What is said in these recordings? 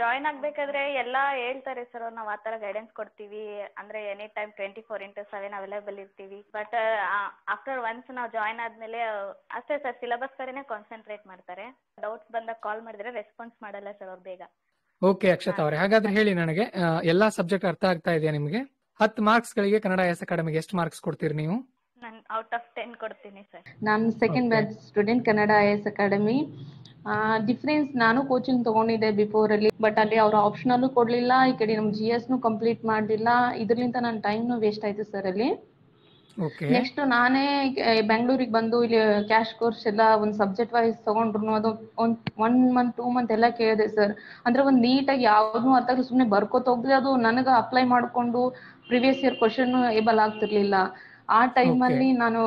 Join ಆಗ್ಬೇಕಾದ್ರೆ ಎಲ್ಲ ಹೇಳ್ತಾರೆ ಸರ್ ನಾವು ಆತರ ಗೈಡೆನ್ಸ್ ಕೊಡ್ತೀವಿ ಅಂದ್ರೆ any time twenty four into seven available ಇರ್ತೀವಿ ಬಟ್ ಆಫ್ಟರ್ ಒನ್ಸ್ ನಾವ್ ಜಾಯಿನ್ ಆದ್ಮೇಲೆ ಅಷ್ಟೇ ಸರ್ ಸಿಲಬಸ್ ಕಡೆನೇ ಕಾನ್ಸಂಟ್ರೇಟ್ ಮಾಡ್ತಾರೆ ಡೌಟ್ಸ್ ಬಂದಾಗ ಕಾಲ್ ಮಾಡಿದ್ರೆ ರೆಸ್ಪಾನ್ಸ್ ಮಾಡಲ್ಲ ಸರ್ ಅವ್ರು ಬೇಗ ಓಕೆ ಅಕ್ಷತಾ ಅವ್ರೆ ಹಾಗಾದ್ರೆ ಹೇಳಿ ನನಗೆ ಎಲ್ಲಾ ಸಬ್ಜೆಕ್ಟ್ ಅರ್ಥ ಆಗ್ತಾ ಇದೆಯಾ ನಿಮಗೆ ಹತ್ತು ಮಾರ್ಕ್ಸ್ ಗಳಿಗೆ ಕನ್ನಡ ಎಸ್ ಅಕಾಡೆಮಿಗೆ ಎಷ್ಟು ಮಾರ್ಕ್ಸ್ ಕೊಡ್ತೀರಿ ನೀವು ನಾನು ಔಟ್ ಆಫ್ ಟೆನ್ ಕೊಡ್ತೀನಿ ಸರ್ ನಾನು second batch student Kannada S academy difference ನಾನು ಕೋಚಿಂಗ್ ತಗೊಂಡಿದ್ದೆ ಬಿಫೋರ್ ಅಲ್ಲಿ ಬಟ್ ಅಲ್ಲಿ ಅವ್ರ ಆಪ್ಷನಲ್ ಕೊಡ್ಲಿಲ್ಲ ಈ ಕಡೆ ನಮ್ ಜಿ ಎಸ್ ಕಂಪ್ಲೀಟ್ ಮಾಡ್ಲಿಲ್ಲ ಇದ್ರಿಂದ ನನ್ನ ಟೈಮ್ ನು ವೇಸ್ಟ್ ಆಯ್ತು ಸರ್ ಅಲ್ಲಿ ನೆಕ್ಸ್ಟ್ ನಾನೇ ಬೆಂಗಳೂರಿಗೆ ಬಂದು ಇಲ್ಲಿ ಕ್ಯಾಶ್ ಕೋರ್ಸ್ ಎಲ್ಲ ಒಂದ್ ಸಬ್ಜೆಕ್ಟ್ ವೈಸ್ ತಗೊಂಡ್ರು ಅದು ಒಂದ್ ಒನ್ ಮಂತ್ ಟೂ ಮಂತ್ ಎಲ್ಲ ಕೇಳಿದೆ ಸರ್ ಅಂದ್ರೆ ಒಂದ್ ನೀಟಾಗಿ ಯಾವ್ದು ಅರ್ಥ ಸುಮ್ನೆ ಬರ್ಕೋತ ಹೋಗ್ಲಿ ಅದು ನನಗ ಅಪ್ಲೈ ಮಾಡ್ಕೊಂಡು ಪ್ರಿವಿಯಸ್ ಇಯರ್ ಕ್ವಶನ್ ಏಬಲ್ ಆಗ್ತಿರ್ಲಿಲ್ಲ ಆ ಟೈಮ್ ಅಲ್ಲಿ ನಾನು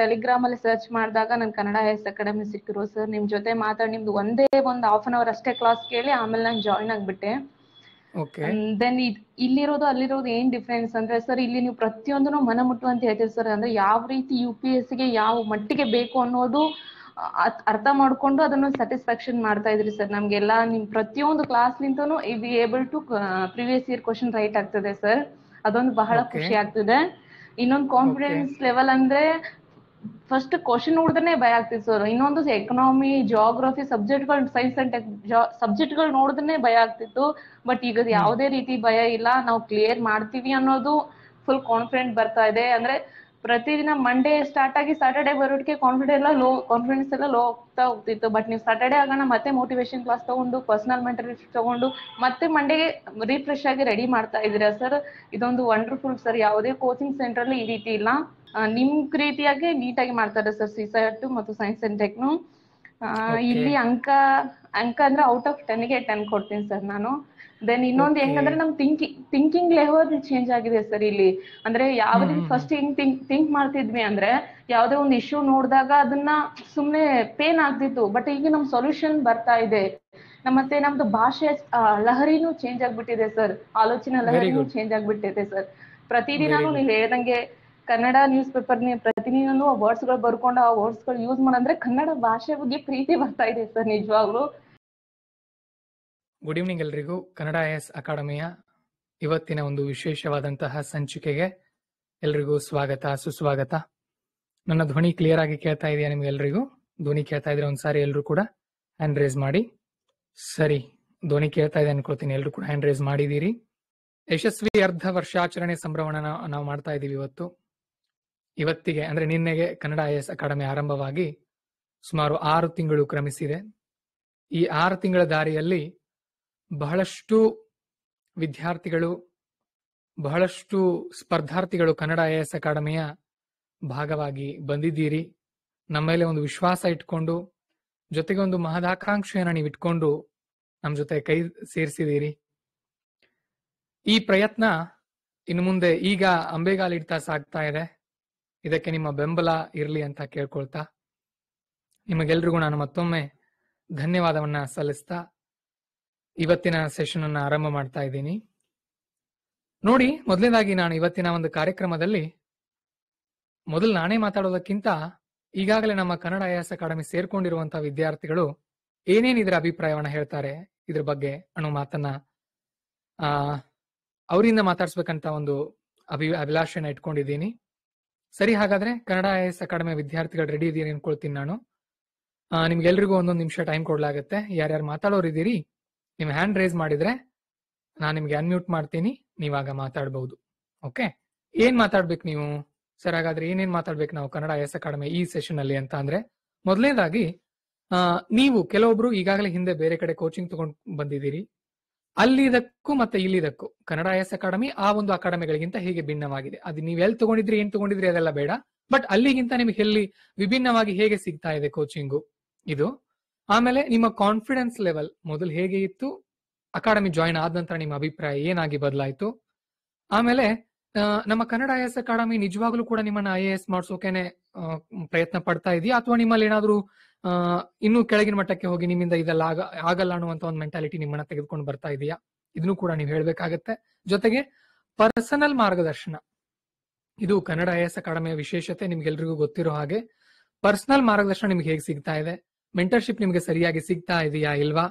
ಟೆಲಿಗ್ರಾಮ್ ಅಲ್ಲಿ ಸರ್ಚ್ ಮಾಡಿದಾಗ ನನ್ ಕನ್ನಡ ಎಸ್ ಅಕಾಡೆಮಿ ಸಿಕ್ಕಿರೋ ಸರ್ ನಿಮ್ ಜೊತೆ ಮಾತಾಡಿ ನಿಮ್ದು ಒಂದೇ ಒಂದು ಹಾಫ್ ಅನ್ ಅವರ್ ಅಷ್ಟೇ ಕ್ಲಾಸ್ ಕೇಳಿ ಆಮೇಲೆ ನಾನು ಜಾಯಿನ್ ಆಗ್ಬಿಟ್ಟೆ ದೆನ್ ಇಲ್ಲಿರೋದು ಅಲ್ಲಿರೋದು ಏನ್ ಡಿಫ್ರೆನ್ಸ್ ಅಂದ್ರೆ ಸರ್ ಇಲ್ಲಿ ನೀವು ಪ್ರತಿಯೊಂದನ್ನು ಮನ ಮುಟ್ಟುವಂತ ಹೇಳ್ತೀರಿ ಸರ್ ಅಂದ್ರೆ ಯಾವ ರೀತಿ ಯು ಪಿ ಎಸ್ ಗೆ ಯಾವ ಮಟ್ಟಿಗೆ ಬೇಕು ಅನ್ನೋದು ಅರ್ಥ ಮಾಡ್ಕೊಂಡು ಅದನ್ನು ಸ್ಯಾಟಿಸ್ಫ್ಯಾಕ್ಷನ್ ಮಾಡ್ತಾ ಇದ್ರಿ ಸರ್ ನಮ್ಗೆಲ್ಲಾ ನಿಮ್ ಪ್ರತಿಯೊಂದು ಕ್ಲಾಸ್ ನಿಂತನು able to previous year question write ಆಗ್ತದೆ ಸರ್ ಅದೊಂದು ಬಹಳ ಖುಷಿ ಆಗ್ತದೆ ಇನ್ನೊಂದು ಕಾನ್ಫಿಡೆನ್ಸ್ ಲೆವೆಲ್ ಅಂದ್ರೆ ಫಸ್ಟ್ ಕ್ವಶನ್ ನೋಡಿದ್ರೆ ಭಯ ಆಗ್ತಿತ್ತು ಸರ್ ಇನ್ನೊಂದು ಎಕನಾಮಿ ಜಿಯೋಗ್ರಫಿ ಗಳು ಸೈನ್ಸ್ ಅಂಡ್ ಟೆಕ್ ಗಳು ನೋಡಿದ್ರೆ ಭಯ ಆಗ್ತಿತ್ತು ಬಟ್ ಈಗ ಯಾವುದೇ ರೀತಿ ಭಯ ಇಲ್ಲ ನಾವು ಕ್ಲಿಯರ್ ಮಾಡ್ತೀವಿ ಅನ್ನೋದು ಫುಲ್ ಕಾನ್ಫಿಡೆಂಟ್ ಬರ್ತಾ ಇದೆ ಅಂದ್ರೆ ಪ್ರತಿದಿನ ಮಂಡೇ ಸ್ಟಾರ್ಟ್ ಆಗಿ ಸಾಟರ್ಡೆ ಬರೋದಕ್ಕೆ ಕಾನ್ಫಿಡೆನ್ಸ್ ಎಲ್ಲ ಲೋ ಕಾನ್ಫಿಡೆನ್ಸ್ ಎಲ್ಲ ಲೋ ಆಗ್ತಾ ಹೋಗ್ತಿತ್ತು ಬಟ್ ನೀವು ಸ್ಯಾಟರ್ಡೇ ಆಗೋಣ ಮತ್ತೆ ಮೋಟಿವೇಶನ್ ಕ್ಲಾಸ್ ತಗೊಂಡು ಪರ್ಸನಲ್ ಮೆಂಟರ್ ತಗೊಂಡು ಮತ್ತೆ ಮಂಡೇಗೆ ರೀಫ್ರೆಶ್ ಆಗಿ ರೆಡಿ ಮಾಡ್ತಾ ಇದ್ದೀರಾ ಸರ್ ಇದೊಂದು ವಂಡರ್ಫುಲ್ ಸರ್ ಯಾವುದೇ ಕೋಚಿಂಗ್ ಸೆಂಟರ್ ಅಲ್ಲಿ ಈ ರೀತಿ ಇಲ್ಲ ನಿಮ್ ರೀತಿಯಾಗಿ ನೀಟಾಗಿ ಮಾಡ್ತಾರೆ ಸರ್ ಟು e ಮತ್ತು ಸೈನ್ಸ್ ಅಂಡ್ ಟೆಕ್ನು ಇಲ್ಲಿ ಅಂಕ ಅಂಕ ಅಂದ್ರೆ ಔಟ್ ಆಫ್ ಟೆನ್ಗೆ ಟೆನ್ ಕೊಡ್ತೀನಿ ಸರ್ ನಾನು ದೆನ್ ಇನ್ನೊಂದು ಹೆಂಗಂದ್ರೆ ನಮ್ ಥಿಂಕಿಂಗ್ ಥಿಂಕಿಂಗ್ ಲೆವೆಲ್ ಚೇಂಜ್ ಆಗಿದೆ ಸರ್ ಇಲ್ಲಿ ಅಂದ್ರೆ ಯಾವ್ದು ಫಸ್ಟ್ ಹಿಂಗ್ ಥಿಂಕ್ ಥಿಂಕ್ ಮಾಡ್ತಿದ್ವಿ ಅಂದ್ರೆ ಯಾವ್ದೇ ಒಂದು ಇಶ್ಯೂ ನೋಡಿದಾಗ ಅದನ್ನ ಸುಮ್ನೆ ಪೇನ್ ಆಗ್ತಿತ್ತು ಬಟ್ ಈಗ ನಮ್ ಸೊಲ್ಯೂಷನ್ ಬರ್ತಾ ಇದೆ ಮತ್ತೆ ನಮ್ದು ಭಾಷೆ ಲಹರಿನೂ ಚೇಂಜ್ ಆಗ್ಬಿಟ್ಟಿದೆ ಸರ್ ಆಲೋಚನೆ ಲಹರಿನೂ ಚೇಂಜ್ ಆಗ್ಬಿಟ್ಟಿದೆ ಸರ್ ಪ್ರತಿದಿನಾನು ನೀವು ಹೇಳ್ದಂಗೆ ಕನ್ನಡ ನ್ಯೂಸ್ ಪೇಪರ್ ಪ್ರತಿದಿನೂ ವರ್ಡ್ಸ್ ಗಳು ಬರ್ಕೊಂಡು ಆ ವರ್ಡ್ಸ್ ಗಳು ಯೂಸ್ ಮಾಡಂದ್ರೆ ಕನ್ನಡ ಭಾಷೆ ಬಗ್ಗೆ ಪ್ರೀತಿ ಬರ್ತಾ ಇದೆ ಸರ್ ನಿಜವಾಗ್ಲೂ ಗುಡ್ ಈವ್ನಿಂಗ್ ಎಲ್ರಿಗೂ ಕನ್ನಡ ಐ ಎಸ್ ಅಕಾಡೆಮಿಯ ಇವತ್ತಿನ ಒಂದು ವಿಶೇಷವಾದಂತಹ ಸಂಚಿಕೆಗೆ ಎಲ್ರಿಗೂ ಸ್ವಾಗತ ಸುಸ್ವಾಗತ ನನ್ನ ಧ್ವನಿ ಕ್ಲಿಯರ್ ಆಗಿ ಕೇಳ್ತಾ ಇದೆಯಾ ನಿಮ್ಗೆ ಎಲ್ರಿಗೂ ಧ್ವನಿ ಕೇಳ್ತಾ ಇದ್ರೆ ಒಂದ್ಸಾರಿ ಎಲ್ಲರೂ ಕೂಡ ಹ್ಯಾಂಡ್ ರೇಸ್ ಮಾಡಿ ಸರಿ ಧ್ವನಿ ಕೇಳ್ತಾ ಇದೆ ಅನ್ಕೊಳ್ತೀನಿ ಎಲ್ರು ಕೂಡ ಹ್ಯಾಂಡ್ ರೇಸ್ ಮಾಡಿದೀರಿ ಯಶಸ್ವಿ ಅರ್ಧ ವರ್ಷಾಚರಣೆ ಸಂಭ್ರಮಣ ನಾವು ಮಾಡ್ತಾ ಇದೀವಿ ಇವತ್ತು ಇವತ್ತಿಗೆ ಅಂದ್ರೆ ನಿನ್ನೆಗೆ ಕನ್ನಡ ಐ ಎಸ್ ಅಕಾಡೆಮಿ ಆರಂಭವಾಗಿ ಸುಮಾರು ಆರು ತಿಂಗಳು ಕ್ರಮಿಸಿದೆ ಈ ಆರು ತಿಂಗಳ ದಾರಿಯಲ್ಲಿ ಬಹಳಷ್ಟು ವಿದ್ಯಾರ್ಥಿಗಳು ಬಹಳಷ್ಟು ಸ್ಪರ್ಧಾರ್ಥಿಗಳು ಕನ್ನಡ ಐ ಎಸ್ ಅಕಾಡೆಮಿಯ ಭಾಗವಾಗಿ ಬಂದಿದ್ದೀರಿ ನಮ್ಮ ಮೇಲೆ ಒಂದು ವಿಶ್ವಾಸ ಇಟ್ಕೊಂಡು ಜೊತೆಗೆ ಒಂದು ಮಹದಾಕಾಂಕ್ಷೆಯನ್ನು ನೀವು ಇಟ್ಕೊಂಡು ನಮ್ಮ ಜೊತೆ ಕೈ ಸೇರಿಸಿದ್ದೀರಿ ಈ ಪ್ರಯತ್ನ ಇನ್ನು ಮುಂದೆ ಈಗ ಇಡ್ತಾ ಸಾಗ್ತಾ ಇದೆ ಇದಕ್ಕೆ ನಿಮ್ಮ ಬೆಂಬಲ ಇರಲಿ ಅಂತ ಕೇಳ್ಕೊಳ್ತಾ ನಿಮಗೆಲ್ರಿಗೂ ನಾನು ಮತ್ತೊಮ್ಮೆ ಧನ್ಯವಾದವನ್ನ ಸಲ್ಲಿಸ್ತಾ ಇವತ್ತಿನ ಸೆಷನ್ ಅನ್ನು ಆರಂಭ ಮಾಡ್ತಾ ಇದ್ದೀನಿ ನೋಡಿ ಮೊದಲನೇದಾಗಿ ನಾನು ಇವತ್ತಿನ ಒಂದು ಕಾರ್ಯಕ್ರಮದಲ್ಲಿ ಮೊದಲು ನಾನೇ ಮಾತಾಡೋದಕ್ಕಿಂತ ಈಗಾಗಲೇ ನಮ್ಮ ಕನ್ನಡ ಎಸ್ ಅಕಾಡೆಮಿ ಸೇರ್ಕೊಂಡಿರುವಂತಹ ವಿದ್ಯಾರ್ಥಿಗಳು ಏನೇನು ಇದರ ಅಭಿಪ್ರಾಯವನ್ನ ಹೇಳ್ತಾರೆ ಇದ್ರ ಬಗ್ಗೆ ಅನ್ನೋ ಮಾತನ್ನ ಆ ಅವರಿಂದ ಮಾತಾಡ್ಸ್ಬೇಕಂತ ಒಂದು ಅಭಿ ಅಭಿಲಾಷೆಯನ್ನ ಇಟ್ಕೊಂಡಿದ್ದೀನಿ ಸರಿ ಹಾಗಾದ್ರೆ ಕನ್ನಡ ಐ ಎಸ್ ಅಕಾಡೆಮಿ ವಿದ್ಯಾರ್ಥಿಗಳು ರೆಡಿ ಇದೀನಿ ಅನ್ಕೊಳ್ತೀನಿ ನಾನು ನಿಮ್ಗೆಲ್ರಿಗೂ ಒಂದೊಂದು ನಿಮಿಷ ಟೈಮ್ ಕೊಡ್ಲಾಗತ್ತೆ ಯಾರ್ಯಾರು ಮಾತಾಡೋರಿದ್ದೀರಿ ನೀವು ಹ್ಯಾಂಡ್ ರೇಸ್ ಮಾಡಿದ್ರೆ ನಾನು ನಿಮ್ಗೆ ಅನ್ಮ್ಯೂಟ್ ಮಾಡ್ತೀನಿ ನೀವಾಗ ಮಾತಾಡಬಹುದು ಓಕೆ ಏನ್ ಮಾತಾಡ್ಬೇಕು ನೀವು ಸರ್ ಹಾಗಾದ್ರೆ ಏನೇನ್ ಮಾತಾಡ್ಬೇಕು ನಾವು ಕನ್ನಡ ಎಸ್ ಅಕಾಡೆಮಿ ಈ ಸೆಷನ್ ಅಲ್ಲಿ ಅಂತ ಅಂದ್ರೆ ಮೊದಲನೇದಾಗಿ ನೀವು ಕೆಲವೊಬ್ರು ಈಗಾಗಲೇ ಹಿಂದೆ ಬೇರೆ ಕಡೆ ಕೋಚಿಂಗ್ ತಗೊಂಡ್ ಬಂದಿದ್ದೀರಿ ಅಲ್ಲಿದಕ್ಕೂ ಮತ್ತೆ ಇಲ್ಲಿದಕ್ಕೂ ಕನ್ನಡ ಎಸ್ ಅಕಾಡೆಮಿ ಆ ಒಂದು ಅಕಾಡೆಮಿಗಳಿಗಿಂತ ಹೇಗೆ ಭಿನ್ನವಾಗಿದೆ ಅದು ನೀವು ಎಲ್ಲಿ ತಗೊಂಡಿದ್ರಿ ಏನ್ ತಗೊಂಡಿದ್ರಿ ಅದೆಲ್ಲ ಬೇಡ ಬಟ್ ಅಲ್ಲಿಗಿಂತ ನಿಮ್ಗೆ ಎಲ್ಲಿ ವಿಭಿನ್ನವಾಗಿ ಹೇಗೆ ಸಿಗ್ತಾ ಇದೆ ಕೋಚಿಂಗು ಇದು ಆಮೇಲೆ ನಿಮ್ಮ ಕಾನ್ಫಿಡೆನ್ಸ್ ಲೆವೆಲ್ ಮೊದಲು ಹೇಗೆ ಇತ್ತು ಅಕಾಡೆಮಿ ಜಾಯಿನ್ ಆದ ನಂತರ ನಿಮ್ಮ ಅಭಿಪ್ರಾಯ ಏನಾಗಿ ಬದಲಾಯಿತು ಆಮೇಲೆ ನಮ್ಮ ಕನ್ನಡ ಐ ಎಸ್ ಅಕಾಡೆಮಿ ನಿಜವಾಗ್ಲೂ ಕೂಡ ನಿಮ್ಮನ್ನ ಐ ಎ ಎಸ್ ಮಾಡಿಸೋಕೆ ಪ್ರಯತ್ನ ಪಡ್ತಾ ಇದೆಯಾ ಅಥವಾ ನಿಮ್ಮಲ್ಲಿ ಏನಾದರೂ ಇನ್ನೂ ಕೆಳಗಿನ ಮಟ್ಟಕ್ಕೆ ಹೋಗಿ ನಿಮ್ಮಿಂದ ಇದೆಲ್ಲ ಆಗ ಆಗಲ್ಲ ಅನ್ನುವಂತ ಒಂದು ಮೆಂಟಾಲಿಟಿ ನಿಮ್ಮನ್ನ ತೆಗೆದುಕೊಂಡು ಬರ್ತಾ ಇದೆಯಾ ಇದನ್ನು ಕೂಡ ನೀವು ಹೇಳ್ಬೇಕಾಗತ್ತೆ ಜೊತೆಗೆ ಪರ್ಸನಲ್ ಮಾರ್ಗದರ್ಶನ ಇದು ಕನ್ನಡ ಐ ಎಸ್ ಅಕಾಡೆಮಿಯ ವಿಶೇಷತೆ ನಿಮ್ಗೆಲ್ರಿಗೂ ಗೊತ್ತಿರೋ ಹಾಗೆ ಪರ್ಸನಲ್ ಮಾರ್ಗದರ್ಶನ ನಿಮ್ಗೆ ಹೇಗೆ ಸಿಗ್ತಾ ಇದೆ ಮೆಂಟರ್ಶಿಪ್ ನಿಮಗೆ ಸರಿಯಾಗಿ ಸಿಗ್ತಾ ಇದೆಯಾ ಇಲ್ವಾ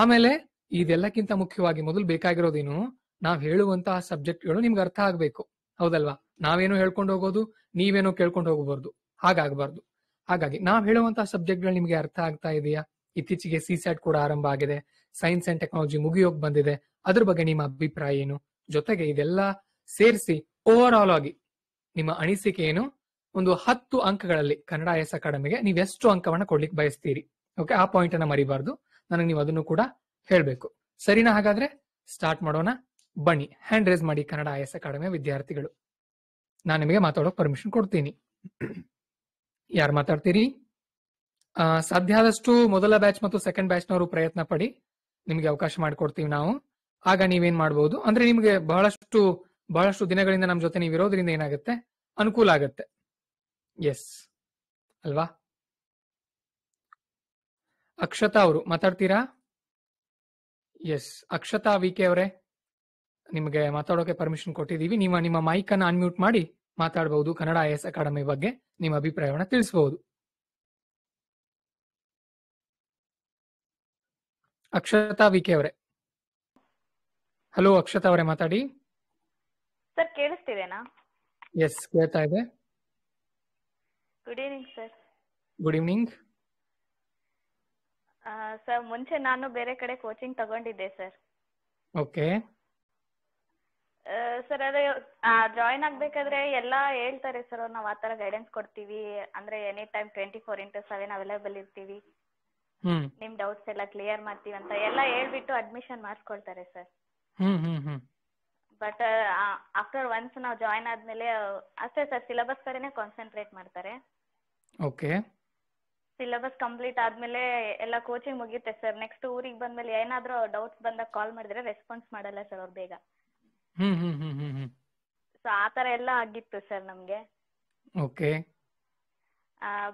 ಆಮೇಲೆ ಇದೆಲ್ಲಕ್ಕಿಂತ ಮುಖ್ಯವಾಗಿ ಮೊದಲು ಬೇಕಾಗಿರೋದೇನು ನಾವ್ ಹೇಳುವಂತಹ ಸಬ್ಜೆಕ್ಟ್ಗಳು ನಿಮ್ಗೆ ಅರ್ಥ ಆಗ್ಬೇಕು ಹೌದಲ್ವಾ ನಾವೇನೋ ಹೇಳ್ಕೊಂಡು ಹೋಗೋದು ನೀವೇನೋ ಕೇಳ್ಕೊಂಡು ಹೋಗಬಾರ್ದು ಹಾಗಾಗಬಾರ್ದು ಹಾಗಾಗಿ ನಾವ್ ಹೇಳುವಂತಹ ಸಬ್ಜೆಕ್ಟ್ಗಳು ನಿಮಗೆ ಅರ್ಥ ಆಗ್ತಾ ಇದೆಯಾ ಇತ್ತೀಚೆಗೆ ಸಿ ಸ್ಯಾಟ್ ಕೂಡ ಆರಂಭ ಆಗಿದೆ ಸೈನ್ಸ್ ಅಂಡ್ ಟೆಕ್ನಾಲಜಿ ಮುಗಿಯೋಗ್ ಬಂದಿದೆ ಅದ್ರ ಬಗ್ಗೆ ನಿಮ್ಮ ಅಭಿಪ್ರಾಯ ಏನು ಜೊತೆಗೆ ಇದೆಲ್ಲ ಸೇರಿಸಿ ಓವರ್ ಆಲ್ ಆಗಿ ನಿಮ್ಮ ಅನಿಸಿಕೆ ಏನು ಒಂದು ಹತ್ತು ಅಂಕಗಳಲ್ಲಿ ಕನ್ನಡ ಎಸ್ ಅಕಾಡೆಮಿಗೆ ನೀವು ಎಷ್ಟು ಅಂಕವನ್ನ ಕೊಡ್ಲಿಕ್ಕೆ ಬಯಸ್ತೀರಿ ಓಕೆ ಆ ಪಾಯಿಂಟ್ ಅನ್ನ ಮರಿಬಾರ್ದು ನನಗೆ ನೀವು ಅದನ್ನು ಕೂಡ ಹೇಳ್ಬೇಕು ಸರಿನಾ ಹಾಗಾದ್ರೆ ಸ್ಟಾರ್ಟ್ ಮಾಡೋಣ ಬನ್ನಿ ಹ್ಯಾಂಡ್ ರೇಸ್ ಮಾಡಿ ಕನ್ನಡ ಐ ಎಸ್ ಅಕಾಡೆಮಿಯ ವಿದ್ಯಾರ್ಥಿಗಳು ನಾನು ನಿಮಗೆ ಮಾತಾಡೋಕೆ ಪರ್ಮಿಷನ್ ಕೊಡ್ತೀನಿ ಯಾರು ಮಾತಾಡ್ತೀರಿ ಸಾಧ್ಯ ಆದಷ್ಟು ಮೊದಲ ಬ್ಯಾಚ್ ಮತ್ತು ಸೆಕೆಂಡ್ ಬ್ಯಾಚ್ ನವರು ಪ್ರಯತ್ನ ಪಡಿ ನಿಮಗೆ ಅವಕಾಶ ಮಾಡಿಕೊಡ್ತೀವಿ ನಾವು ಆಗ ನೀವೇನ್ ಮಾಡಬಹುದು ಅಂದ್ರೆ ನಿಮಗೆ ಬಹಳಷ್ಟು ಬಹಳಷ್ಟು ದಿನಗಳಿಂದ ನಮ್ಮ ಜೊತೆ ನೀವು ಇರೋದ್ರಿಂದ ಏನಾಗುತ್ತೆ ಅನುಕೂಲ ಆಗುತ್ತೆ ಎಸ್ ಅಲ್ವಾ ಅಕ್ಷತಾ ಅವರು ಮಾತಾಡ್ತೀರಾ ಎಸ್ ಅಕ್ಷತಾ ವಿ ಕೆ ಅವರೇ ನಿಮಗೆ ಮಾತಾಡೋಕೆ ಪರ್ಮಿಷನ್ ಕೊಟ್ಟಿದ್ದೀವಿ ನೀವು ನಿಮ್ಮ ಮೈಕ್ ಅನ್ನು ಅನ್ಮ್ಯೂಟ್ ಮಾಡಿ ಮಾತಾಡಬಹುದು ಕನ್ನಡ ಐ ಎಸ್ ಅಕಾಡೆಮಿ ಬಗ್ಗೆ ನಿಮ್ಮ ಅಭಿಪ್ರಾಯವನ್ನು ತಿಳಿಸಬಹುದು ಅಕ್ಷತಾ ವಿ ಅವರೇ ಹಲೋ ಅಕ್ಷತಾ ಅವರೇ ಮಾತಾಡಿ ಸರ್ ಕೇಳಿಸ್ತಿದೆನಾ ಎಸ್ ಕೇಳ್ತಾ ಇದೆ good evening sir good evening sir ಮುಂಚೆ ನಾನು ಬೇರೆ ಕಡೆ ಕೋಚಿಂಗ್ ತಗೊಂಡಿದ್ದೆ ಸರ್ ಓಕೆ ಸರ್ ಅದೇ ಜಾಯಿನ್ ಆಗ್ಬೇಕಾದ್ರೆ ಎಲ್ಲ ಹೇಳ್ತಾರೆ ಸರ್ ನಾವು ಆ ಥರ ಗೈಡೆನ್ಸ್ ಕೊಡ್ತೀವಿ ಅಂದ್ರೆ any time twenty four into seven available ಇರ್ತೀವಿ ನಿಮ್ ಡೌಟ್ಸ್ ಎಲ್ಲ ಕ್ಲಿಯರ್ ಮಾಡ್ತೀವಿ ಅಂತ ಎಲ್ಲ ಹೇಳ್ಬಿಟ್ಟು ಅಡ್ಮಿಷನ್ ಮಾಡಿಸ್ಕೊಳ್ತಾರೆ ಸರ್ ಬಟ್ ಆಫ್ಟರ್ ಒನ್ಸ್ ನಾವು ಜಾಯಿನ್ ಆದ್ಮೇಲೆ ಅಷ್ಟೇ ಸರ್ ಸಿಲೆಬಸ್ ಕಡೆನೇ ಕಾನ್ಸಂಟ್ರೇಟ್ ಮಾಡ್ತಾರೆ ಓಕೆ ಸಿಲೆಬಸ್ ಕಂಪ್ಲೀಟ್ ಆದ್ಮೇಲೆ ಎಲ್ಲ ಕೋಚಿಂಗ್ ಮುಗಿಯುತ್ತೆ ಸರ್ ನೆಕ್ಸ್ಟ್ ಊರಿಗೆ ಬಂದ್ಮೇಲೆ ಏನಾದ್ರೂ ಡೌಟ್ಸ್ ಬಂದಾಗ ಕಾಲ್ ಮಾಡಿದ್ರೆ ರೆಸ್ಪಾನ್ಸ್ ಮಾಡಲ್ಲ ಸರ್ ಅವ್ರು ಬೇಗ ಸೊ ಆ ಥರ ಎಲ್ಲ ಆಗಿತ್ತು ಸರ್ ನಮಗೆ okay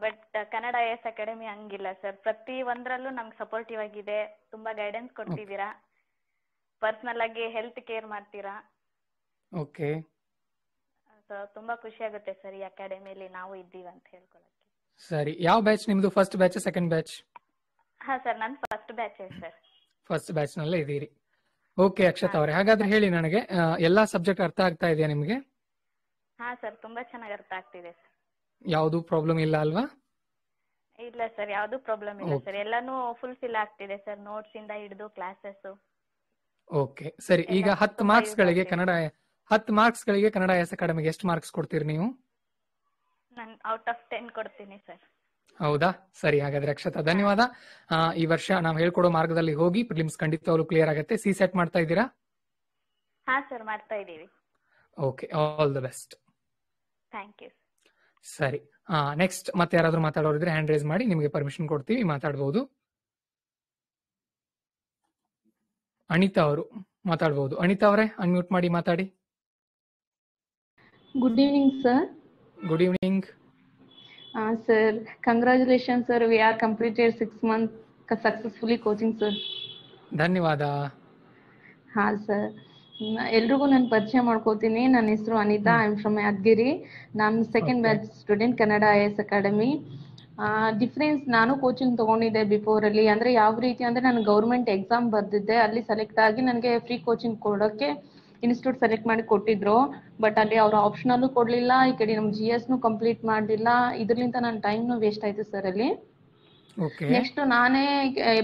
but Kannada S academy ಹಂಗಿಲ್ಲ ಸರ್ ಪ್ರತಿ ಒಂದರಲ್ಲೂ ನಮ್ಗೆ ಸಪೋರ್ಟಿವ್ ಆಗಿದೆ ತುಂಬಾ ಗೈಡೆನ್ಸ್ ಕೊಡ್ತಿದ್ದೀರಾ ಪರ್ಸನಲ್ ಆಗಿ ಹೆಲ್ತ್ ಕೇರ್ ಮಾಡ್ತೀರಾ ಓಕೆ ತುಂಬಾ ಖುಷಿ ಆಗುತ್ತೆ ಸರ್ ಈ ಅಕಾಡೆಮಿಲಿ ನಾವು ಇದ್ದೀವಿ ಅಂತ ಹೇಳ್ಕೊಳಕ್ಕೆ ಸರಿ ಯಾವ ಬ್ಯಾಚ್ ನಿಮ್ದು ಫಸ್ಟ್ ಬ್ಯಾಚ್ ಸೆಕೆಂಡ್ ಬ್ಯಾಚ್ ಹಾ ಸರ್ ನನ್ನ first batch sir first batch ನಲ್ಲೇ ಇದ್ದೀರಿ ಓಕೆ ಅಕ್ಷತಾ ಅವರೇ ಹಾಗಾದ್ರೆ ಹೇಳಿ ನನಗೆ ಎಲ್ಲಾ ಸಬ್ಜೆಕ್ಟ್ ಅರ್ಥ ಆಗ್ತಾ ಇದೆಯಾ ನಿಮಗೆ ಹಾ ಸರ್ ತುಂಬಾ ಚೆನ್ನಾಗಿ ಅರ್ಥ ಆಗ್ತಿದೆ ಸರ್ ಯಾವುದು ಪ್ರಾಬ್ಲಮ್ ಇಲ್ಲ ಅಲ್ವಾ ಇಲ್ಲ ಸರ್ ಯಾವುದು ಪ್ರಾಬ್ಲಮ್ ಇಲ್ಲ ಸರ್ ಎಲ್ಲಾನು ಫುಲ್ ಫಿಲ್ ಆಗ್ತಿದೆ ಸರ್ ನೋಟ್ಸ್ ಇಂದ ಹಿಡಿದು ಕ್ಲಾಸಸ್ ಓಕೆ ಸರಿ ಈಗ ಹತ್ತು ಮಾರ್ಕ್ಸ್ ಗಳಿಗೆ ಕನ್ನಡ ಹತ್ತು ಮಾರ್ಕ್ಸ್ ಗಳಿಗೆ ಕನ್ನಡ ಎಸ್ ಅಕಾಡೆಮಿಗೆ ಎಷ್ಟು ಮಾರ್ಕ್ಸ್ ಕೊಡ್ತೀರಿ ನೀವು ಔಟ್ ಆಫ್ ಟೆನ್ ಕೊಡ್ತೀನಿ ಸರ್ ಹೌದಾ ಸರಿ ಹಾಗಾದ್ರೆ ಅಕ್ಷತಾ ಧನ್ಯವಾದ ಈ ವರ್ಷ ನಾವು ಹೇಳ್ಕೊಡೋ ಮಾರ್ಗದಲ್ಲಿ ಹೋಗಿ ಪ್ರಿಲಿಮ್ಸ್ ಖಂಡಿತವಾಗ್ಲೂ ಕ್ಲಿಯರ್ ಆಗುತ್ತೆ ಸಿ ಸೆಟ್ ಮಾಡ್ತಾ ಇದ್ದೀರಾ ಹಾ ಸರ್ ಮಾಡ್ತಾ ಇದ್ದೀವಿ okay all the best thank you ಸರಿ ನೆಕ್ಸ್ಟ್ ಮತ್ತೆ ಯಾರಾದರೂ ಮಾತಾಡೋರು ಇದ್ರೆ ಹ್ಯಾಂಡ್ ರೈಸ್ ಮಾಡಿ ನಿಮಗೆ ಪರ್ಮಿಷನ್ ಕೊಡ್ತೀವಿ ಮಾತಾಡಬಹುದು ಅನಿತಾ ಅವರು ಮಾತಾಡಬಹುದು ಅನಿತಾ ಅವರೇ ಅನ್ಮ್ಯೂಟ್ ಮಾಡಿ ಮಾತಾಡಿ Good evening, sir. Good evening. Uh, sir, congratulations, sir. We are completed six months successfully coaching, sir. ಧನ್ಯವಾದ ಹಾ ಸರ್ ಎಲ್ರಿಗೂ ನಾನು ಪರಿಚಯ ಮಾಡ್ಕೋತೀನಿ ನನ್ನ ಹೆಸರು Anita I am from Yadgiri ನಾನು second batch student Kannada I S academy difference ನಾನು ಕೋಚಿಂಗ್ ತಗೊಂಡಿದ್ದೆ ಬಿಫೋರ್ ಅಲ್ಲಿ ಅಂದ್ರೆ ಯಾವ ರೀತಿ ಅಂದ್ರೆ ನಾನು ಗೌರ್ಮೆಂಟ್ ಎಕ್ಸಾಮ್ ಬರ್ದಿದ್ದೆ ಅಲ್ಲಿ ಸೆಲೆಕ್ಟ್ ಆಗಿ ನನಗೆ ಫ್ರೀ ಕೋಚಿಂಗ್ ಕೊಡೋಕ್ಕೆ ಇನ್ಸ್ಟಿಟ್ಯೂಟ್ ಸೆಲೆಕ್ಟ್ ಮಾಡಿ ಕೊಟ್ಟಿದ್ರು ಬಟ್ ಅಲ್ಲಿ ಅವ್ರ ಆಪ್ಷನಲ್ಲೂ ಕೊಡ್ಲಿಲ್ಲ ಈ ಕಡೆ ನಮ್ ಜಿ ಎಸ್ ನು ಕಂಪ್ಲೀಟ್ ಮಾಡ್ಲಿಲ್ಲ ಇದ್ರಲ್ಲಿಂದ ನನ್ನ ನು ವೇಸ್ಟ್ ಆಯ್ತು ಸರ್ ಅಲ್ಲಿ ನೆಕ್ಸ್ಟ್ ನಾನೇ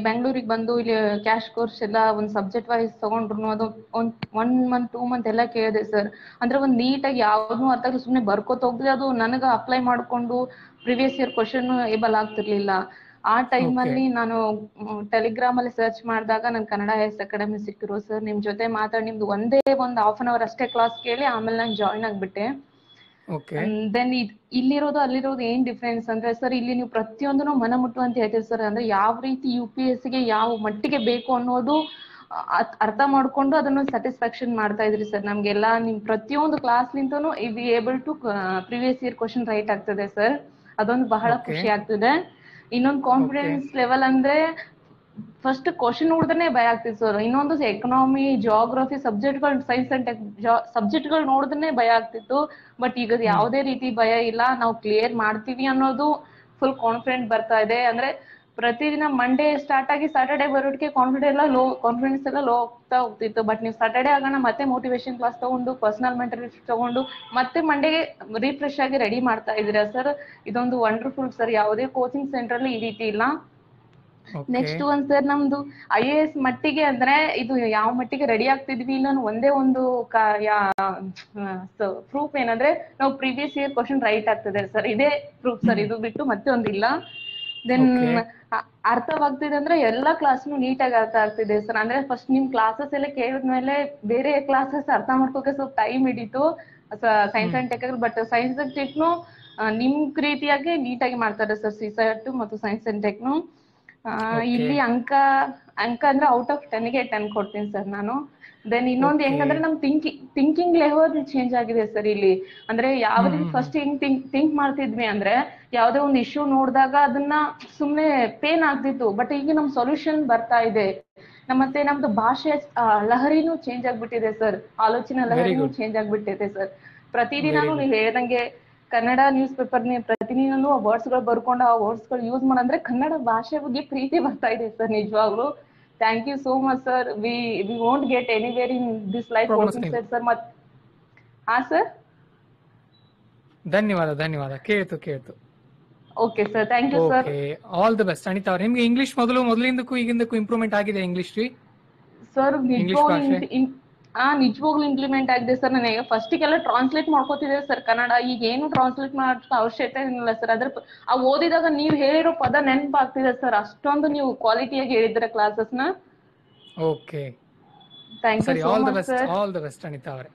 ಬೆಂಗಳೂರಿಗೆ ಬಂದು ಇಲ್ಲಿ ಕ್ಯಾಶ್ ಕೋರ್ಸ್ ಎಲ್ಲ ಒಂದ್ ಸಬ್ಜೆಕ್ಟ್ ವೈಸ್ ತಗೊಂಡ್ರು ಅದು ಒಂದ್ ಒನ್ ಮಂತ್ ಟೂ ಮಂತ್ ಎಲ್ಲ ಕೇಳಿದೆ ಸರ್ ಅಂದ್ರೆ ಒಂದ್ ನೀಟಾಗಿ ಯಾವ್ದು ಅರ್ಥ ಸುಮ್ಮನೆ ಬರ್ಕೋತ ಹೋಗ್ದೆ ಅದು ನನಗ ಅಪ್ಲೈ ಮಾಡ್ಕೊಂಡು ಪ್ರಿವಿಯಸ್ ಇಯರ್ ಕ್ವಶನ್ ಏಬಲ್ ಆಗ್ತಿರ್ಲಿಲ್ಲ ಆ ಟೈಮ್ ಅಲ್ಲಿ ನಾನು ಟೆಲಿಗ್ರಾಮ್ ಅಲ್ಲಿ ಸರ್ಚ್ ಮಾಡಿದಾಗ ನನ್ ಕನ್ನಡ ಹೈಸ್ ಅಕಾಡೆಮಿ ಸಿಕ್ಕಿರು ಸರ್ ನಿಮ್ ಜೊತೆ ಮಾತಾಡಿ ನಿಮ್ದು ಒಂದೇ ಒಂದು ಹಾಫ್ ಅನ್ ಅವರ್ ಅಷ್ಟೇ ಕ್ಲಾಸ್ ಕೇಳಿ ಆಮೇಲೆ ನಾನು ಜಾಯಿನ್ ಆಗ್ಬಿಟ್ಟೆ ದೆನ್ ಇಲ್ಲಿರೋದು ಅಲ್ಲಿರೋದು ಏನ್ ಡಿಫ್ರೆನ್ಸ್ ಅಂದ್ರೆ ಸರ್ ಇಲ್ಲಿ ನೀವು ಪ್ರತಿಯೊಂದನ್ನು ಮನ ಅಂತ ಹೇಳ್ತೀರಿ ಸರ್ ಅಂದ್ರೆ ಯಾವ ರೀತಿ ಯು ಗೆ ಯಾವ ಮಟ್ಟಿಗೆ ಬೇಕು ಅನ್ನೋದು ಅರ್ಥ ಮಾಡ್ಕೊಂಡು ಅದನ್ನ ಸ್ಯಾಟಿಸ್ಫ್ಯಾಕ್ಷನ್ ಮಾಡ್ತಾ ಇದ್ರಿ ಸರ್ ನಮ್ಗೆಲ್ಲ ನಿಮ್ ಪ್ರತಿಯೊಂದು ಕ್ಲಾಸ್ ನಿಂತನು able to previous year question write ಆಗ್ತದೆ ಸರ್ ಅದೊಂದು ಬಹಳ ಖುಷಿ ಆಗ್ತದೆ ಇನ್ನೊಂದು ಕಾನ್ಫಿಡೆನ್ಸ್ ಲೆವೆಲ್ ಅಂದ್ರೆ ಫಸ್ಟ್ ಕ್ವಶನ್ ನೋಡಿದ್ರೆ ಭಯ ಆಗ್ತಿತ್ತು ಸರ್ ಇನ್ನೊಂದು ಎಕನಾಮಿ ಜಿಯೋಗ್ರಫಿ ಸಬ್ಜೆಕ್ಟ್ಗಳು ಸೈನ್ಸ್ ಅಂಡ್ ಟೆಕ್ ಗಳು ನೋಡಿದ್ರೆ ಭಯ ಆಗ್ತಿತ್ತು ಬಟ್ ಈಗ ಯಾವುದೇ ರೀತಿ ಭಯ ಇಲ್ಲ ನಾವು ಕ್ಲಿಯರ್ ಮಾಡ್ತೀವಿ ಅನ್ನೋದು ಫುಲ್ ಕಾನ್ಫಿಡೆಂಟ್ ಬರ್ತಾ ಇದೆ ಅಂದ್ರೆ ಪ್ರತಿದಿನ ಮಂಡೇ ಸ್ಟಾರ್ಟ್ ಆಗಿ ಸ್ಯಾಟರ್ಡೆ ಬರೋಟಿಗೆ ಕಾನ್ಫಿಡೆನ್ಸ್ ಎಲ್ಲ ಲೋ ಕಾನ್ಫಿಡೆನ್ಸ್ ಎಲ್ಲ ಲೋ ಆಗ್ತಾ ಹೋಗ್ತಿತ್ತು ಬಟ್ ನೀವು ಸ್ಯಾಟರ್ಡೆ ಆಗೋಣ ಮತ್ತೆ ಮೋಟಿವೇಶನ್ ಕ್ಲಾಸ್ ತಗೊಂಡು ಪರ್ಸನಲ್ ಮೆಂಟಲ್ ತಗೊಂಡು ಮತ್ತೆ ಮಂಡೇಗೆ ರೀಫ್ರೆಶ್ ಆಗಿ ರೆಡಿ ಮಾಡ್ತಾ ಇದೀರಾ ಸರ್ ಇದೊಂದು ವಂಡರ್ಫುಲ್ ಸರ್ ಯಾವುದೇ ಕೋಚಿಂಗ್ ಸೆಂಟರ್ ಅಲ್ಲಿ ಈ ರೀತಿ ಇಲ್ಲ ನೆಕ್ಸ್ಟ್ ಒಂದ್ ಸರ್ ನಮ್ದು ಐ ಎ ಎಸ್ ಮಟ್ಟಿಗೆ ಅಂದ್ರೆ ಇದು ಯಾವ ಮಟ್ಟಿಗೆ ರೆಡಿ ಆಗ್ತಿದ್ವಿ ಇಲ್ಲ ಒಂದೇ ಒಂದು ಪ್ರೂಫ್ ಏನಂದ್ರೆ ನಾವು ಪ್ರಿವಿಯಸ್ ಇಯರ್ ಕ್ವಶನ್ ರೈಟ್ ಆಗ್ತದೆ ಸರ್ ಇದೇ ಪ್ರೂಫ್ ಸರ್ ಇದು ಬಿಟ್ಟು ಮತ್ತೆ ಒಂದಿಲ್ಲ ದೆನ್ ಅರ್ಥವಾಗ್ತಿದೆ ಅಂದ್ರೆ ಎಲ್ಲಾ ಕ್ಲಾಸ್ನು ನೀಟಾಗಿ ಅರ್ಥ ಆಗ್ತಿದೆ ಸರ್ ಅಂದ್ರೆ ಫಸ್ಟ್ ನಿಮ್ ಕ್ಲಾಸಸ್ ಎಲ್ಲ ಕೇಳಿದ್ಮೇಲೆ ಬೇರೆ ಕ್ಲಾಸಸ್ ಅರ್ಥ ಮಾಡ್ಕೋಕೆ ಸ್ವಲ್ಪ ಟೈಮ್ ಹಿಡೀತು science and tech but science and ಟೆಕ್ನು ನಿಮ್ ರೀತಿಯಾಗಿ ನೀಟಾಗಿ ಮಾಡ್ತಾರೆ ಸರ್ ಟು ಮತ್ತು ಸೈನ್ಸ್ ಅಂಡ್ ಟೆಕ್ನು ಇಲ್ಲಿ ಅಂಕ ಅಂಕ ಅಂದ್ರೆ ಔಟ್ ಆಫ್ ಟೆನ್ಗೆ ಟೆನ್ ಕೊಡ್ತೀನಿ ಸರ್ ನಾನು ದೆನ್ ಇನ್ನೊಂದು ಹೆಂಗಂದ್ರೆ ನಮ್ ಥಿಂಕಿಂಗ್ ಥಿಂಕಿಂಗ್ ಲೆವೆಲ್ ಚೇಂಜ್ ಆಗಿದೆ ಸರ್ ಇಲ್ಲಿ ಅಂದ್ರೆ ಯಾವ ಫಸ್ಟ್ ಹಿಂಗ್ ಥಿಂಕ್ ಥಿಂಕ್ ಮಾಡ್ತಿದ್ವಿ ಅಂದ್ರೆ ಯಾವ್ದೇ ಒಂದು ಇಶ್ಯೂ ನೋಡಿದಾಗ ಅದನ್ನ ಸುಮ್ಮನೆ ಪೇನ್ ಆಗ್ತಿತ್ತು ಬಟ್ ಈಗ ನಮ್ ಸೊಲ್ಯೂಷನ್ ಬರ್ತಾ ಇದೆ ಮತ್ತೆ ನಮ್ದು ಭಾಷೆ ಲಹರಿನೂ ಚೇಂಜ್ ಆಗ್ಬಿಟ್ಟಿದೆ ಸರ್ ಆಲೋಚನೆ ಲಹರಿನೂ ಚೇಂಜ್ ಆಗ್ಬಿಟ್ಟಿದೆ ಸರ್ ಪ್ರತಿದಿನಾನು ನೀವು ಹೇಳ್ದಂಗೆ ಕನ್ನಡ ನ್ಯೂಸ್ ಪೇಪರ್ ಪ್ರತಿದಿನೂ ವರ್ಡ್ಸ್ ಗಳು ಬರ್ಕೊಂಡು ಆ ವರ್ಡ್ಸ್ ಗಳು ಯೂಸ್ ಮಾಡಂದ್ರೆ ಕನ್ನಡ ಭಾಷೆ ಬಗ್ಗೆ ಪ್ರೀತಿ ಬರ್ತಾ ಇದೆ ಸರ್ ನಿಜವಾಗ್ಲೂ thank you so much sir we we won't get anywhere in this life coaching sir sir ಮತ್ ಹಾ ಸರ್ ಧನ್ಯವಾದ ಧನ್ಯವಾದ ಕೇಳ್ತು ಕೇಳ್ತು okay sir thank you sir all the best Anita ಅವ್ರೆ ನಿಮ್ಗೆ ಇಂಗ್ಲಿಷ್ ಮೊದಲು ಮೊದಲಿಂದಕ್ಕೂ ಈಗಿಂದಕ್ಕೂ ಇಂಪ್ರೂವ್ಮೆಂಟ್ ಆಗಿದೆ ಇಂಗ್ಲಿಷ್ ರೀ ಸರ್ ಇಂಗ್ಲಿಷ್ ಆ ನಿಜವಾಗ್ಲೂ ಇಂಪ್ಲಿಮೆಂಟ್ ಆಗಿದೆ ಸರ್ ನನಗೆ ಫಸ್ಟಿಗೆಲ್ಲ ಟ್ರಾನ್ಸ್ಲೇಟ್ ಮಾಡ್ಕೋತಿದ್ದೆ ಸರ್ ಕನ್ನಡ ಈಗ ಏನು ಟ್ರಾನ್ಸ್ಲೇಟ್ ಮಾಡೋ ಅವಶ್ಯಕತೆ ಏನಿಲ್ಲ ಸರ್ ಅದ್ರ ಆ ಓದಿದಾಗ ನೀವು ಹೇಳಿರೋ ಪದ ನೆನಪಾಗ್ತಿದೆ ಸರ್ ಅಷ್ಟೊಂದು ನೀವು ಕ್ವಾಲಿಟಿಯಾಗಿ ಹೇಳಿದ್ರೆ ನ okay thank you all the best all the best Anita ಅವರೇ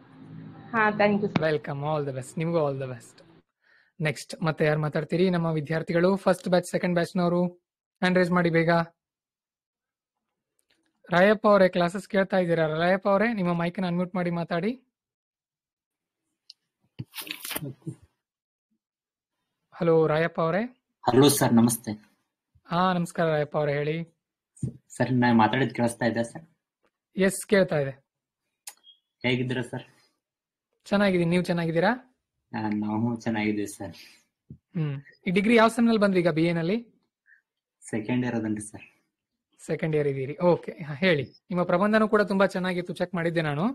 ಹಾ thank you welcome all the best ನಿಮಗೂ ಆಲ್ ದ ಬೆಸ್ಟ್ ನೆಕ್ಸ್ಟ್ ಮತ್ತೆ ಯಾರು ಮಾತಾಡ್ತೀರಿ ನಮ್ಮ ವಿದ್ಯಾರ್ಥಿಗಳು ಫಸ್ಟ್ ಬ್ಯಾಚ್ ಸೆಕೆಂಡ್ ಬ್ಯಾಚ್ ನವರು ಹ್ಯಾಂಡ್ ರೈಸ್ ಮಾಡಿ ಬೇಗ ರಾಯಪ್ಪ ಅವರೇ ಕ್ಲಾಸಸ್ ಕೇಳ್ತಾ ಇದ್ದೀರಾ ರಾಯಪ್ಪ ಅವರೇ ನಿಮ್ಮ ಮೈಕ್ ಅನ್ಮ್ಯೂಟ್ ಮಾಡಿ ಮಾತಾಡಿ ಹಲೋ ರಾಯಪ್ಪ ಅವರೇ ಹಲೋ ಸರ್ ನಮಸ್ತೆ ಹಾ ನಮಸ್ಕಾರ ರಾಯಪ್ಪ ಅವರೇ ಹೇಳಿ ಸರ್ ನಾನು ಮಾತಾಡಿದ್ ಕೇಳಿಸ್ತಾ ಇದೆ ಸರ್ ಎಸ್ ಕೇಳ್ತಾ ಇದೆ ಹೇಗಿದ್ದೀರಾ ಸರ್ ಚೆನ್ನಾಗಿದ್ದೀನಿ ನೀವು ಚೆನ್ನಾಗಿದ್ದೀರಾ ನಾವು ಚೆನ್ನಾಗಿದ್ದೀವಿ ಸರ್ ಹ್ಮ್ ಈ ಡಿಗ್ರಿ ಯಾವ ಸೆಮ್ ನಲ್ಲಿ ಬಂದ್ರಿ ಈಗ ಬಿ ಎ ನಲ್ಲಿ ಸೆಕೆಂಡ್ ಇಯರ್ ಅದನ್ರಿ ಸರ್ ಸೆಕೆಂಡ್ ಇಯರ್ ಇದ್ದೀರಿ ಓಕೆ ಹೇಳಿ ನಿಮ್ಮ ಪ್ರಬಂಧನೂ ಕೂಡ ತುಂಬಾ ಚೆನ್ನಾಗಿತ್ತು ಚೆಕ್ ಮಾಡಿದ್ದೆ ನಾನು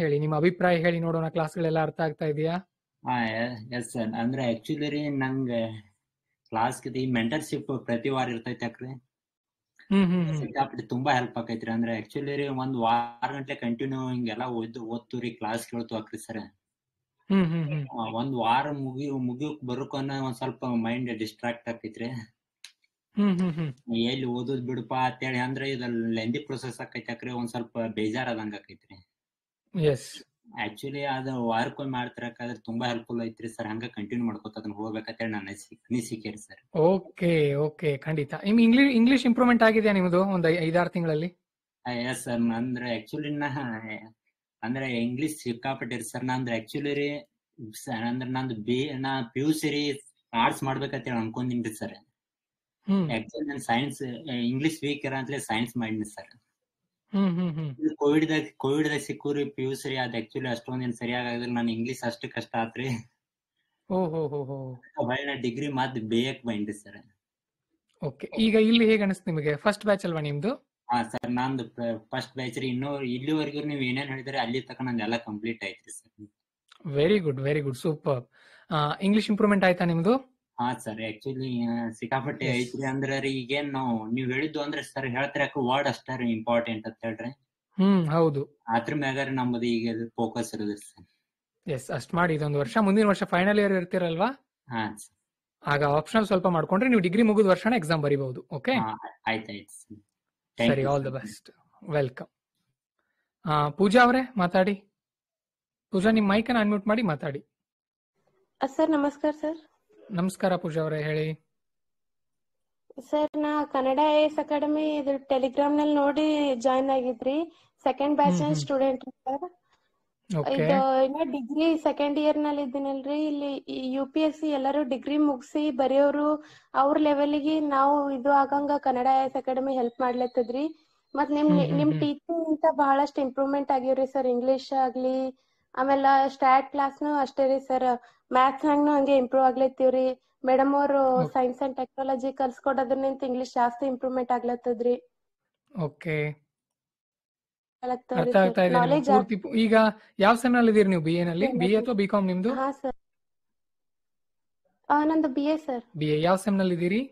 ಹೇಳಿ ನಿಮ್ಮ ಅಭಿಪ್ರಾಯ ಹೇಳಿ ನೋಡೋಣ ಕ್ಲಾಸ್ಗಳೆಲ್ಲ ಅರ್ಥ ಆಗ್ತಾ ಇದೆಯಾ ಎಸ್ ಸರ್ ಅಂದ್ರೆ ಆಕ್ಚುಲಿ ರೀ ನಂಗೆ ಕ್ಲಾಸ್ ಈ ಮೆಂಟರ್ಶಿಪ್ ಪ್ರತಿ ವಾರ ಇರ್ತೈತೆ ಅಕ್ರಿ ಸಿಕ್ಕಾಪಟ್ಟೆ ತುಂಬಾ ಹೆಲ್ಪ್ ಆಕೈತ್ರಿ ಅಂದ್ರೆ ಆಕ್ಚುಲಿ ರೀ ಒಂದ್ ವಾರ ಗಂಟೆ ಕಂಟಿನ್ಯೂ ಹಿಂಗೆಲ್ಲ ಓದ್ ಓದ್ತು ರೀ ಕ್ಲಾಸ್ ಕೇಳ್ತು ಅಕ್ರಿ ಸರ್ ಒಂದ್ ವಾರ ಮುಗಿ ಮುಗಿಯೋಕ್ ಬರೋಕನ್ನ ಒಂದ್ ಸ್ವಲ್ಪ ಮೈಂಡ್ ಡಿಸ್ಟ್ರಾಕ್ಟ್ ಆಕೈತ್ರಿ ಎಲ್ಲಿ ಓದುದ್ ಬಿಡಪಾ ಅಂತೇಳಿ ಅಂದ್ರೆ ಇದ ಲೆಂದಿ ಪ್ರೊಸೆಸ್ ಆಕೈತಿ ಒಂದ್ ಸ್ವಲ್ಪ ಬೇಜಾರ್ ಆದಂಗ ಆಕೈತ್ರಿ ಆಕ್ಚುಲಿ ಅದ ವಾರಕ್ಕೊಮ್ಮೆ ಮಾಡ್ತಿರಕಾದ್ರೆ ತುಂಬಾ ಹೆಲ್ಪ್ಫುಲ್ ಐತ್ರಿ ಸರ್ ಹಂಗ ಕಂಟಿನ್ಯೂ ಮಾಡ್ಕೋತ ಅದನ್ನ ಹೋಗ್ಬೇಕಂತೇಳಿ ನಾನು ಅನಿಸಿಕೆ ಸರ್ ಓಕೆ ಓಕೆ ಖಂಡಿತ ನಿಮ್ ಇಂಗ್ಲಿಷ್ ಇಂಗ್ಲಿಷ್ ಇಂಪ್ರೂವ್ಮೆಂಟ್ ಆಗಿದೆಯಾ ನಿಮ್ದು ಒಂದ್ ಐದಾರು ತಿಂಗಳಲ್ಲಿ ಎಸ್ ಸರ್ ಅಂದ್ರೆ ಆಕ್ಚುಲಿ ನಾ ಅಂದ್ರೆ ಇಂಗ್ಲಿಷ್ ಸಿಕ್ಕಾಪಟ್ಟಿರಿ ಸರ್ ನಾ ಆಕ್ಚುಲಿ ರೀ ಅಂದ್ರೆ ನಂದು ಬಿ ನಾ ಪಿ ಯು ಸಿ ರೀ ಆರ್ಟ್ಸ್ ಮಾಡ್ಬೇಕಂತೇಳಿ ಅನ್ಕೊಂಡಿನ್ರಿ ಸರ್ ಆಕ್ಚುಲಿ ನಾನು ಸೈನ್ಸ್ ಇಂಗ್ಲಿಷ್ ವೀಕ್ ಇರ ಅಂತಲೇ ಸೈನ್ಸ್ ಮಾಡಿನಿ ಸರ್ ಕೋವಿಡ್ ದಾಗ ಕೋವಿಡ್ ದಾಗ ಸಿಕ್ಕೂರಿ ಪಿ ಯು ಸಿ ಅದ್ ಆಕ್ಚುಲಿ ಅಷ್ಟೊಂದ್ ಏನ್ ಸರಿಯಾಗಿ ಆಗಿದ್ರೆ ನಾನು ಇಂಗ್ಲಿಷ್ ಅಷ್ಟು ಕಷ್ಟ ಆತ್ರಿ ನಾ ಡಿಗ್ರಿ ಮತ್ ಬೇಕ್ ಬಂದ್ರಿ ಸರ್ ಓಕೆ ಈಗ ಇಲ್ಲಿ ಹೇಗೆ ಅನಿಸ್ತು ನಿಮಗೆ ಫಸ್ಟ್ ಬ್ಯಾಚ್ ಅಲ್ವಾ ನಿಮ್ದು ಹಾ ಸರ್ ನಂದು ಫಸ್ಟ್ ಬ್ಯಾಚ್ ರೀ ಇನ್ನೂ ಇಲ್ಲಿವರೆಗೂ ನೀವು ಏನೇನ್ ಹೇಳಿದ್ರೆ ಅಲ್ಲಿ ತಕ ನಂದು ಎಲ್ಲ ಕಂಪ್ಲೀಟ್ ಆಯ್ತು sir very good very good super English improvement ಆಯ್ತಾ ನಿಮ್ದು ಹಾ ಸರ್ ಆಕ್ಚುಲಿ ಸಿಕ್ಕಾಪಟ್ಟೆ ಐತ್ರಿ ಅಂದ್ರೆ ರೀ ಈಗೇನ್ ನಾವು ನೀವ್ ಹೇಳಿದ್ದು ಅಂದ್ರೆ ಸರ್ ಹೇಳ್ತಿರಕ ವರ್ಡ್ ಅಷ್ಟ ರೀ ಇಂಪಾರ್ಟೆಂಟ್ ಅಂತ ಹೇಳ್ರಿ ಹ್ಮ್ ಹೌದು ಅದ್ರ ಮ್ಯಾಗ ನಮ್ದು ನಮ್ಮದು ಈಗ ಫೋಕಸ್ ಇರೋದು ಎಸ್ ಅಷ್ಟ್ ಮಾಡಿ ಇದೊಂದು ವರ್ಷ ಮುಂದಿನ ವರ್ಷ ಫೈನಲ್ ಇಯರ್ ಇರ್ತೀರಲ್ವಾ ಹಾ ಆಗ ಆಪ್ಷನಲ್ ಸ್ವಲ್ಪ ಮಾಡ್ಕೊಂಡ್ರೆ ನೀವು ಡಿಗ್ರಿ ಮುಗಿದ ವರ್ಷನೇ ಎಕ್ಸಾಮ್ ಬರಿಬಹುದು ಓಕೆ ಸರಿ all the best welcome Pooja ಅವರೇ ಮಾತಾಡಿ ಪೂಜಾ ನಿಮ್ ಮೈಕ್ ಅನ್ನು ಅನ್ಮ್ಯೂಟ್ ಮಾಡಿ ಮಾತಾಡಿ ಸರ್ ನಮಸ್ಕಾರ ಸರ್ ನಮಸ್ಕಾರ ಪೂಜಾ ಅವರೇ ಹೇಳಿ ಸರ್ ನಾ ಕನ್ನಡ ಎಸ್ ಅಕಾಡೆಮಿ ಇದು ಟೆಲಿಗ್ರಾಮ್ ನಲ್ಲಿ ನೋಡಿ ಜಾಯಿನ್ ಆಗಿದ್ರಿ second batch student sir degree second year ನಲ್ಲಿ ಇದ್ದೀನಲ್ರಿ ಇಲ್ಲಿ ಯು ಪಿ ಎಸ್ ಸಿ ಎಲ್ಲರೂ ಡಿಗ್ರಿ ಮುಗಿಸಿ ಬರೆಯೋರು ಅವ್ರ ಲೆವೆಲ್ಗೆ ನಾವು ಇದು ಆಗಂಗ ಕನ್ನಡ ಎಸ್ ಅಕಾಡೆಮಿ ಹೆಲ್ಪ್ ಮಾಡ್ಲತ್ತದ್ರಿ ಮತ್ ನಿಮ್ ನಿಮ್ ಟೀಚಿಂಗ್ ಇಂತ ಬಹಳಷ್ಟು ಇಂಪ್ರೂವ್ಮೆಂಟ್ ಆಗಿವ್ರಿ ಸರ್ ಇಂಗ್ಲಿಷ್ ಆಗ್ಲಿ ಆಮೇಲೆ ಸ್ಟಾಟ್ ಕ್ಲಾಸ್ನು ಅಷ್ಟೇ ರೀ ಸರ್ ಮ್ಯಾಥ್ಸ್ ಹಂಗ ಹಂಗೆ ಇಂಪ್ರೂವ್ ಆಗ್ಲತ್ತೀವ್ರಿ ಮೇಡಮ್ ಅವರು ಸೈನ್ಸ್ ಅಂಡ್ ಟೆಕ್ನಾಲಜಿ ಕಲ್ಸ್ಕೊಡೋದ್ರಿಂದ ಇಂಗ್ಲಿಷ್ ಜಾಸ್ತಿ ಇಂಪ್ರೂವ್ಮೆಂಟ್ ಆಗ್ಲತ್ತದ್ರಿ ಓಕೆ ಅರ್ಥ ಈಗ ಯಾವ ಸೆಮ್ ನಲ್ಲಿ ಇದೀರಿ ನೀವು ಬಿಎ ನಲ್ಲಿ ಬಿಎ ಅಥವಾ ಬಿ ಬಿಕಾಂ ನಿಮ್ದು ಹಾ ಸರ್ ನಂದು ಬಿಎ ಸರ್ ಬಿಎ ಯಾವ ಸೆಮ್ ನಲ್ಲಿ ಇದೀರಿ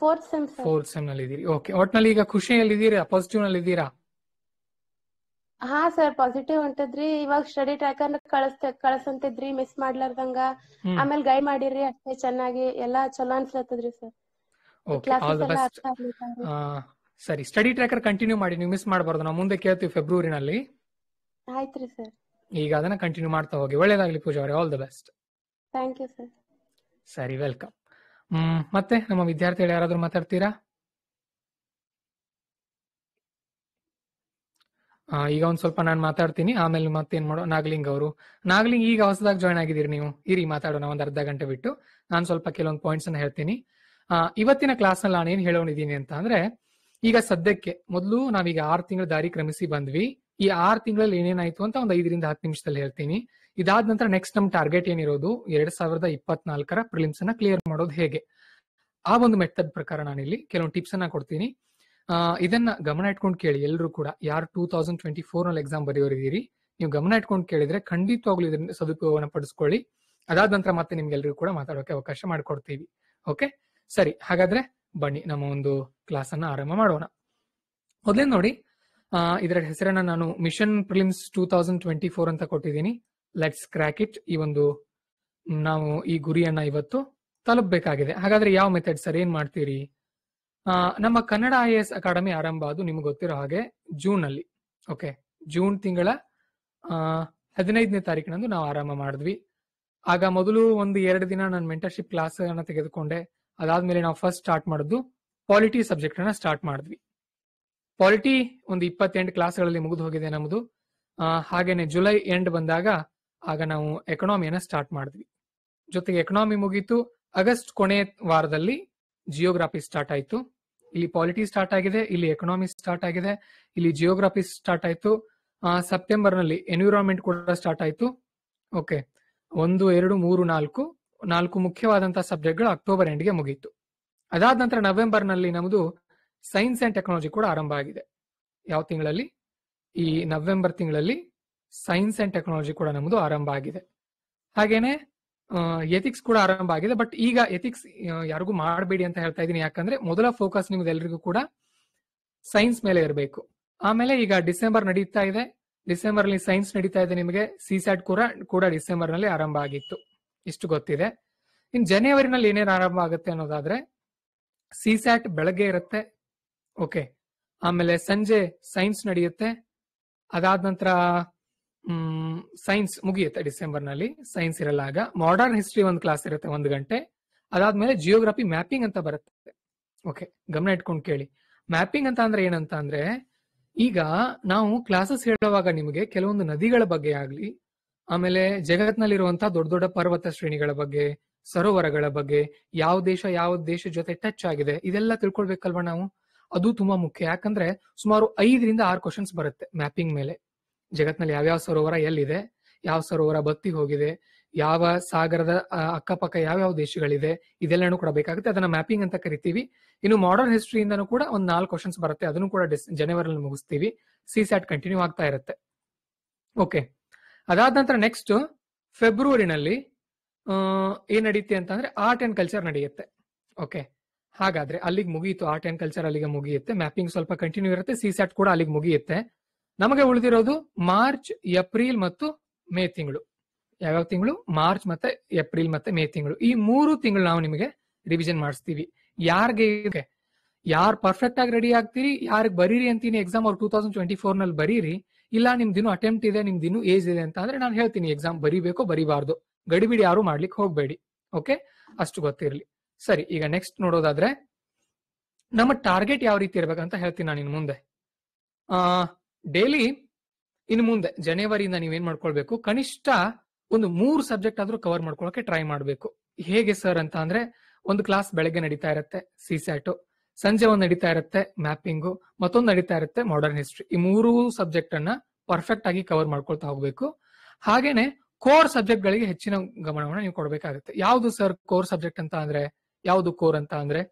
ಫೋರ್ತ್ ಸೆಮ್ ಫೋರ್ತ್ ಸೆಮ್ ನಲ್ಲಿ ಇದೀರಿ ಓಕೆ ಒಟ್ನಲ್ಲಿ ಈಗ ಖುಷಿಯಲ್ಲಿ ಇದ್ದೀರಾ ಪಾಸಿಟಿವ್ ನಲ್ಲಿ ಇದ್ದೀರಾ ಹಾ ಸರ್ ಪಾಸಿಟಿವ್ ಹೊಂಟದ್ರಿ ಇವಾಗ ಸ್ಟಡಿ ಟ್ರ್ಯಾಕರ್ ಕಳಿಸ್ತ ಕಳಸಂತಿದ್ರಿ ಮಿಸ್ ಮಾಡ್ಲಾರ್ದಂಗ ಆಮೇಲೆ ಗೈಡ್ ಮಾಡಿರಿ ಅಷ್ಟೇ ಚೆನ್ನಾಗಿ ಎಲ್ಲಾ ಚಲೋ ಅನ್ಸ್ಲತ್ತದ್ರಿ ಸರ್ ಸರಿ ಸ್ಟಡಿ ಟ್ರ್ಯಾಕರ್ ಕಂಟಿನ್ಯೂ ಮಾಡಿ ನೀವು ಮಿಸ್ ಮಾಡಬಾರ್ದು ನಾವು ಮುಂದೆ ಕೇಳ್ತೀವಿ ಫೆಬ್ರವರಿನಲ್ಲಿ ಆಯ್ತ್ರಿ ಸರ್ ಈಗ ಅದನ್ನ ಕಂಟಿನ್ಯೂ ಮಾಡ್ತಾ ಹೋಗಿ ಒಳ್ಳೇದಾಗ್ಲಿ ಪೂಜಾ ಅವರೇ all the best thank you sir ಸರಿ ವೆಲ್ಕಮ್ ಮತ್ತೆ ನಮ್ಮ ವಿದ್ಯಾರ್ಥಿಗಳು ಯಾರಾದ್ರೂ ಮಾತಾಡ್ತೀರಾ ಈಗ ಒಂದ್ ಸ್ವಲ್ಪ ನಾನು ಮಾತಾಡ್ತೀನಿ ಆಮೇಲೆ ಮತ್ತೇನ್ ಮಾಡೋ ನಾಗ್ಲಿಂಗ್ ಅವರು ನಾಗಲಿಂಗ್ ಈಗ ಹೊಸದಾಗಿ ಜಾಯ್ನ್ ಆಗಿದ್ದೀರಿ ನೀವು ಇರಿ ಮಾತಾಡೋಣ ಒಂದ್ ಅರ್ಧ ಗಂಟೆ ಬಿಟ್ಟು ನಾನು ಸ್ವಲ್ಪ ಕೆಲವೊಂದು ಪಾಯಿಂಟ್ಸ್ ಅನ್ನ ಹೇಳ್ತೀನಿ ಇವತ್ತಿನ ಕ್ಲಾಸ್ ನಲ್ಲಿ ನಾನು ಏನ್ ಹೇಳೋಣಿದ್ದೀನಿ ಅಂತ ಅಂದ್ರೆ ಈಗ ಸದ್ಯಕ್ಕೆ ಮೊದಲು ನಾವೀಗ ಆರ್ ತಿಂಗಳ ದಾರಿ ಕ್ರಮಿಸಿ ಬಂದ್ವಿ ಈ ಆರು ತಿಂಗಳಲ್ಲಿ ಏನೇನಾಯ್ತು ಅಂತ ಒಂದ್ ಐದರಿಂದ ಹತ್ತು ನಿಮಿಷದಲ್ಲಿ ಹೇಳ್ತೀನಿ ಇದಾದ ನಂತರ ನೆಕ್ಸ್ಟ್ ನಮ್ ಟಾರ್ಗೆಟ್ ಏನಿರೋದು ಎರಡ್ ಸಾವಿರದ ಇಪ್ಪತ್ನಾಲ್ಕರ ಪ್ರಿಲಿಮ್ಸ್ ಅನ್ನ ಕ್ಲಿಯರ್ ಮಾಡೋದು ಹೇಗೆ ಆ ಒಂದು ಮೆಥಡ್ ಪ್ರಕಾರ ನಾನಿಲ್ಲಿ ಕೆಲವೊಂದು ಟಿಪ್ಸ್ ಅನ್ನ ಕೊಡ್ತೀನಿ ಇದನ್ನ ಗಮನ ಇಟ್ಕೊಂಡು ಕೇಳಿ ಎಲ್ಲರೂ ಕೂಡ ಯಾರು ಟೂ ತೌಸಂಡ್ ಟ್ವೆಂಟಿ ಫೋರ್ ನಲ್ಲಿ ಎಕ್ಸಾಮ್ ಬರೆಯೋರಿದ್ದೀರಿ ನೀವು ಗಮನ ಇಟ್ಕೊಂಡು ಕೇಳಿದ್ರೆ ಖಂಡಿತವಾಗ್ಲೂ ಇದನ್ನ ಸದುಪಯೋಗವನ್ನು ಪಡಿಸ್ಕೊಳ್ಳಿ ಅದಾದ ನಂತರ ಮತ್ತೆ ನಿಮ್ಗೆಲ್ರಿಗೂ ಕೂಡ ಮಾತಾಡೋಕೆ ಅವಕಾಶ ಮಾಡಿಕೊಡ್ತೀವಿ ಓಕೆ ಸರಿ ಹಾಗಾದ್ರೆ ಬನ್ನಿ ನಮ್ಮ ಒಂದು ಕ್ಲಾಸ್ ಅನ್ನ ಆರಂಭ ಮಾಡೋಣ ಮೊದಲೇ ನೋಡಿ ಇದರ ಹೆಸರನ್ನ ನಾನು mission prelims two thousand twenty four ಅಂತ ಕೊಟ್ಟಿದ್ದೀನಿ ಲೆಟ್ಸ್ ಕ್ರಾಕ್ ಇಟ್ ಈ ಒಂದು ನಾವು ಈ ಗುರಿಯನ್ನ ಇವತ್ತು ತಲುಪಬೇಕಾಗಿದೆ ಹಾಗಾದ್ರೆ ಯಾವ ಮೆಥಡ್ ಸರ್ ಏನ್ ಮಾಡ್ತೀರಿ ನಮ್ಮ ಕನ್ನಡ ಐ ಎಸ್ ಅಕಾಡೆಮಿ ಆರಂಭ ಅದು ನಿಮ್ಗೆ ಗೊತ್ತಿರೋ ಹಾಗೆ ಜೂನ್ ಅಲ್ಲಿ ಓಕೆ ಜೂನ್ ತಿಂಗಳ ಹದಿನೈದನೇ ತಾರೀಕಿನಂದು ನಾವು ಆರಂಭ ಮಾಡಿದ್ವಿ ಆಗ ಮೊದಲು ಒಂದು ಎರಡು ದಿನ ನಾನು ಮೆಂಟರ್ಶಿಪ್ ಕ್ಲಾಸ್ ಅನ್ನ ತೆಗೆದುಕೊಂಡೆ ಅದಾದ್ಮೇಲೆ ನಾವು ಫಸ್ಟ್ ಸ್ಟಾರ್ಟ್ ಮಾಡಿದ್ದು ಪಾಲಿಟಿ ಸಬ್ಜೆಕ್ಟ್ ಅನ್ನ ಸ್ಟಾರ್ಟ್ ಮಾಡಿದ್ವಿ ಪಾಲಿಟಿ ಒಂದು ಇಪ್ಪತ್ತೆಂಟು ಕ್ಲಾಸ್ಗಳಲ್ಲಿ ಮುಗಿದು ಹೋಗಿದೆ ನಮ್ಮದು ಹಾಗೇನೆ ಜುಲೈ ಎಂಡ್ ಬಂದಾಗ ಆಗ ನಾವು ಎಕನಾಮಿಯನ್ನ ಸ್ಟಾರ್ಟ್ ಮಾಡಿದ್ವಿ ಜೊತೆಗೆ ಎಕನಾಮಿ ಮುಗೀತು ಆಗಸ್ಟ್ ಕೊನೆ ವಾರದಲ್ಲಿ ಜಿಯೋಗ್ರಾಫಿ ಸ್ಟಾರ್ಟ್ ಆಯಿತು ಇಲ್ಲಿ ಪಾಲಿಟಿ ಸ್ಟಾರ್ಟ್ ಆಗಿದೆ ಇಲ್ಲಿ ಎಕನಾಮಿ ಸ್ಟಾರ್ಟ್ ಆಗಿದೆ ಇಲ್ಲಿ ಜಿಯೋಗ್ರಫಿ ಸ್ಟಾರ್ಟ್ ಆಯ್ತು ಸೆಪ್ಟೆಂಬರ್ ನಲ್ಲಿ ಎನ್ವಿರಾನ್ಮೆಂಟ್ ಕೂಡ ಸ್ಟಾರ್ಟ್ ಆಯ್ತು ಓಕೆ ಒಂದು ಎರಡು ಮೂರು ನಾಲ್ಕು ನಾಲ್ಕು ಮುಖ್ಯವಾದಂತಹ ಸಬ್ಜೆಕ್ಟ್ಗಳು ಅಕ್ಟೋಬರ್ ಗೆ ಮುಗಿಯಿತು ಅದಾದ ನಂತರ ನವೆಂಬರ್ ನಲ್ಲಿ ನಮ್ದು ಸೈನ್ಸ್ ಅಂಡ್ ಟೆಕ್ನಾಲಜಿ ಕೂಡ ಆರಂಭ ಆಗಿದೆ ಯಾವ ತಿಂಗಳಲ್ಲಿ ಈ ನವೆಂಬರ್ ತಿಂಗಳಲ್ಲಿ ಸೈನ್ಸ್ ಅಂಡ್ ಟೆಕ್ನಾಲಜಿ ಕೂಡ ನಮ್ದು ಆರಂಭ ಆಗಿದೆ ಹಾಗೇನೆ ಎಥಿಕ್ಸ್ ಕೂಡ ಆರಂಭ ಆಗಿದೆ ಬಟ್ ಈಗ ಎಥಿಕ್ಸ್ ಯಾರಿಗೂ ಮಾಡಬೇಡಿ ಅಂತ ಹೇಳ್ತಾ ಇದೀನಿ ಯಾಕಂದ್ರೆ ಮೊದಲ ಫೋಕಸ್ ನಿಮ್ಗೆಲ್ಲರಿಗೂ ಕೂಡ ಸೈನ್ಸ್ ಮೇಲೆ ಇರಬೇಕು ಆಮೇಲೆ ಈಗ ಡಿಸೆಂಬರ್ ನಡೀತಾ ಇದೆ ಡಿಸೆಂಬರ್ ಅಲ್ಲಿ ಸೈನ್ಸ್ ನಡೀತಾ ಇದೆ ನಿಮಗೆ ಸಿಸ್ಯಾಟ್ ಕೂಡ ಕೂಡ ಡಿಸೆಂಬರ್ ನಲ್ಲಿ ಆರಂಭ ಆಗಿತ್ತು ಇಷ್ಟು ಗೊತ್ತಿದೆ ಇನ್ ಜನವರಿನಲ್ಲಿ ಏನೇನು ಆರಂಭ ಆಗುತ್ತೆ ಅನ್ನೋದಾದ್ರೆ ಸಿಸ್ಯಾಟ್ ಬೆಳಗ್ಗೆ ಇರುತ್ತೆ ಓಕೆ ಆಮೇಲೆ ಸಂಜೆ ಸೈನ್ಸ್ ನಡೆಯುತ್ತೆ ಅದಾದ ನಂತರ ಸೈನ್ಸ್ ಮುಗಿಯುತ್ತೆ ಡಿಸೆಂಬರ್ ನಲ್ಲಿ ಸೈನ್ಸ್ ಇರಲ್ಲ ಆಗ ಮಾಡರ್ನ್ ಹಿಸ್ಟ್ರಿ ಒಂದು ಕ್ಲಾಸ್ ಇರುತ್ತೆ ಒಂದು ಗಂಟೆ ಅದಾದ್ಮೇಲೆ ಜಿಯೋಗ್ರಫಿ ಮ್ಯಾಪಿಂಗ್ ಅಂತ ಬರುತ್ತೆ ಓಕೆ ಗಮನ ಇಟ್ಕೊಂಡು ಕೇಳಿ ಮ್ಯಾಪಿಂಗ್ ಅಂತ ಅಂದ್ರೆ ಏನಂತ ಅಂದ್ರೆ ಈಗ ನಾವು ಕ್ಲಾಸಸ್ ಹೇಳುವಾಗ ನಿಮಗೆ ಕೆಲವೊಂದು ನದಿಗಳ ಬಗ್ಗೆ ಆಗ್ಲಿ ಆಮೇಲೆ ಜಗತ್ನಲ್ಲಿರುವಂತಹ ದೊಡ್ಡ ದೊಡ್ಡ ಪರ್ವತ ಶ್ರೇಣಿಗಳ ಬಗ್ಗೆ ಸರೋವರಗಳ ಬಗ್ಗೆ ಯಾವ ದೇಶ ಯಾವ ದೇಶ ಜೊತೆ ಟಚ್ ಆಗಿದೆ ಇದೆಲ್ಲ ತಿಳ್ಕೊಳ್ಬೇಕಲ್ವಾ ನಾವು ಅದು ತುಂಬಾ ಮುಖ್ಯ ಯಾಕಂದ್ರೆ ಸುಮಾರು ಐದರಿಂದ ಆರು ಕ್ವಶನ್ಸ್ ಬರುತ್ತೆ ಮ್ಯಾಪಿಂಗ್ ಮೇಲೆ ಜಗತ್ನಲ್ಲಿ ಯಾವ್ಯಾವ ಸರೋವರ ಎಲ್ಲಿದೆ ಯಾವ ಸರೋವರ ಬತ್ತಿ ಹೋಗಿದೆ ಯಾವ ಸಾಗರದ ಅಕ್ಕಪಕ್ಕ ಯಾವ ದೇಶಗಳಿದೆ ಇದೆಲ್ಲನೂ ಕೂಡ ಬೇಕಾಗುತ್ತೆ ಅದನ್ನ ಮ್ಯಾಪಿಂಗ್ ಅಂತ ಕರಿತೀವಿ ಇನ್ನು ಮಾಡರ್ನ್ ಹಿಸ್ಟ್ರಿಯಿಂದನೂ ಕೂಡ ಒಂದ್ ನಾಲ್ಕು ಕ್ವಶನ್ಸ್ ಬರುತ್ತೆ ಅದನ್ನು ಕೂಡ ಜನವರಿ ಮುಗಿಸ್ತೀವಿ ಸಿ ಸ್ಯಾಟ್ ಕಂಟಿನ್ಯೂ ಆಗ್ತಾ ಇರುತ್ತೆ ಓಕೆ ಅದಾದ ನಂತರ ನೆಕ್ಸ್ಟ್ ಫೆಬ್ರವರಿನಲ್ಲಿ ಏನ್ ನಡೆಯುತ್ತೆ ಅಂತಂದ್ರೆ ಆರ್ಟ್ ಅಂಡ್ ಕಲ್ಚರ್ ನಡೆಯುತ್ತೆ ಓಕೆ ಹಾಗಾದ್ರೆ ಅಲ್ಲಿಗೆ ಮುಗಿಯಿತು ಆರ್ಟ್ ಅಂಡ್ ಕಲ್ಚರ್ ಅಲ್ಲಿಗೆ ಮುಗಿಯುತ್ತೆ ಮ್ಯಾಪಿಂಗ್ ಸ್ವಲ್ಪ ಕಂಟಿನ್ಯೂ ಇರುತ್ತೆ ಸಿ ಸ್ಯಾಟ್ ಕೂಡ ಅಲ್ಲಿಗೆ ಮುಗಿಯುತ್ತೆ ನಮಗೆ ಉಳಿದಿರೋದು ಮಾರ್ಚ್ ಏಪ್ರಿಲ್ ಮತ್ತು ಮೇ ತಿಂಗಳು ಯಾವ್ಯಾವ ತಿಂಗಳು ಮಾರ್ಚ್ ಮತ್ತೆ ಏಪ್ರಿಲ್ ಮತ್ತೆ ಮೇ ತಿಂಗಳು ಈ ಮೂರು ತಿಂಗಳು ನಾವು ನಿಮಗೆ ರಿವಿಷನ್ ಮಾಡಿಸ್ತೀವಿ ಯಾರಿಗೆ ಯಾರು ಪರ್ಫೆಕ್ಟ್ ಆಗಿ ರೆಡಿ ಆಗ್ತೀರಿ ಯಾರಿಗೆ ಬರೀರಿ ಅಂತೀನಿ ಎಕ್ಸಾಮ್ ಅವ್ರು ಟೂ ತೌಸಂಡ್ ಟ್ವೆಂಟಿ ಫೋರ್ ನಲ್ಲಿ ಬರೀರಿ ಇಲ್ಲ ದಿನ ಅಟೆಂಪ್ಟ್ ಇದೆ ದಿನ ಏಜ್ ಇದೆ ಅಂತ ಅಂದ್ರೆ ನಾನು ಹೇಳ್ತೀನಿ ಎಕ್ಸಾಮ್ ಬರೀಬೇಕು ಬರೀಬಾರ್ದು ಗಡಿಬಿಡಿ ಯಾರು ಮಾಡ್ಲಿಕ್ಕೆ ಹೋಗ್ಬೇಡಿ ಓಕೆ ಅಷ್ಟು ಗೊತ್ತಿರಲಿ ಸರಿ ಈಗ ನೆಕ್ಸ್ಟ್ ನೋಡೋದಾದ್ರೆ ನಮ್ಮ ಟಾರ್ಗೆಟ್ ಯಾವ ರೀತಿ ಅಂತ ಹೇಳ್ತೀನಿ ನಾನು ಇನ್ ಮುಂದೆ ಡೈಲಿ ಇನ್ನು ಮುಂದೆ ಜನವರಿಯಿಂದ ನೀವೇನ್ ಮಾಡ್ಕೊಳ್ಬೇಕು ಕನಿಷ್ಠ ಒಂದು ಮೂರು ಸಬ್ಜೆಕ್ಟ್ ಆದ್ರೂ ಕವರ್ ಮಾಡ್ಕೊಳಕ್ಕೆ ಟ್ರೈ ಮಾಡ್ಬೇಕು ಹೇಗೆ ಸರ್ ಅಂತ ಅಂದ್ರೆ ಒಂದು ಕ್ಲಾಸ್ ಬೆಳಗ್ಗೆ ನಡೀತಾ ಇರುತ್ತೆ ಸಿ ಸ್ಯಾಟು ಸಂಜೆ ಒಂದು ನಡೀತಾ ಇರುತ್ತೆ ಮ್ಯಾಪಿಂಗು ಮತ್ತೊಂದು ನಡೀತಾ ಇರುತ್ತೆ ಮಾಡರ್ನ್ ಹಿಸ್ಟ್ರಿ ಈ ಮೂರು ಸಬ್ಜೆಕ್ಟ್ ಅನ್ನ ಪರ್ಫೆಕ್ಟ್ ಆಗಿ ಕವರ್ ಮಾಡ್ಕೊಳ್ತಾ ಹೋಗ್ಬೇಕು ಹಾಗೇನೆ ಕೋರ್ ಸಬ್ಜೆಕ್ಟ್ ಗಳಿಗೆ ಹೆಚ್ಚಿನ ಗಮನವನ್ನು ನೀವು ಕೊಡಬೇಕಾಗುತ್ತೆ ಯಾವುದು ಸರ್ ಕೋರ್ ಸಬ್ಜೆಕ್ಟ್ ಅಂತ ಅಂದ್ರೆ ಯಾವುದು ಕೋರ್ ಅಂತ ಅಂದ್ರೆ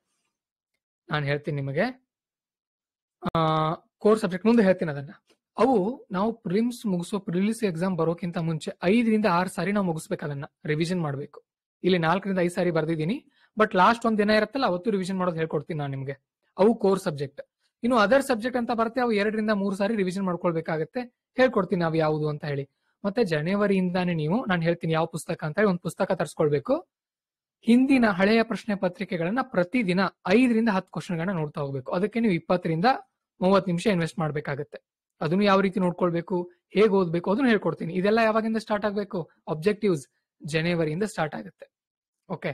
ನಾನು ಹೇಳ್ತೀನಿ ನಿಮಗೆ ಕೋರ್ ಸಬ್ಜೆಕ್ಟ್ ಮುಂದೆ ಹೇಳ್ತೀನಿ ಅದನ್ನ ಅವು ನಾವು ಪ್ರಿಮ್ಸ್ ಮುಗಿಸೋ ಪ್ರಿಲಿಸ್ ಎಕ್ಸಾಮ್ ಬರೋಕ್ಕಿಂತ ಮುಂಚೆ ಐದರಿಂದ ಆರು ಸಾರಿ ನಾವು ಮುಗಿಸ್ಬೇಕು ಅದನ್ನ ರಿವಿಷನ್ ಮಾಡಬೇಕು ಇಲ್ಲಿ ನಾಲ್ಕರಿಂದ ಐದು ಸಾರಿ ಬರ್ದಿದ್ದೀನಿ ಬಟ್ ಲಾಸ್ಟ್ ಒಂದ್ ದಿನ ಇರುತ್ತಲ್ಲ ಅವತ್ತು ರಿವಿಷನ್ ಮಾಡೋದು ಹೇಳ್ಕೊಡ್ತೀನಿ ನಾನು ನಿಮಗೆ ಅವು ಕೋರ್ ಸಬ್ಜೆಕ್ಟ್ ಇನ್ನು ಅದರ್ ಸಬ್ಜೆಕ್ಟ್ ಅಂತ ಬರುತ್ತೆ ಅವು ಎರಡರಿಂದ ಮೂರು ಸಾರಿ ರಿವಿಷನ್ ಮಾಡ್ಕೊಳ್ಬೇಕಾಗತ್ತೆ ಹೇಳ್ಕೊಡ್ತೀನಿ ನಾವು ಯಾವುದು ಅಂತ ಹೇಳಿ ಮತ್ತೆ ಜನವರಿಯಿಂದಾನೇ ನೀವು ನಾನು ಹೇಳ್ತೀನಿ ಯಾವ ಪುಸ್ತಕ ಅಂತ ಹೇಳಿ ಒಂದು ಪುಸ್ತಕ ತರಿಸ್ಕೊಳ್ಬೇಕು ಹಿಂದಿನ ಹಳೆಯ ಪ್ರಶ್ನೆ ಪತ್ರಿಕೆಗಳನ್ನ ಪ್ರತಿದಿನ ಐದರಿಂದ ಹತ್ತು ಕ್ವಶನ್ಗಳನ್ನ ನೋಡ್ತಾ ಹೋಗ್ಬೇಕು ಅದಕ್ಕೆ ನೀವು ಇಪ್ಪತ್ತರಿಂದ ಮೂವತ್ತು ನಿಮಿಷ ಇನ್ವೆಸ್ಟ್ ಮಾಡಬೇಕಾಗತ್ತೆ ಅದನ್ನು ಯಾವ ರೀತಿ ನೋಡ್ಕೊಳ್ಬೇಕು ಹೇಗೆ ಓದ್ಬೇಕು ಅದನ್ನು ಹೇಳ್ಕೊಡ್ತೀನಿ ಇದೆಲ್ಲ ಯಾವಾಗಿಂದ ಸ್ಟಾರ್ಟ್ ಆಗಬೇಕು ಅಬ್ಜೆಕ್ಟಿವ್ಸ್ ಜನವರಿಯಿಂದ ಸ್ಟಾರ್ಟ್ ಆಗುತ್ತೆ ಓಕೆ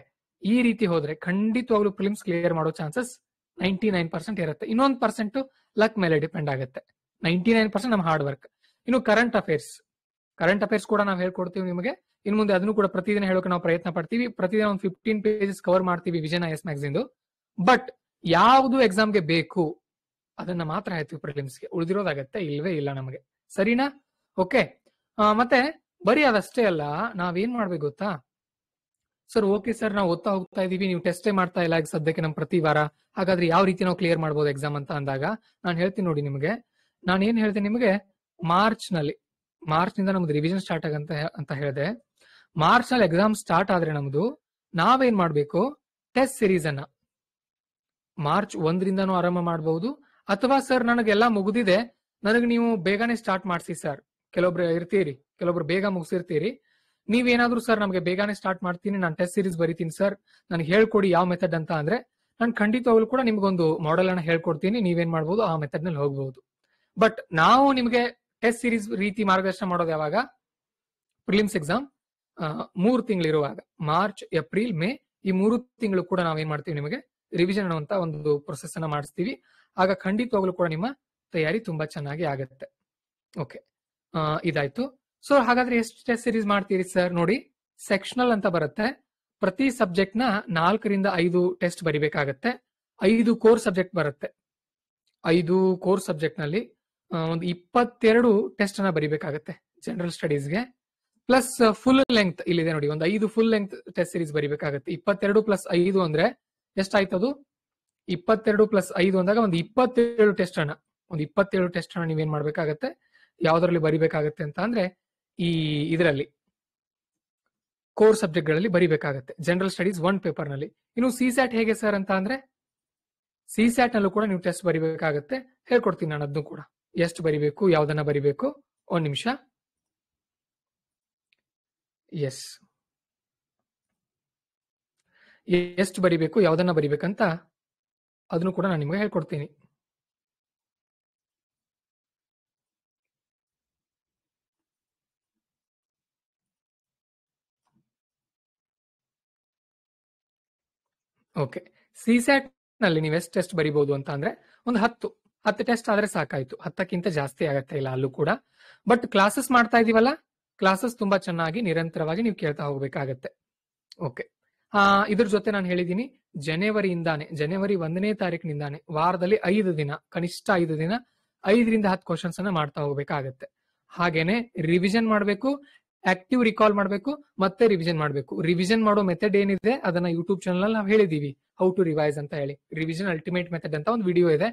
ಈ ರೀತಿ ಹೋದ್ರೆ ಖಂಡಿತವಾಗ್ಲೂ ಫಿಲ್ಮ್ಸ್ ಕ್ಲಿಯರ್ ಮಾಡೋ ಚಾನ್ಸಸ್ ನೈಂಟಿ ನೈನ್ ಪರ್ಸೆಂಟ್ ಇರುತ್ತೆ ಇನ್ನೊಂದು ಪರ್ಸೆಂಟ್ ಲಕ್ ಮೇಲೆ ಡಿಪೆಂಡ್ ಆಗುತ್ತೆ ನೈಂಟಿ ನೈನ್ ಪರ್ಸೆಂಟ್ ನಮ್ಮ ಹಾರ್ಡ್ ವರ್ಕ್ ಇನ್ನು ಕರೆಂಟ್ ಅಫೇರ್ಸ್ ಕರೆಂಟ್ ಅಫೇರ್ಸ್ ಕೂಡ ನಾವು ಹೇಳ್ಕೊಡ್ತೀವಿ ನಿಮಗೆ ಇನ್ನು ಮುಂದೆ ಅದನ್ನು ಕೂಡ ಪ್ರತಿದಿನ ಹೇಳೋಕೆ ನಾವು ಪ್ರಯತ್ನ ಪಡ್ತೀವಿ ಪ್ರತಿದಿನ ಒಂದು ಫಿಫ್ಟೀನ್ ಪೇಜಸ್ ಕವರ್ ಮಾಡ್ತೀವಿ ವಿಜಯನ ಎಸ್ ಮ್ಯಾಗ್ಸಿಂದು ಬಟ್ ಯಾವುದು ಎಕ್ಸಾಮ್ಗೆ ಬೇಕು ಅದನ್ನ ಮಾತ್ರ ಹೇಳ್ತೀವಿ ಗೆ ಉಳಿದಿರೋದಾಗತ್ತೆ ಇಲ್ವೇ ಇಲ್ಲ ನಮಗೆ ಸರಿನಾ ಓಕೆ ಮತ್ತೆ ಬರೀ ಅದಷ್ಟೇ ಅಲ್ಲ ನಾವೇನ್ ಮಾಡ್ಬೇಕು ಗೊತ್ತಾ ಸರ್ ಓಕೆ ಸರ್ ನಾವು ಓದ್ತಾ ಹೋಗ್ತಾ ಇದೀವಿ ನೀವು ಟೆಸ್ಟೇ ಮಾಡ್ತಾ ಇಲ್ಲ ಈಗ ಸದ್ಯಕ್ಕೆ ನಮ್ ಪ್ರತಿ ವಾರ ಹಾಗಾದ್ರೆ ಯಾವ ರೀತಿ ನಾವು ಕ್ಲಿಯರ್ ಮಾಡ್ಬೋದು ಎಕ್ಸಾಮ್ ಅಂತ ಅಂದಾಗ ನಾನು ಹೇಳ್ತೀನಿ ನೋಡಿ ನಿಮಗೆ ನಾನು ಏನ್ ಹೇಳ್ತೀನಿ ನಿಮಗೆ ಮಾರ್ಚ್ ನಲ್ಲಿ ಮಾರ್ಚ್ ನಿಂದ ನಮ್ದು ರಿವಿಷನ್ ಸ್ಟಾರ್ಟ್ ಆಗಂತ ಅಂತ ಹೇಳಿದೆ ಮಾರ್ಚ್ ನಲ್ಲಿ ಎಕ್ಸಾಮ್ ಸ್ಟಾರ್ಟ್ ಆದ್ರೆ ನಮ್ದು ನಾವೇನ್ ಮಾಡ್ಬೇಕು ಟೆಸ್ಟ್ ಸಿರೀಸ್ ಅನ್ನ ಮಾರ್ಚ್ ಒಂದ್ರಿಂದನೂ ಆರಂಭ ಮಾಡಬಹುದು ಅಥವಾ ಸರ್ ನನಗೆಲ್ಲ ಮುಗಿದಿದೆ ನನಗೆ ನೀವು ಬೇಗನೆ ಸ್ಟಾರ್ಟ್ ಮಾಡಿಸಿ ಸರ್ ಕೆಲವೊಬ್ರು ಇರ್ತೀರಿ ಕೆಲವೊಬ್ರು ಬೇಗ ಮುಗಿಸಿರ್ತೀರಿ ನೀವೇನಾದ್ರೂ ಸರ್ ನಮಗೆ ಬೇಗನೆ ಸ್ಟಾರ್ಟ್ ಮಾಡ್ತೀನಿ ನಾನು ಟೆಸ್ಟ್ ಸೀರೀಸ್ ಬರೀತೀನಿ ಸರ್ ನನಗೆ ಹೇಳ್ಕೊಡಿ ಯಾವ ಮೆಥಡ್ ಅಂತ ಅಂದ್ರೆ ನಾನು ಖಂಡಿತವಾಗ್ಲೂ ಕೂಡ ಒಂದು ಮಾಡೆಲ್ ಅನ್ನ ಹೇಳ್ಕೊಡ್ತೀನಿ ನೀವೇನ್ ಮಾಡ್ಬೋದು ಆ ಮೆಥಡ್ ನಲ್ಲಿ ಹೋಗ್ಬಹುದು ಬಟ್ ನಾವು ನಿಮಗೆ ಟೆಸ್ಟ್ ಸೀರೀಸ್ ರೀತಿ ಮಾರ್ಗದರ್ಶನ ಮಾಡೋದು ಯಾವಾಗ ಪ್ರಿಲಿಮ್ಸ್ ಎಕ್ಸಾಮ್ ಮೂರು ತಿಂಗಳಿರುವಾಗ ಮಾರ್ಚ್ ಏಪ್ರಿಲ್ ಮೇ ಈ ಮೂರು ತಿಂಗಳು ಕೂಡ ನಾವೇನ್ ಮಾಡ್ತೀವಿ ನಿಮಗೆ ರಿವಿಷನ್ ಅನ್ನುವಂತ ಒಂದು ಪ್ರೊಸೆಸ್ ಅನ್ನ ಮಾಡಿಸ್ತೀವಿ ಆಗ ಖಂಡಿತವಾಗ್ಲೂ ಕೂಡ ನಿಮ್ಮ ತಯಾರಿ ತುಂಬಾ ಚೆನ್ನಾಗಿ ಆಗುತ್ತೆ ಓಕೆ ಇದಾಯ್ತು ಸೊ ಹಾಗಾದ್ರೆ ಎಷ್ಟು ಟೆಸ್ಟ್ ಸೀರೀಸ್ ಮಾಡ್ತೀರಿ ಸರ್ ನೋಡಿ ಸೆಕ್ಷನಲ್ ಅಂತ ಬರುತ್ತೆ ಪ್ರತಿ ಸಬ್ಜೆಕ್ಟ್ ನ ನಾಲ್ಕರಿಂದ ಐದು ಟೆಸ್ಟ್ ಬರಿಬೇಕಾಗತ್ತೆ ಐದು ಕೋರ್ ಸಬ್ಜೆಕ್ಟ್ ಬರುತ್ತೆ ಐದು ಕೋರ್ ಸಬ್ಜೆಕ್ಟ್ ನಲ್ಲಿ ಒಂದು ಇಪ್ಪತ್ತೆರಡು ಟೆಸ್ಟ್ ಅನ್ನ ಬರಿಬೇಕಾಗತ್ತೆ ಜನರಲ್ ಸ್ಟಡೀಸ್ಗೆ ಪ್ಲಸ್ ಫುಲ್ ಲೆಂತ್ ಇಲ್ಲಿದೆ ನೋಡಿ ಒಂದು ಐದು ಫುಲ್ ಲೆಂತ್ ಟೆಸ್ಟ್ ಸೀರೀಸ್ ಬರಿಬೇಕಾಗತ್ತೆ ಇಪ್ಪತ್ತೆರಡು ಪ್ಲಸ್ ಐದು ಅಂದ್ರೆ ಎಷ್ಟಾಯ್ತು ಅದು ಇಪ್ಪತ್ತೆರಡು ಪ್ಲಸ್ ಐದು ಅಂದಾಗ ಒಂದು ಇಪ್ಪತ್ತೇಳು ಟೆಸ್ಟ್ ಅಣ್ಣ ಒಂದು ಇಪ್ಪತ್ತೇಳು ಟೆಸ್ಟ್ ಅಣ್ಣ ನೀವೇನ್ ಮಾಡ್ಬೇಕಾಗತ್ತೆ ಯಾವ್ದ್ರಲ್ಲಿ ಬರಿಬೇಕಾಗತ್ತೆ ಅಂತ ಅಂದ್ರೆ ಈ ಇದರಲ್ಲಿ ಕೋರ್ ಸಬ್ಜೆಕ್ಟ್ ಗಳಲ್ಲಿ ಬರಿಬೇಕಾಗತ್ತೆ ಜನರಲ್ ಸ್ಟಡೀಸ್ ಒನ್ ಪೇಪರ್ ನಲ್ಲಿ ಇನ್ನು ಸಿ ಸ್ಯಾಟ್ ಹೇಗೆ ಸರ್ ಅಂತ ಅಂದ್ರೆ ಸಿ ಸ್ಯಾಟ್ ನಲ್ಲೂ ಕೂಡ ನೀವು ಟೆಸ್ಟ್ ಬರಿಬೇಕಾಗತ್ತೆ ಹೇಳ್ಕೊಡ್ತೀನಿ ನಾನು ಅದನ್ನು ಕೂಡ ಎಷ್ಟು ಬರಿಬೇಕು ಯಾವ್ದನ್ನ ಬರಿಬೇಕು ಒಂದ್ ನಿಮಿಷ ಎಸ್ ಎಷ್ಟು ಬರಿಬೇಕು ಯಾವುದನ್ನ ಬರಿಬೇಕಂತ ಅದನ್ನು ಕೂಡ ನಾನು ನಿಮಗೆ ಹೇಳ್ಕೊಡ್ತೀನಿ ಓಕೆ ಸಿ ಸ್ಯಾಟ್ ನಲ್ಲಿ ನೀವು ಎಷ್ಟು ಟೆಸ್ಟ್ ಬರಿಬಹುದು ಅಂತ ಅಂದ್ರೆ ಒಂದು ಹತ್ತು ಹತ್ತು ಟೆಸ್ಟ್ ಆದ್ರೆ ಸಾಕಾಯ್ತು ಹತ್ತಕ್ಕಿಂತ ಜಾಸ್ತಿ ಆಗತ್ತೆ ಇಲ್ಲ ಅಲ್ಲೂ ಕೂಡ ಬಟ್ ಕ್ಲಾಸಸ್ ಮಾಡ್ತಾ ಇದೀವಲ್ಲ ಕ್ಲಾಸಸ್ ತುಂಬಾ ಚೆನ್ನಾಗಿ ನಿರಂತರವಾಗಿ ನೀವು ಕೇಳ್ತಾ ಹೋಗ್ಬೇಕಾಗತ್ತೆ ಓಕೆ ಆ ಇದ್ರ ಜೊತೆ ನಾನು ಹೇಳಿದ್ದೀನಿ ಜನವರಿಯಿಂದಾನೆ ಜನವರಿ ಒಂದನೇ ತಾರೀಕಿನಿಂದಾನೆ ವಾರದಲ್ಲಿ ಐದು ದಿನ ಕನಿಷ್ಠ ಐದು ದಿನ ಐದರಿಂದ ಹತ್ತು ಕ್ವಶನ್ಸ್ ಅನ್ನ ಮಾಡ್ತಾ ಹೋಗ್ಬೇಕಾಗತ್ತೆ ಹಾಗೇನೆ ರಿವಿಷನ್ ಮಾಡಬೇಕು ಆಕ್ಟಿವ್ ರಿಕಾಲ್ ಮಾಡಬೇಕು ಮತ್ತೆ ರಿವಿಷನ್ ಮಾಡಬೇಕು ರಿವಿಷನ್ ಮಾಡೋ ಮೆಥಡ್ ಏನಿದೆ ಅದನ್ನ ಯೂಟ್ಯೂಬ್ ಚಾನಲ್ ನಾವು ಹೇಳಿದೀವಿ ಹೌ ಟು ರಿವೈಸ್ ಅಂತ ಹೇಳಿ ರಿವಿಷನ್ ಅಲ್ಟಿಮೇಟ್ ಮೆಥಡ್ ಅಂತ ಒಂದು ವಿಡಿಯೋ ಇದೆ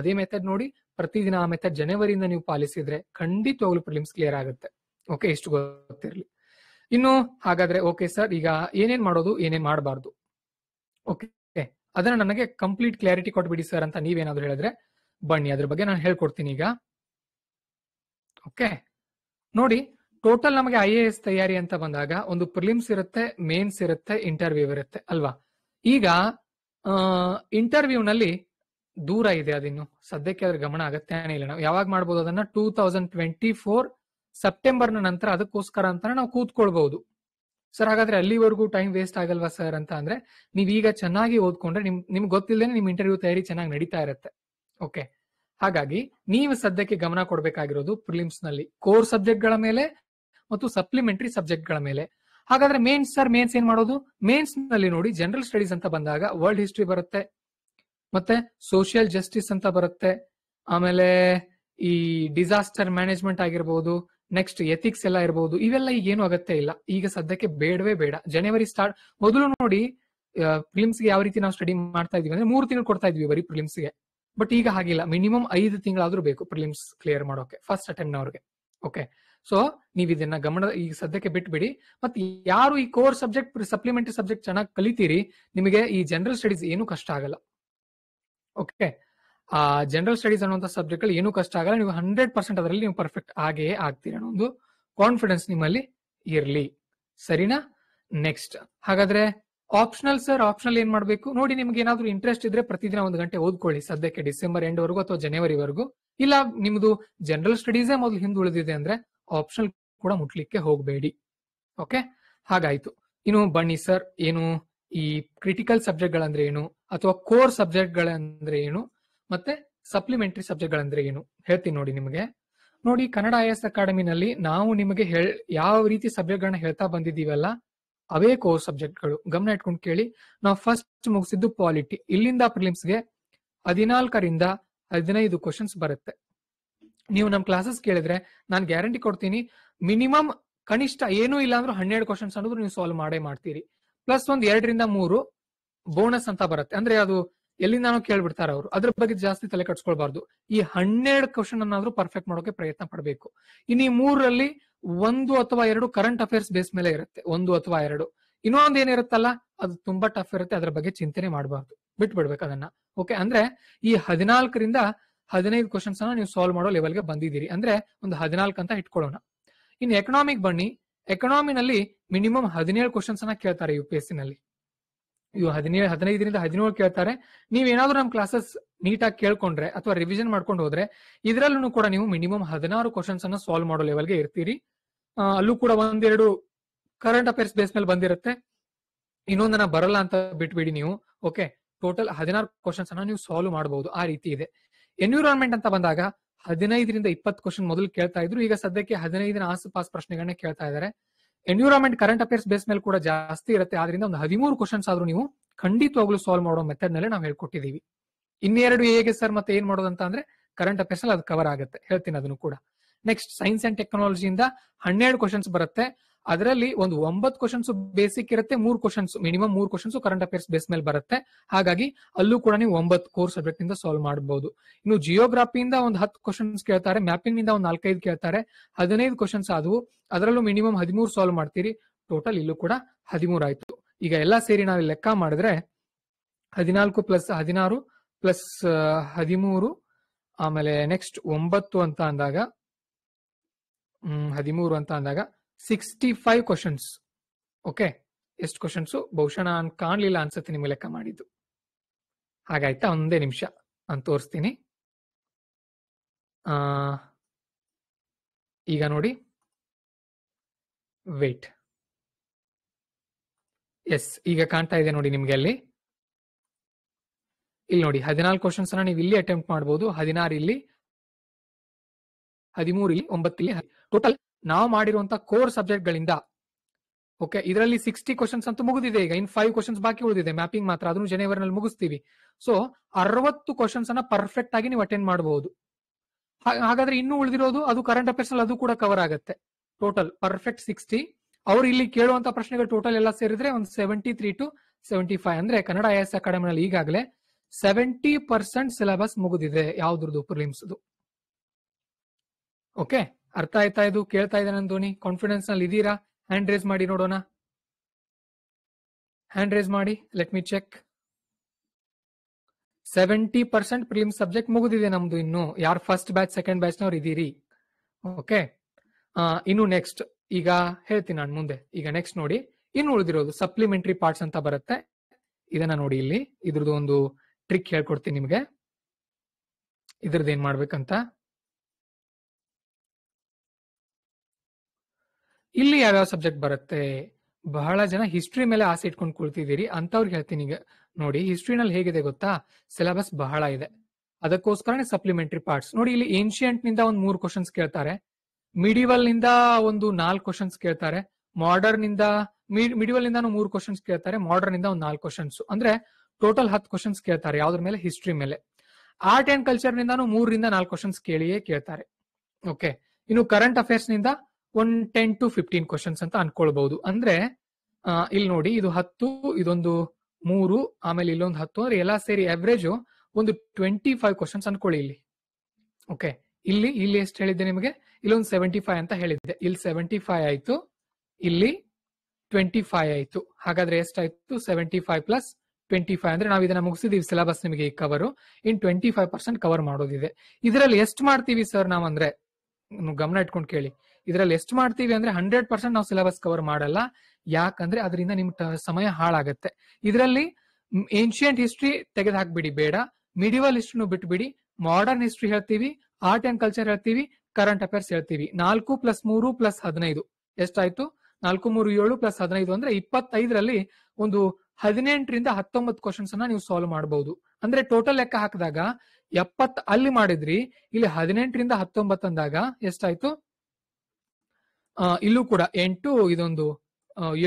ಅದೇ ಮೆಥಡ್ ನೋಡಿ ಪ್ರತಿದಿನ ಆ ಮೆಥಡ್ ಜನವರಿಯಿಂದ ನೀವು ಪಾಲಿಸಿದ್ರೆ ಖಂಡಿತವಾಗ್ಲೂ ಪ್ರಿಲಿಮ್ಸ್ ಕ್ಲಿಯರ್ ಆಗುತ್ತೆ ಓಕೆ ಎಷ್ಟು ಗೊತ್ತಿರಲಿ ಇನ್ನು ಹಾಗಾದ್ರೆ ಓಕೆ ಸರ್ ಈಗ ಏನೇನ್ ಮಾಡೋದು ಏನೇನ್ ಮಾಡಬಾರ್ದು ಓಕೆ ಅದನ್ನ ನನಗೆ ಕಂಪ್ಲೀಟ್ ಕ್ಲಾರಿಟಿ ಕೊಟ್ಬಿಡಿ ಸರ್ ಅಂತ ನೀವೇನಾದ್ರು ಹೇಳಿದ್ರೆ ಬನ್ನಿ ಅದ್ರ ಬಗ್ಗೆ ನಾನು ಹೇಳ್ಕೊಡ್ತೀನಿ ಈಗ ಓಕೆ ನೋಡಿ ಟೋಟಲ್ ನಮಗೆ ಐ ಎ ಎಸ್ ತಯಾರಿ ಅಂತ ಬಂದಾಗ ಒಂದು ಪ್ರಿಲಿಮ್ಸ್ ಇರುತ್ತೆ ಮೇನ್ಸ್ ಇರುತ್ತೆ ಇಂಟರ್ವ್ಯೂ ಇರುತ್ತೆ ಅಲ್ವಾ ಈಗ ಇಂಟರ್ವ್ಯೂ ನಲ್ಲಿ ದೂರ ಇದೆ ಅದಿನ್ನು ಸದ್ಯಕ್ಕೆ ಅದ್ರ ಗಮನ ಆಗತ್ತೆ ಇಲ್ಲ ನಾವು ಯಾವಾಗ ಮಾಡ್ಬೋದು ಅದನ್ನ two thousand twenty four September ನಂತರ ಅದಕ್ಕೋಸ್ಕರ ಅಂತಾನೆ ನಾವು ಕೂತ್ಕೊಳ್ಬಹುದು ಸರ್ ಹಾಗಾದ್ರೆ ಅಲ್ಲಿವರೆಗೂ ಟೈಮ್ ವೇಸ್ಟ್ ಆಗಲ್ವಾ ಸರ್ ಅಂತ ಅಂದ್ರೆ ನೀವೀಗ ಚೆನ್ನಾಗಿ ಓದ್ಕೊಂಡ್ರೆ ನಿಮ್ ನಿಮ್ಗೆ ಗೊತ್ತಿಲ್ಲದೆ ನಿಮ್ ಇಂಟರ್ವ್ಯೂ ತಯಾರಿ ಚೆನ್ನಾಗಿ ನಡೀತಾ ಇರುತ್ತೆ ಓಕೆ ಹಾಗಾಗಿ ನೀವು ಸದ್ಯಕ್ಕೆ ಗಮನ ಕೊಡಬೇಕಾಗಿರೋದು ಪ್ರಿಲಿಮ್ಸ್ ನಲ್ಲಿ ಕೋರ್ ಸಬ್ಜೆಕ್ಟ್ ಗಳ ಮೇಲೆ ಮತ್ತು ಸಪ್ಲಿಮೆಂಟರಿ ಸಬ್ಜೆಕ್ಟ್ ಗಳ ಮೇಲೆ ಹಾಗಾದ್ರೆ ಮೇನ್ಸ್ ಸರ್ ಮೇನ್ಸ್ ಏನ್ ಮಾಡೋದು ಮೇನ್ಸ್ ನಲ್ಲಿ ನೋಡಿ ಜನರಲ್ ಸ್ಟಡೀಸ್ ಅಂತ ಬಂದಾಗ ವರ್ಲ್ಡ್ ಹಿಸ್ಟ್ರಿ ಬರುತ್ತೆ ಮತ್ತೆ ಸೋಷಿಯಲ್ ಜಸ್ಟಿಸ್ ಅಂತ ಬರುತ್ತೆ ಆಮೇಲೆ ಈ ಡಿಸಾಸ್ಟರ್ ಮ್ಯಾನೇಜ್ಮೆಂಟ್ ಆಗಿರ್ಬೋದು ನೆಕ್ಸ್ಟ್ ಎಥಿಕ್ಸ್ ಎಲ್ಲ ಇರಬಹುದು ಇವೆಲ್ಲ ಈಗ ಏನು ಅಗತ್ಯ ಇಲ್ಲ ಈಗ ಸದ್ಯಕ್ಕೆ ಬೇಡವೇ ಬೇಡ ಜನವರಿ ಸ್ಟಾರ್ಟ್ ಮೊದಲು ನೋಡಿ ಫಿಲಿಮ್ಸ್ ಗೆ ಯಾವ ರೀತಿ ನಾವು ಸ್ಟಡಿ ಮಾಡ್ತಾ ಇದೀವಿ ಅಂದ್ರೆ ಮೂರು ತಿಂಗಳು ಕೊಡ್ತಾ ಇದ್ವಿ ಬರೀ ಫಿಲಿಮ್ಸ್ ಗೆ ಬಟ್ ಈಗ ಹಾಗಿಲ್ಲ ಮಿನಿಮಮ್ ಐದು ತಿಂಗಳಾದ್ರೂ ಬೇಕು ಫಿಲಿಮ್ಸ್ ಕ್ಲಿಯರ್ ಮಾಡೋಕೆ ಫಸ್ಟ್ ಅಟೆಂಪ್ಟ್ ಅವ್ರಿಗೆ ಓಕೆ ಸೊ ನೀವು ಇದನ್ನ ಗಮನ ಈಗ ಸದ್ಯಕ್ಕೆ ಬಿಟ್ಬಿಡಿ ಮತ್ತೆ ಯಾರು ಈ ಕೋರ್ ಸಬ್ಜೆಕ್ಟ್ ಸಪ್ಲಿಮೆಂಟರಿ ಸಬ್ಜೆಕ್ಟ್ ಚೆನ್ನಾಗಿ ಕಲಿತೀರಿ ನಿಮಗೆ ಈ ಜನರಲ್ ಸ್ಟಡೀಸ್ ಏನು ಕಷ್ಟ ಆಗಲ್ಲ ಓಕೆ ಆ ಜನರಲ್ ಸ್ಟಡೀಸ್ ಅನ್ನುವಂಥ ಸಬ್ಜೆಕ್ಟ್ ಅಲ್ಲಿ ಏನೂ ಕಷ್ಟ ಆಗಲ್ಲ ನೀವು ಹಂಡ್ರೆಡ್ ಪರ್ಸೆಂಟ್ ಅದರಲ್ಲಿ ನೀವು ಪರ್ಫೆಕ್ಟ್ ಆಗೇ ಆಗ್ತೀರಿ ಅನ್ನೋ ಒಂದು ಕಾನ್ಫಿಡೆನ್ಸ್ ನಿಮ್ಮಲ್ಲಿ ಇರಲಿ ಸರಿನಾ ನೆಕ್ಸ್ಟ್ ಹಾಗಾದ್ರೆ ಆಪ್ಷನಲ್ ಸರ್ ಆಪ್ಷನಲ್ ಏನ್ ಮಾಡಬೇಕು ನೋಡಿ ನಿಮ್ಗೆ ಏನಾದ್ರು ಇಂಟ್ರೆಸ್ಟ್ ಇದ್ರೆ ಪ್ರತಿದಿನ ಒಂದು ಗಂಟೆ ಓದ್ಕೊಳ್ಳಿ ಸದ್ಯಕ್ಕೆ ಡಿಸೆಂಬರ್ ಎಂಡ್ ವರೆಗೂ ಅಥವಾ ಜನವರಿವರೆಗೂ ಇಲ್ಲ ನಿಮ್ದು ಜನರಲ್ ಸ್ಟಡೀಸೇ ಮೊದಲು ಉಳಿದಿದೆ ಅಂದ್ರೆ ಆಪ್ಷನಲ್ ಕೂಡ ಮುಟ್ಲಿಕ್ಕೆ ಹೋಗಬೇಡಿ ಓಕೆ ಹಾಗಾಯ್ತು ಇನ್ನು ಬನ್ನಿ ಸರ್ ಏನು ಈ ಕ್ರಿಟಿಕಲ್ ಸಬ್ಜೆಕ್ಟ್ ಗಳಂದ್ರೆ ಏನು ಅಥವಾ ಕೋರ್ ಸಬ್ಜೆಕ್ಟ್ ಗಳಂದ್ರೆ ಏನು ಮತ್ತೆ ಸಪ್ಲಿಮೆಂಟರಿ ಸಬ್ಜೆಕ್ಟ್ ಗಳಂದ್ರೆ ಏನು ಹೇಳ್ತೀನಿ ನೋಡಿ ನಿಮಗೆ ನೋಡಿ ಕನ್ನಡ ಐ ಎಸ್ ಅಕಾಡೆಮಿನಲ್ಲಿ ನಾವು ನಿಮಗೆ ಹೇಳ್ ಯಾವ ರೀತಿ ಸಬ್ಜೆಕ್ಟ್ ಗಳನ್ನ ಹೇಳ್ತಾ ಬಂದಿದ್ದೀವಲ್ಲ ಅವೇ ಕೋರ್ ಸಬ್ಜೆಕ್ಟ್ ಗಳು ಗಮನ ಇಟ್ಕೊಂಡು ಕೇಳಿ ನಾವು ಫಸ್ಟ್ ಮುಗಿಸಿದ್ದು ಪಾಲಿಟಿ ಇಲ್ಲಿಂದ ಪ್ರಿಲಿಮ್ಸ್ಗೆ ಹದಿನಾಲ್ಕರಿಂದ ಹದಿನೈದು ಕ್ವಶನ್ಸ್ ಬರುತ್ತೆ ನೀವು ನಮ್ ಕ್ಲಾಸಸ್ ಕೇಳಿದ್ರೆ ನಾನು ಗ್ಯಾರಂಟಿ ಕೊಡ್ತೀನಿ ಮಿನಿಮಮ್ ಕನಿಷ್ಠ ಏನೂ ಇಲ್ಲ ಅಂದ್ರೆ ಹನ್ನೆರಡು ಕ್ವಶನ್ಸ್ ಅನ್ನೋದು ನೀವು ಸಾಲ್ವ್ ಮಾಡೇ ಮಾಡ್ತೀರಿ ಪ್ಲಸ್ ಒಂದ್ ಎರಡರಿಂದ ಮೂರು ಬೋನಸ್ ಅಂತ ಬರುತ್ತೆ ಅಂದ್ರೆ ಅದು ಎಲ್ಲಿಂದಾನೋ ಕೇಳ್ಬಿಡ್ತಾರೆ ಅವರು ಅದ್ರ ಬಗ್ಗೆ ಜಾಸ್ತಿ ತಲೆ ಕಟ್ಸ್ಕೊಳ್ಬಾರ್ದು ಈ ಹನ್ನೆರಡು ಕ್ವಶನ್ ಅನ್ನಾದ್ರೂ ಪರ್ಫೆಕ್ಟ್ ಮಾಡೋಕೆ ಪ್ರಯತ್ನ ಪಡಬೇಕು ಇನ್ನು ಈ ಮೂರರಲ್ಲಿ ಒಂದು ಅಥವಾ ಎರಡು ಕರೆಂಟ್ ಅಫೇರ್ಸ್ ಬೇಸ್ ಮೇಲೆ ಇರುತ್ತೆ ಒಂದು ಅಥವಾ ಎರಡು ಇನ್ನೊಂದ್ ಏನಿರುತ್ತಲ್ಲ ಅದು ತುಂಬಾ ಟಫ್ ಇರುತ್ತೆ ಅದ್ರ ಬಗ್ಗೆ ಚಿಂತನೆ ಮಾಡಬಾರ್ದು ಬಿಡ್ಬೇಕು ಅದನ್ನ ಓಕೆ ಅಂದ್ರೆ ಈ ಹದಿನಾಲ್ಕರಿಂದ ಹದಿನೈದು ಕ್ವಶನ್ಸ್ ಅನ್ನ ನೀವು ಸಾಲ್ವ್ ಮಾಡೋ ಗೆ ಬಂದಿದ್ದೀರಿ ಅಂದ್ರೆ ಒಂದು ಹದಿನಾಲ್ಕು ಅಂತ ಇಟ್ಕೊಳ್ಳೋಣ ಇನ್ನು ಎಕನಾಮಿಕ್ ಬನ್ನಿ ಎಕನಾಮಿನಲ್ಲಿ ಮಿನಿಮಮ್ ಹದಿನೇಳು ಕ್ವಶನ್ಸ್ ಅನ್ನ ಕೇಳ್ತಾರೆ ಯು ಪಿ ಎಸ್ ಸಿ ನಲ್ಲಿ ಇವು ಹದಿನೇಳು ಹದಿನೈದರಿಂದ ಹದಿನೇಳು ಕೇಳ್ತಾರೆ ನೀವೇನಾದ್ರೂ ನಮ್ ಕ್ಲಾಸಸ್ ನೀಟಾಗಿ ಕೇಳ್ಕೊಂಡ್ರೆ ಅಥವಾ ರಿವಿಷನ್ ಮಾಡ್ಕೊಂಡು ಹೋದ್ರೆ ಇದ್ರಲ್ಲೂ ಕೂಡ ನೀವು ಮಿನಿಮಮ್ ಹದಿನಾರು ಕ್ವಶನ್ಸ್ ಅನ್ನ ಸಾಲ್ವ್ ಮಾಡೋ ಲೆವೆಲ್ಗೆ ಇರ್ತೀರಿ ಅಲ್ಲೂ ಕೂಡ ಒಂದೆರಡು ಕರೆಂಟ್ ಅಫೇರ್ಸ್ ಬೇಸ್ ಮೇಲೆ ಬಂದಿರುತ್ತೆ ಇನ್ನೊಂದನ್ನ ಬರಲ್ಲ ಅಂತ ಬಿಟ್ಬಿಡಿ ನೀವು ಓಕೆ ಟೋಟಲ್ ಹದಿನಾರು ಕ್ವಶನ್ಸ್ ಅನ್ನ ನೀವು ಸಾಲ್ವ್ ಮಾಡಬಹುದು ಆ ರೀತಿ ಇದೆ ಎನ್ವಿರಾನ್ಮೆಂಟ್ ಅಂತ ಬಂದಾಗ ಹದಿನೈದರಿಂದ ಇಪ್ಪತ್ತು ಕ್ವಶನ್ ಮೊದಲು ಕೇಳ್ತಾ ಇದ್ರು ಈಗ ಸದ್ಯಕ್ಕೆ ಹದಿನೈದಿನ ಆಸುಪಾಸ್ ಪ್ರಶ್ನೆಗಳನ್ನ ಕೇಳ್ತಾ ಇದ್ದಾರೆ ಎನ್ವಿರಾಮೆಂಟ್ ಕರೆಂಟ್ ಅಫೇರ್ಸ್ ಬೇಸ್ ಮೇಲೆ ಕೂಡ ಜಾಸ್ತಿ ಇರುತ್ತೆ ಆದ್ರಿಂದ ಒಂದು ಹದಿಮೂರು ಕ್ವಶನ್ಸ್ ಆದ್ರೂ ನೀವು ಖಂಡಿತವಾಗ್ಲೂ ಸಾಲ್ವ್ ಮಾಡೋ ಮೆಥಡ್ ನಲ್ಲಿ ನಾವು ಹೇಳ್ಕೊಟ್ಟಿದೀವಿ ಇನ್ನೆರಡು ಹೇಗೆ ಸರ್ ಮತ್ತೆ ಏನ್ ಮಾಡೋದಂತ ಅಂದ್ರೆ ಕರೆಂಟ್ ಅಫೇರ್ಸ್ ಅಲ್ಲಿ ಅದು ಕವರ್ ಆಗುತ್ತೆ ಹೇಳ್ತೀನಿ ಅದನ್ನು ಕೂಡ ನೆಕ್ಸ್ಟ್ ಸೈನ್ಸ್ ಅಂಡ್ ಟೆಕ್ನಾಲಜಿಯಿಂದ ಹನ್ನೆರಡು ಕ್ವಶನ್ಸ್ ಬರುತ್ತೆ ಅದರಲ್ಲಿ ಒಂದು ಒಂಬತ್ತು ಕ್ವಶನ್ಸ್ ಬೇಸಿಕ್ ಇರುತ್ತೆ ಮೂರು ಕ್ವಶನ್ಸ್ ಮಿನಿಮಮ್ ಮೂರು ಕ್ವಶನ್ಸ್ ಕರೆಂಟ್ ಅಫೇರ್ಸ್ ಬೇಸ್ ಮೇಲೆ ಬರುತ್ತೆ ಹಾಗಾಗಿ ಅಲ್ಲೂ ಕೂಡ ನೀವು ಒಂಬತ್ತು ಕೋರ್ ಸಬ್ಜೆಕ್ಟ್ ಇಂದ ಸಾಲ್ವ್ ಮಾಡಬಹುದು ಇನ್ನು ಜಿಯೋಗ್ರಾಫಿಯಿಂದ ಒಂದು ಹತ್ತು ಕ್ವಶನ್ಸ್ ಕೇಳ್ತಾರೆ ಮ್ಯಾಪಿಂಗ್ ನಿಂದ ಒಂದು ನಾಲ್ಕೈದು ಕೇಳ್ತಾರೆ ಹದಿನೈದು ಕ್ವಶನ್ಸ್ ಆದವು ಅದರಲ್ಲೂ ಮಿನಿಮಮ್ ಹದಿಮೂರು ಸಾಲ್ವ್ ಮಾಡ್ತೀರಿ ಟೋಟಲ್ ಇಲ್ಲೂ ಕೂಡ ಹದಿಮೂರು ಆಯ್ತು ಈಗ ಎಲ್ಲ ಸೇರಿ ನಾವು ಲೆಕ್ಕ ಮಾಡಿದ್ರೆ ಹದಿನಾಲ್ಕು ಪ್ಲಸ್ ಹದಿನಾರು ಪ್ಲಸ್ ಹದಿಮೂರು ಆಮೇಲೆ ನೆಕ್ಸ್ಟ್ ಒಂಬತ್ತು ಅಂತ ಅಂದಾಗ ಹ್ಮ್ ಹದಿಮೂರು ಅಂತ ಅಂದಾಗ ಸಿಕ್ಸ್ಟಿ ಫೈವ್ ಕ್ವಶನ್ಸ್ ಓಕೆ ಎಷ್ಟು ಕ್ವಶನ್ಸು ಬಹುಶಃ ನಾನು ಕಾಣಲಿಲ್ಲ ಅನ್ಸುತ್ತೆ ನಿಮಗೆ ಲೆಕ್ಕ ಮಾಡಿದ್ದು ಹಾಗಾಯ್ತಾ ಒಂದೇ ನಿಮಿಷ ನಾನು ತೋರಿಸ್ತೀನಿ ಈಗ ನೋಡಿ ವೇಟ್ ಎಸ್ ಈಗ ಕಾಣ್ತಾ ಇದೆ ನೋಡಿ ನಿಮ್ಗೆ ಅಲ್ಲಿ ಇಲ್ಲಿ ನೋಡಿ ಹದಿನಾಲ್ಕು ಕ್ವಶನ್ಸ್ ನೀವು ಇಲ್ಲಿ ಅಟೆಂಪ್ಟ್ ಮಾಡಬಹುದು ಹದಿನಾರು ಇಲ್ಲಿ ಹದಿಮೂರು ಇಲ್ಲಿ ಒಂಬತ್ತು ಇಲ್ಲಿ ಟೋಟಲ್ ನಾವು ಮಾಡಿರುವಂತಹ ಕೋರ್ ಸಬ್ಜೆಕ್ಟ್ ಗಳಿಂದ ಓಕೆ ಇದರಲ್ಲಿ ಸಿಕ್ಸ್ಟಿ ಕ್ವಶನ್ಸ್ ಅಂತೂ ಮುಗಿದಿದೆ ಈಗ ಇನ್ ಫೈವ್ ಕ್ವಶನ್ಸ್ ಬಾಕಿ ಉಳಿದಿದೆ ಮ್ಯಾಪಿಂಗ್ ಮಾತ್ರ ಅದನ್ನು ಜನವರಿ ಮುಗಿಸ್ತೀವಿ ಸೊ ಅರವತ್ತು ಕ್ವಶನ್ಸ್ ಅನ್ನ ಪರ್ಫೆಕ್ಟ್ ಆಗಿ ನೀವು ಅಟೆಂಡ್ ಮಾಡಬಹುದು ಹಾಗಾದ್ರೆ ಇನ್ನೂ ಉಳಿದಿರೋದು ಅದು ಕರೆಂಟ್ ಅಫೇರ್ಸ್ ಅದು ಕೂಡ ಕವರ್ ಆಗುತ್ತೆ ಟೋಟಲ್ ಪರ್ಫೆಕ್ಟ್ ಸಿಕ್ಸ್ಟಿ ಅವ್ರು ಇಲ್ಲಿ ಕೇಳುವಂತ ಪ್ರಶ್ನೆಗಳು ಟೋಟಲ್ ಎಲ್ಲ ಸೇರಿದ್ರೆ ಒಂದು seventy three to seventy five ಅಂದ್ರೆ ಕನ್ನಡ ಐ ಎಸ್ ಅಕಾಡೆಮಿನಲ್ಲಿ ಈಗಾಗಲೇ ಸೆವೆಂಟಿ ಪರ್ಸೆಂಟ್ ಸಿಲೆಬಸ್ ಮುಗಿದಿದೆ ಯಾವ್ದ್ರದ್ದು ಪ್ರಿಲಿಮ್ಸ್ದು ಓಕೆ ಅರ್ಥ ಆಯ್ತಾ ಇದು ಕೇಳ್ತಾ ಇದೆ ನನ್ನ ಕಾನ್ಫಿಡೆನ್ಸ್ ನಲ್ಲಿ ಇದ್ದೀರಾ ಹ್ಯಾಂಡ್ ರೇಸ್ ಮಾಡಿ ನೋಡೋಣ ಹ್ಯಾಂಡ್ ರೇಸ್ ಮಾಡಿ let me check seventy percent prime subject ಮುಗಿದಿದೆ ನಮ್ದು ಇನ್ನು ಯಾರು ಫಸ್ಟ್ ಬ್ಯಾಚ್ ಸೆಕೆಂಡ್ ಬ್ಯಾಚ್ ನವ್ರು ಇದೀರಿ ಓಕೆ ಇನ್ನು ನೆಕ್ಸ್ಟ್ ಈಗ ಹೇಳ್ತೀನಿ ನಾನು ಮುಂದೆ ಈಗ ನೆಕ್ಸ್ಟ್ ನೋಡಿ ಇನ್ನು ಉಳಿದಿರೋದು ಸಪ್ಲಿಮೆಂಟರಿ ಪಾರ್ಟ್ಸ್ ಅಂತ ಬರುತ್ತೆ ಇದನ್ನ ನೋಡಿ ಇಲ್ಲಿ ಇದ್ರದ್ದು ಒಂದು ಟ್ರಿಕ್ ಹೇಳ್ಕೊಡ್ತೀನಿ ನಿಮ್ಗೆ ಇದ್ರದ್ದು ಏನ್ ಮಾಡ್ಬೇಕಂತ ಇಲ್ಲಿ ಯಾವ್ಯಾವ ಸಬ್ಜೆಕ್ಟ್ ಬರುತ್ತೆ ಬಹಳ ಜನ ಹಿಸ್ಟ್ರಿ ಮೇಲೆ ಆಸೆ ಇಟ್ಕೊಂಡು ಅಂತ ಅಂತವ್ರಿಗೆ ಹೇಳ್ತೀನಿ ಈಗ ನೋಡಿ ಹಿಸ್ಟ್ರಿನಲ್ಲಿ ಹೇಗಿದೆ ಗೊತ್ತಾ ಸಿಲೆಬಸ್ ಬಹಳ ಇದೆ ಅದಕ್ಕೋಸ್ಕರನೇ ಸಪ್ಲಿಮೆಂಟರಿ ಪಾರ್ಟ್ಸ್ ನೋಡಿ ಇಲ್ಲಿ ಏನ್ಶಿಯಂಟ್ ನಿಂದ ಒಂದ್ ಮೂರ್ ಕ್ವಶನ್ಸ್ ಕೇಳ್ತಾರೆ ಮಿಡಿವಲ್ ನಿಂದ ಒಂದು ನಾಲ್ಕು ಕ್ವಶನ್ಸ್ ಕೇಳ್ತಾರೆ ಮಾಡರ್ನ್ ನಿಂದ ಮಿಡಿವಲ್ ನಿಂದ ಮೂರು ಕ್ವಶನ್ಸ್ ಕೇಳ್ತಾರೆ ಮಾಡರ್ನ್ ನಿಂದ ಒಂದು ನಾಲ್ಕು ಕ್ವಶನ್ಸ್ ಅಂದ್ರೆ ಟೋಟಲ್ ಹತ್ತು ಕ್ವಶನ್ಸ್ ಕೇಳ್ತಾರೆ ಯಾವ್ದ್ರ ಮೇಲೆ ಹಿಸ್ಟ್ರಿ ಮೇಲೆ ಆರ್ಟ್ ಅಂಡ್ ಕಲ್ಚರ್ ನಿಂದಾನು ಮೂರರಿಂದ ನಾಲ್ಕು ಕ್ವಶನ್ಸ್ ಕೇಳಿಯೇ ಕೇಳ್ತಾರೆ ಓಕೆ ಇನ್ನು ಕರೆಂಟ್ ಅಫೇರ್ಸ್ ನಿಂದ one ten to fifteen questions ಅಂತ ಅನ್ಕೊಳ್ಬಹುದು ಅಂದ್ರೆ ಇಲ್ಲಿ ನೋಡಿ ಇದು ಹತ್ತು ಇದೊಂದು ಮೂರು ಆಮೇಲೆ ಇಲ್ಲೊಂದು ಹತ್ತು ಅಂದ್ರೆ ಎಲ್ಲಾ ಸೇರಿ ಅವರೇಜು ಒಂದು ಟ್ವೆಂಟಿ ಫೈವ್ ಕ್ವಶನ್ಸ್ ಅನ್ಕೊಳ್ಳಿ ಇಲ್ಲಿ ಓಕೆ ಇಲ್ಲಿ ಇಲ್ಲಿ ಎಷ್ಟು ಹೇಳಿದ್ದೆ ನಿಮಗೆ ಇಲ್ಲೊಂದು ಸೆವೆಂಟಿ ಫೈವ್ ಅಂತ ಹೇಳಿದ್ದೆ ಇಲ್ಲಿ ಸೆವೆಂಟಿ ಫೈವ್ ಆಯ್ತು ಇಲ್ಲಿ ಟ್ವೆಂಟಿ ಫೈವ್ ಆಯ್ತು ಹಾಗಾದ್ರೆ ಎಷ್ಟಾಯ್ತು seventy five plus twenty five ಅಂದ್ರೆ ನಾವು ಇದನ್ನ ಮುಗಿಸಿದೀವಿ ಸಿಲೆಬಸ್ ನಿಮಗೆ ಈ cover in twenty five percent cover ಮಾಡೋದಿದೆ ಇದರಲ್ಲಿ ಎಷ್ಟು ಮಾಡ್ತೀವಿ ಸರ್ ನಾವಂದ್ರೆ ಗಮನ ಇಟ್ಕೊಂಡು ಕೇಳಿ ಇದರಲ್ಲಿ ಎಷ್ಟು ಮಾಡ್ತೀವಿ ಅಂದ್ರೆ ಹಂಡ್ರೆಡ್ ಪರ್ಸೆಂಟ್ ನಾವು ಸಿಲೆಬಸ್ ಕವರ್ ಮಾಡಲ್ಲ ಯಾಕಂದ್ರೆ ಅದರಿಂದ ನಿಮ್ ಸಮಯ ಹಾಳಾಗುತ್ತೆ ಇದರಲ್ಲಿ ಏನ್ಶಿಯಂಟ್ ಹಿಸ್ಟ್ರಿ ತೆಗೆದು ಹಾಕ್ಬಿಡಿ ಬೇಡ ಮಿಡಿವಲ್ ಹಿಸ್ಟ್ರಿನೂ ಬಿಟ್ಬಿಡಿ ಮಾಡರ್ನ್ ಹಿಸ್ಟ್ರಿ ಹೇಳ್ತೀವಿ ಆರ್ಟ್ ಅಂಡ್ ಕಲ್ಚರ್ ಹೇಳ್ತೀವಿ ಕರೆಂಟ್ ಅಫೇರ್ಸ್ ಹೇಳ್ತೀವಿ ನಾಲ್ಕು ಪ್ಲಸ್ ಮೂರು ಪ್ಲಸ್ ಹದಿನೈದು ಎಷ್ಟಾಯ್ತು ನಾಲ್ಕು ಮೂರು ಏಳು ಪ್ಲಸ್ ಹದಿನೈದು ಅಂದ್ರೆ ಇಪ್ಪತ್ತೈದರಲ್ಲಿ ಒಂದು ಹದಿನೆಂಟರಿಂದ ಹತ್ತೊಂಬತ್ತು ಕ್ವಶನ್ಸ್ ಅನ್ನ ನೀವು ಸಾಲ್ವ್ ಮಾಡಬಹುದು ಅಂದ್ರೆ ಟೋಟಲ್ ಲೆಕ್ಕ ಹಾಕಿದಾಗ ಎಪ್ಪತ್ ಅಲ್ಲಿ ಮಾಡಿದ್ರಿ ಇಲ್ಲಿ ಹದಿನೆಂಟರಿಂದ ಹತ್ತೊಂಬತ್ತು ಅಂದಾಗ ಎಷ್ಟಾಯ್ತು ಇಲ್ಲೂ ಕೂಡ ಎಂಟು ಇದೊಂದು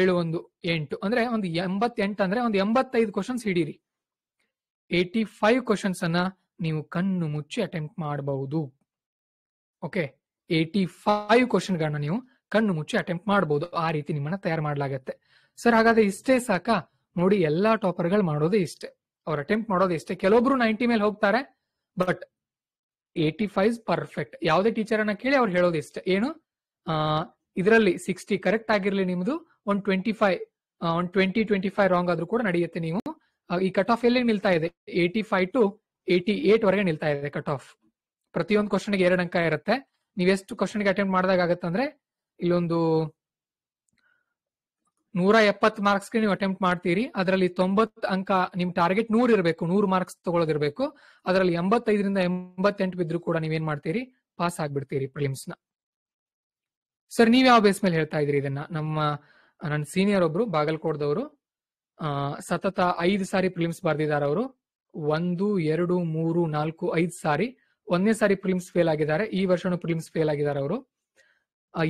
ಏಳು ಒಂದು ಎಂಟು ಅಂದ್ರೆ ಒಂದು ಎಂಬತ್ತೆಂಟು ಅಂದ್ರೆ ಒಂದು ಎಂಬತ್ತೈದು ಕ್ವಶನ್ಸ್ ಹಿಡೀರಿ ಏಟಿ ಫೈವ್ ಕ್ವಶನ್ಸ್ ಅನ್ನ ನೀವು ಕಣ್ಣು ಮುಚ್ಚಿ ಅಟೆಂಪ್ಟ್ ಮಾಡಬಹುದು ಓಕೆ ಏಟಿ ಫೈವ್ ಕ್ವಶನ್ಗಳನ್ನ ನೀವು ಕಣ್ಣು ಮುಚ್ಚಿ ಅಟೆಂಪ್ಟ್ ಮಾಡಬಹುದು ಆ ರೀತಿ ನಿಮ್ಮನ್ನ ತಯಾರು ಮಾಡಲಾಗತ್ತೆ ಸರ್ ಹಾಗಾದ್ರೆ ಇಷ್ಟೇ ಸಾಕಾ ನೋಡಿ ಎಲ್ಲಾ ಟಾಪರ್ಗಳು ಮಾಡೋದೇ ಇಷ್ಟೇ ಅವ್ರು ಅಟೆಂಪ್ಟ್ ಮಾಡೋದೇ ಇಷ್ಟೇ ಕೆಲವೊಬ್ರು ನೈಂಟಿ ಮೇಲೆ ಹೋಗ್ತಾರೆ ಬಟ್ ಏಟಿ ಫೈವ್ ಪರ್ಫೆಕ್ಟ್ ಯಾವುದೇ ಟೀಚರ್ ಅನ್ನ ಕೇಳಿ ಅವ್ರು ಹೇಳೋದು ಇಷ್ಟೇ ಏನು ಇದರಲ್ಲಿ ಸಿಕ್ಸ್ಟಿ ಕರೆಕ್ಟ್ ಆಗಿರಲಿ ನಿಮ್ದು ಒನ್ ಟ್ವೆಂಟಿ ಫೈವ್ ಒಂದು ಟ್ವೆಂಟಿ ಟ್ವೆಂಟಿ ಫೈವ್ ರಾಂಗ್ ಆದ್ರೂ ಕೂಡ ನಡೆಯುತ್ತೆ ನೀವು ಈ ಕಟ್ ಆಫ್ ಎಲ್ಲಿ ನಿಲ್ತಾ ಇದೆ eighty five to eighty eight ವರೆಗೆ ನಿಲ್ತಾ ಇದೆ ಕಟ್ ಆಫ್ ಪ್ರತಿಯೊಂದು ಕ್ವಶನ್ಗೆ ಎರಡು ಅಂಕ ಇರುತ್ತೆ ನೀವೆಷ್ಟು ಕ್ವಶನ್ಗೆ ಅಟೆಂಪ್ಟ್ ಮಾಡಿದಾಗ ಅಂದ್ರೆ ಇಲ್ಲೊಂದು ನೂರ ಎಪ್ಪತ್ ಮಾರ್ಕ್ಸ್ಗೆ ನೀವು ಅಟೆಂಪ್ಟ್ ಮಾಡ್ತೀರಿ ಅದರಲ್ಲಿ ತೊಂಬತ್ ಅಂಕ ನಿಮ್ ಟಾರ್ಗೆಟ್ ನೂರ್ ಇರಬೇಕು ನೂರು ಮಾರ್ಕ್ಸ್ ತಗೊಳ್ಳೋದಿರಬೇಕು ಅದರಲ್ಲಿ ಎಂಬತ್ತೈದರಿಂದ ಎಂಬತ್ತೆಂಟು ಬಿದ್ರು ಕೂಡ ನೀವೇನ್ ಮಾಡ್ತೀರಿ ಪಾಸ್ ಆಗ್ಬಿಡ್ತೀರಿ ಪ್ರಿಲಿಮ್ಸ್ ನ ಸರ್ ನೀವ್ ಯಾವ ಬೇಸ್ ಮೇಲೆ ಹೇಳ್ತಾ ಇದ್ರಿ ಇದನ್ನ ನಮ್ಮ ನನ್ನ ಸೀನಿಯರ್ ಒಬ್ರು ಬಾಗಲ್ಕೋಟ್ದವರು ಸತತ ಐದು ಸಾರಿ ಫಿಲಿಮ್ಸ್ ಬರ್ದಿದ್ದಾರೆ ಅವರು ಒಂದು ಎರಡು ಮೂರು ನಾಲ್ಕು ಐದು ಸಾರಿ ಒಂದನೇ ಸಾರಿ ಫಿಲಿಮ್ಸ್ ಫೇಲ್ ಆಗಿದ್ದಾರೆ ಈ ವರ್ಷನೂ ಫಿಲಿಮ್ಸ್ ಫೇಲ್ ಆಗಿದ್ದಾರೆ ಅವರು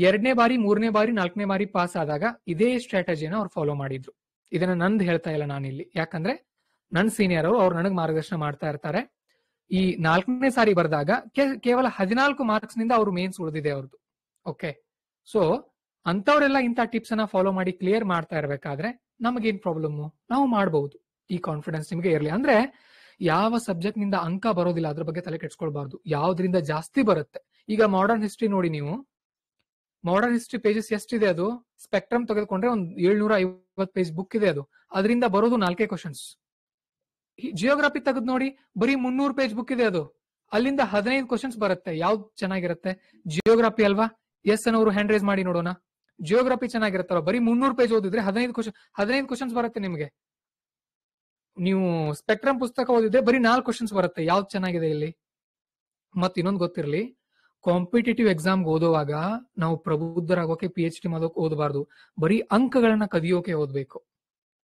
ಎರಡನೇ ಬಾರಿ ಮೂರನೇ ಬಾರಿ ನಾಲ್ಕನೇ ಬಾರಿ ಪಾಸ್ ಆದಾಗ ಇದೇ ಸ್ಟ್ರಾಟಜಿನ ಅವ್ರು ಫಾಲೋ ಮಾಡಿದ್ರು ಇದನ್ನ ನಂದು ಹೇಳ್ತಾ ಇಲ್ಲ ನಾನಿಲ್ಲಿ ಯಾಕಂದ್ರೆ ನನ್ನ ಸೀನಿಯರ್ ಅವರು ಅವ್ರು ನನಗೆ ಮಾರ್ಗದರ್ಶನ ಮಾಡ್ತಾ ಇರ್ತಾರೆ ಈ ನಾಲ್ಕನೇ ಸಾರಿ ಬರೆದಾಗ ಕೇವಲ ಹದಿನಾಲ್ಕು ಮಾರ್ಕ್ಸ್ ನಿಂದ ಅವ್ರು ಮೇನ್ಸ್ ಉಳಿದಿದೆ ಅವ್ರದ್ದು ಓಕೆ ಸೊ ಅಂತವ್ರೆಲ್ಲ ಇಂಥ ಟಿಪ್ಸ್ ಅನ್ನ ಫಾಲೋ ಮಾಡಿ ಕ್ಲಿಯರ್ ಮಾಡ್ತಾ ಇರಬೇಕಾದ್ರೆ ನಮಗೇನ್ ಪ್ರಾಬ್ಲಮ್ ನಾವು ಮಾಡಬಹುದು ಈ ಕಾನ್ಫಿಡೆನ್ಸ್ ನಿಮಗೆ ಇರಲಿ ಅಂದ್ರೆ ಯಾವ ಸಬ್ಜೆಕ್ಟ್ ನಿಂದ ಅಂಕ ಬರೋದಿಲ್ಲ ಅದ್ರ ಬಗ್ಗೆ ತಲೆ ಕೆಡ್ಸ್ಕೊಳ್ಬಾರ್ದು ಯಾವ್ದ್ರಿಂದ ಜಾಸ್ತಿ ಬರುತ್ತೆ ಈಗ ಮಾಡರ್ನ್ ಹಿಸ್ಟ್ರಿ ನೋಡಿ ನೀವು ಮಾಡರ್ನ್ ಹಿಸ್ಟ್ರಿ ಪೇಜಸ್ ಎಷ್ಟಿದೆ ಅದು ಸ್ಪೆಕ್ಟ್ರಮ್ ತೆಗೆದುಕೊಂಡ್ರೆ ಒಂದು ಏಳ್ನೂರ ಐವತ್ ಪೇಜ್ ಬುಕ್ ಇದೆ ಅದು ಅದರಿಂದ ಬರೋದು ನಾಲ್ಕೇ ಕ್ವಶನ್ಸ್ ಜಿಯೋಗ್ರಫಿ ತೆಗೆದ್ ನೋಡಿ ಬರೀ ಮುನ್ನೂರು ಪೇಜ್ ಬುಕ್ ಇದೆ ಅದು ಅಲ್ಲಿಂದ ಹದಿನೈದು ಕ್ವಶನ್ಸ್ ಬರುತ್ತೆ ಯಾವ್ದು ಚೆನ್ನಾಗಿರುತ್ತೆ ಜಿಯೋಗ್ರಫಿ ಅಲ್ವಾ ಎಸ್ ಅನ್ನೋರು ಹ್ಯಾಂಡ್ ರೈಸ್ ಮಾಡಿ ನೋಡೋಣ ಜಿಯೋಗ್ರಫಿ ಚೆನ್ನಾಗಿರುತ್ತಲ್ಲ ಬರೀ ಮುನ್ನೂರು ಪೇಜ್ ಓದಿದ್ರೆ ಹದಿನೈದು ಕ್ವಶನ್ ಹದಿನೈದು ಕ್ವಶನ್ಸ್ ಬರುತ್ತೆ ನಿಮಗೆ ನೀವು ಸ್ಪೆಕ್ಟ್ರಮ್ ಪುಸ್ತಕ ಓದಿದ್ರೆ ಬರೀ ನಾಲ್ಕು ಕ್ವಶನ್ಸ್ ಬರುತ್ತೆ ಯಾವ್ದು ಚೆನ್ನಾಗಿದೆ ಇಲ್ಲಿ ಮತ್ತೆ ಇನ್ನೊಂದು ಗೊತ್ತಿರಲಿ ಕಾಂಪಿಟೇಟಿವ್ ಎಕ್ಸಾಮ್ ಓದುವಾಗ ನಾವು ಪ್ರಬುದ್ಧರಾಗೋಕೆ ಪಿ ಎಚ್ ಡಿ ಮಾಡೋಕೆ ಓದಬಾರ್ದು ಬರೀ ಅಂಕಗಳನ್ನ ಕದಿಯೋಕೆ ಓದ್ಬೇಕು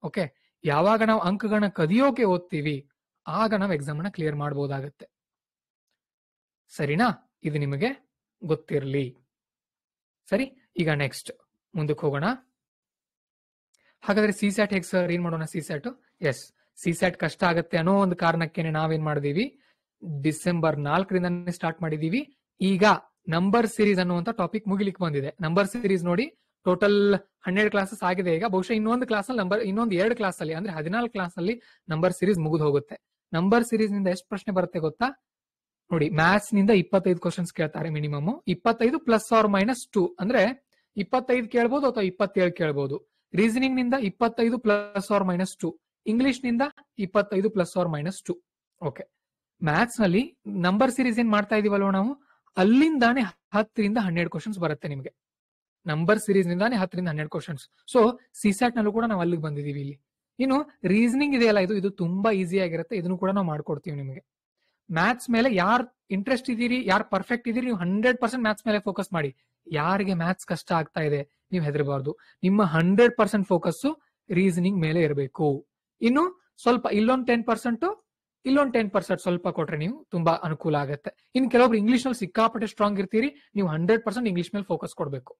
ಓಕೆ ಯಾವಾಗ ನಾವು ಅಂಕಗಳನ್ನ ಕದಿಯೋಕೆ ಓದ್ತೀವಿ ಆಗ ನಾವು ಎಕ್ಸಾಮ್ ಅನ್ನ ಕ್ಲಿಯರ್ ಮಾಡಬಹುದಾಗತ್ತೆ ಸರಿನಾ ಇದು ನಿಮಗೆ ಗೊತ್ತಿರಲಿ ಸರಿ ಈಗ ನೆಕ್ಸ್ಟ್ ಮುಂದಕ್ಕೆ ಹೋಗೋಣ ಹಾಗಾದ್ರೆ ಸಿ ಸ್ಯಾಟ್ ಹೇಗೆ ಸರ್ ಏನ್ ಮಾಡೋಣ CSAT S CSAT ಕಷ್ಟ ಆಗತ್ತೆ ಅನ್ನೋ ಒಂದು ಕಾರಣಕ್ಕೆ ನಾವೇನ್ ಮಾಡಿದೀವಿ ಡಿಸೆಂಬರ್ ನಾಲ್ಕರಿಂದ ಸ್ಟಾರ್ಟ್ ಮಾಡಿದೀವಿ ಈಗ ನಂಬರ್ ಸೀರೀಸ್ ಅನ್ನುವಂತ ಟಾಪಿಕ್ ಮುಗಿಲಿಕ್ಕೆ ಬಂದಿದೆ ನಂಬರ್ ಸೀರೀಸ್ ನೋಡಿ ಟೋಟಲ್ ಹನ್ನೆರಡು ಕ್ಲಾಸಸ್ ಆಗಿದೆ ಈಗ ಬಹುಶಃ ಇನ್ನೊಂದು ಕ್ಲಾಸ್ ಅಲ್ಲಿ ನಂಬರ್ ಇನ್ನೊಂದು ಎರಡು ಕ್ಲಾಸ್ ಅಲ್ಲಿ ಅಂದ್ರೆ ಹದಿನಾಲ್ಕು ಕ್ಲಾಸ್ ಅಲ್ಲಿ ನಂಬರ್ ಸೀರೀಸ್ ಮುಗಿದು ಹೋಗುತ್ತೆ ನಂಬರ್ ಸೀರೀಸ್ ನಿಂದ ಎಷ್ಟು ಪ್ರಶ್ನೆ ಬರುತ್ತೆ ಗೊತ್ತಾ ನೋಡಿ ಮ್ಯಾಥ್ಸ್ ನಿಂದ ಇಪ್ಪತ್ತೈದು ಕ್ವಶನ್ಸ್ ಕೇಳ್ತಾರೆ ಮಿನಿಮಮ್ ಇಪ್ಪತ್ತೈದು ಪ್ಲಸ್ ಆರ್ ಮೈನಸ್ ಟು ಅಂದ್ರೆ ಇಪ್ಪತ್ತೈದು ಕೇಳ್ಬೋದು ಅಥವಾ ಇಪ್ಪತ್ತೇಳು ಕೇಳ್ಬಹುದು ರೀಸನಿಂಗ್ ನಿಂದ ಇಪ್ಪತ್ತೈದು plus or minus two English ನಿಂದ ಇಪ್ಪತ್ತೈದು plus or minus two okay maths ನಲ್ಲಿ ನಂಬರ್ ಸೀರೀಸ್ ಏನ್ ಮಾಡ್ತಾ ಇದೀವಲ್ವ ನಾವು ಅಲ್ಲಿಂದಾನೆ ಹತ್ತರಿಂದ ಹನ್ನೆರಡು ಕ್ವಶನ್ಸ್ ಬರುತ್ತೆ ನಿಮಗೆ ನಂಬರ್ ಸೀರೀಸ್ ನಿಂದಾನೆ ಹತ್ತರಿಂದ ಹನ್ನೆರಡು ಕ್ವಶನ್ಸ್ ಸೊ ಸಿಸ್ಯಾಟ್ ನಲ್ಲೂ ಕೂಡ ನಾವು ಅಲ್ಲಿಗೆ ಬಂದಿದೀವಿ ಇಲ್ಲಿ ಇನ್ನು ರೀಸನಿಂಗ್ ಇದೆಯಲ್ಲ ಇದು ಇದು ತುಂಬಾ ಈಸಿ ಆಗಿರುತ್ತೆ ಇದನ್ನು ಕೂಡ ನಾವು ಮಾಡ್ಕೊಡ್ತೀವಿ ನಿಮಗೆ ಮ್ಯಾಥ್ಸ್ ಮೇಲೆ ಯಾರ್ ಇಂಟ್ರೆಸ್ಟ್ ಇದೀರಿ ಯಾರ್ ಪರ್ಫೆಕ್ಟ್ ಇದೀರಿ ನೀವು ಹಂಡ್ರೆಡ್ ಪರ್ಸೆಂಟ್ ಮ್ಯಾಥ್ಸ್ ಮೇಲೆ ಫೋಕಸ್ ಮಾಡಿ ಯಾರಿಗೆ ಮ್ಯಾಥ್ಸ್ ಕಷ್ಟ ಆಗ್ತಾ ಇದೆ ನೀವು ಹೆದರಬಾರ್ದು ನಿಮ್ಮ ಹಂಡ್ರೆಡ್ ಪರ್ಸೆಂಟ್ ಫೋಕಸ್ ರೀಸನಿಂಗ್ ಮೇಲೆ ಇರಬೇಕು ಇನ್ನು ಸ್ವಲ್ಪ ಇಲ್ಲೊಂದು ಟೆನ್ ಪರ್ಸೆಂಟ್ ಇಲ್ಲೊಂದು ಟೆನ್ ಪರ್ಸೆಂಟ್ ಸ್ವಲ್ಪ ಕೊಟ್ರೆ ನೀವು ತುಂಬಾ ಅನುಕೂಲ ಆಗುತ್ತೆ ಇನ್ ಕೆಲವೊಬ್ರು ಇಂಗ್ಲಿಷ್ ನಲ್ಲಿ ಸಿಕ್ಕಾಪಟ್ಟೆ ಸ್ಟ್ರಾಂಗ್ ಇರ್ತೀರಿ ನೀವು ಹಂಡ್ರೆಡ್ ಪರ್ಸೆಂಟ್ ಇಂಗ್ಲಿಷ್ ಮೇಲೆ ಫೋಕಸ್ ಕೊಡಬೇಕು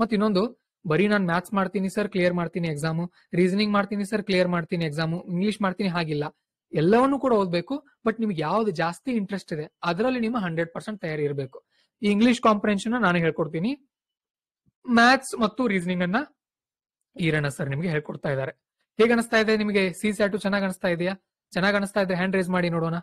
ಮತ್ತೆ ಇನ್ನೊಂದು ಬರೀ ನಾನು ಮ್ಯಾಥ್ಸ್ ಮಾಡ್ತೀನಿ ಸರ್ ಕ್ಲಿಯರ್ ಮಾಡ್ತೀನಿ ಎಕ್ಸಾಮು ರೀಸನಿಂಗ್ ಮಾಡ್ತೀನಿ ಸರ್ ಕ್ಲಿಯರ್ ಮಾಡ್ತೀನಿ ಎಕ್ಸಾಮು ಇಂಗ್ಲಿಷ್ ಮಾಡ್ತೀನಿ ಹಾಗಿಲ್ಲ ಎಲ್ಲವನ್ನೂ ಕೂಡ ಓದ್ಬೇಕು ಬಟ್ ನಿಮ್ಗೆ ಯಾವ್ದು ಜಾಸ್ತಿ ಇಂಟ್ರೆಸ್ಟ್ ಇದೆ ಅದರಲ್ಲಿ ನಿಮ್ಮ ಹಂಡ್ರೆಡ್ ಪರ್ಸೆಂಟ್ ತಯಾರಿ ಇರಬೇಕು ಇಂಗ್ಲಿಷ್ ಕಾಂಪ್ರೆನ್ಷನ್ ನಾನು ಹೇಳ್ಕೊಡ್ತೀನಿ ಮ್ಯಾಥ್ಸ್ ಮತ್ತು ರೀಸನಿಂಗ್ ಅನ್ನ ಈರಣ್ಣ ಸರ್ ನಿಮ್ಗೆ ಹೇಳ್ಕೊಡ್ತಾ ಇದ್ದಾರೆ ಹೇಗೆ ಅನಿಸ್ತಾ ಇದೆ ನಿಮಗೆ ಸಿ ಸ್ಯಾಟು ಚೆನ್ನಾಗಿ ಅನಿಸ್ತಾ ಇದೆಯಾ ಚೆನ್ನಾಗಿ ಅನಿಸ್ತಾ ಇದೆ ಹ್ಯಾಂಡ್ ರೈಸ್ ಮಾಡಿ ನೋಡೋಣ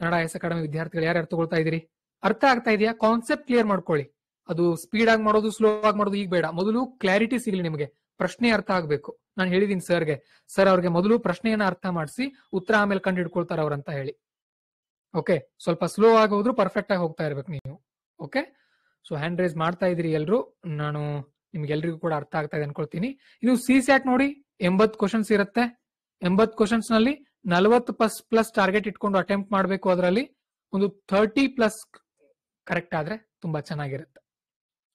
ಕನ್ನಡ ಎಸ್ ಅಕಾಡೆಮಿ ವಿದ್ಯಾರ್ಥಿಗಳು ಯಾರು ತಗೊಳ್ತಾ ಇದೀರಿ ಅರ್ಥ ಆಗ್ತಾ ಇದೆಯಾ ಕಾನ್ಸೆಪ್ಟ್ ಕ್ಲಿಯರ್ ಮಾಡ್ಕೊಳ್ಳಿ ಅದು ಸ್ಪೀಡ್ ಆಗಿ ಮಾಡೋದು ಸ್ಲೋ ಆಗಿ ಮಾಡೋದು ಈಗ ಬೇಡ ಮೊದಲು ಕ್ಲಾರಿಟಿ ಸಿಗಲಿ ನಿಮಗೆ ಪ್ರಶ್ನೆ ಅರ್ಥ ಆಗ್ಬೇಕು ನಾನು ಹೇಳಿದೀನಿ ಸರ್ಗೆ ಸರ್ ಅವ್ರಿಗೆ ಮೊದಲು ಪ್ರಶ್ನೆಯನ್ನ ಅರ್ಥ ಮಾಡಿಸಿ ಉತ್ತರ ಆಮೇಲೆ ಕಂಡು ಹಿಡ್ಕೊಳ್ತಾರ ಅವ್ರಂತ ಹೇಳಿ ಓಕೆ ಸ್ವಲ್ಪ ಸ್ಲೋ ಆಗಿ ಪರ್ಫೆಕ್ಟ್ ಆಗಿ ಹೋಗ್ತಾ ಇರ್ಬೇಕು ನೀವು ಓಕೆ ಸೊ ಹ್ಯಾಂಡ್ ರೈಸ್ ಮಾಡ್ತಾ ಇದ್ರಿ ಎಲ್ರು ನಾನು ನಿಮ್ಗೆಲ್ರಿಗೂ ಕೂಡ ಅರ್ಥ ಆಗ್ತಾ ಇದೆ ಅನ್ಕೊಳ್ತೀನಿ ಇದು ಸಿ ಸ್ಯಾಟ್ ನೋಡಿ ಎಂಬತ್ ಕ್ವಶನ್ಸ್ ಇರುತ್ತೆ ಎಂಬತ್ ಕ್ವಶನ್ಸ್ ನಲ್ಲಿ ನಲ್ವತ್ತು ಪ್ಲಸ್ ಪ್ಲಸ್ ಟಾರ್ಗೆಟ್ ಇಟ್ಕೊಂಡು ಅಟೆಂಪ್ಟ್ ಮಾಡಬೇಕು ಅದರಲ್ಲಿ ಒಂದು ಥರ್ಟಿ ಪ್ಲಸ್ ಕರೆಕ್ಟ್ ಆದ್ರೆ ತುಂಬಾ ಚೆನ್ನಾಗಿರುತ್ತೆ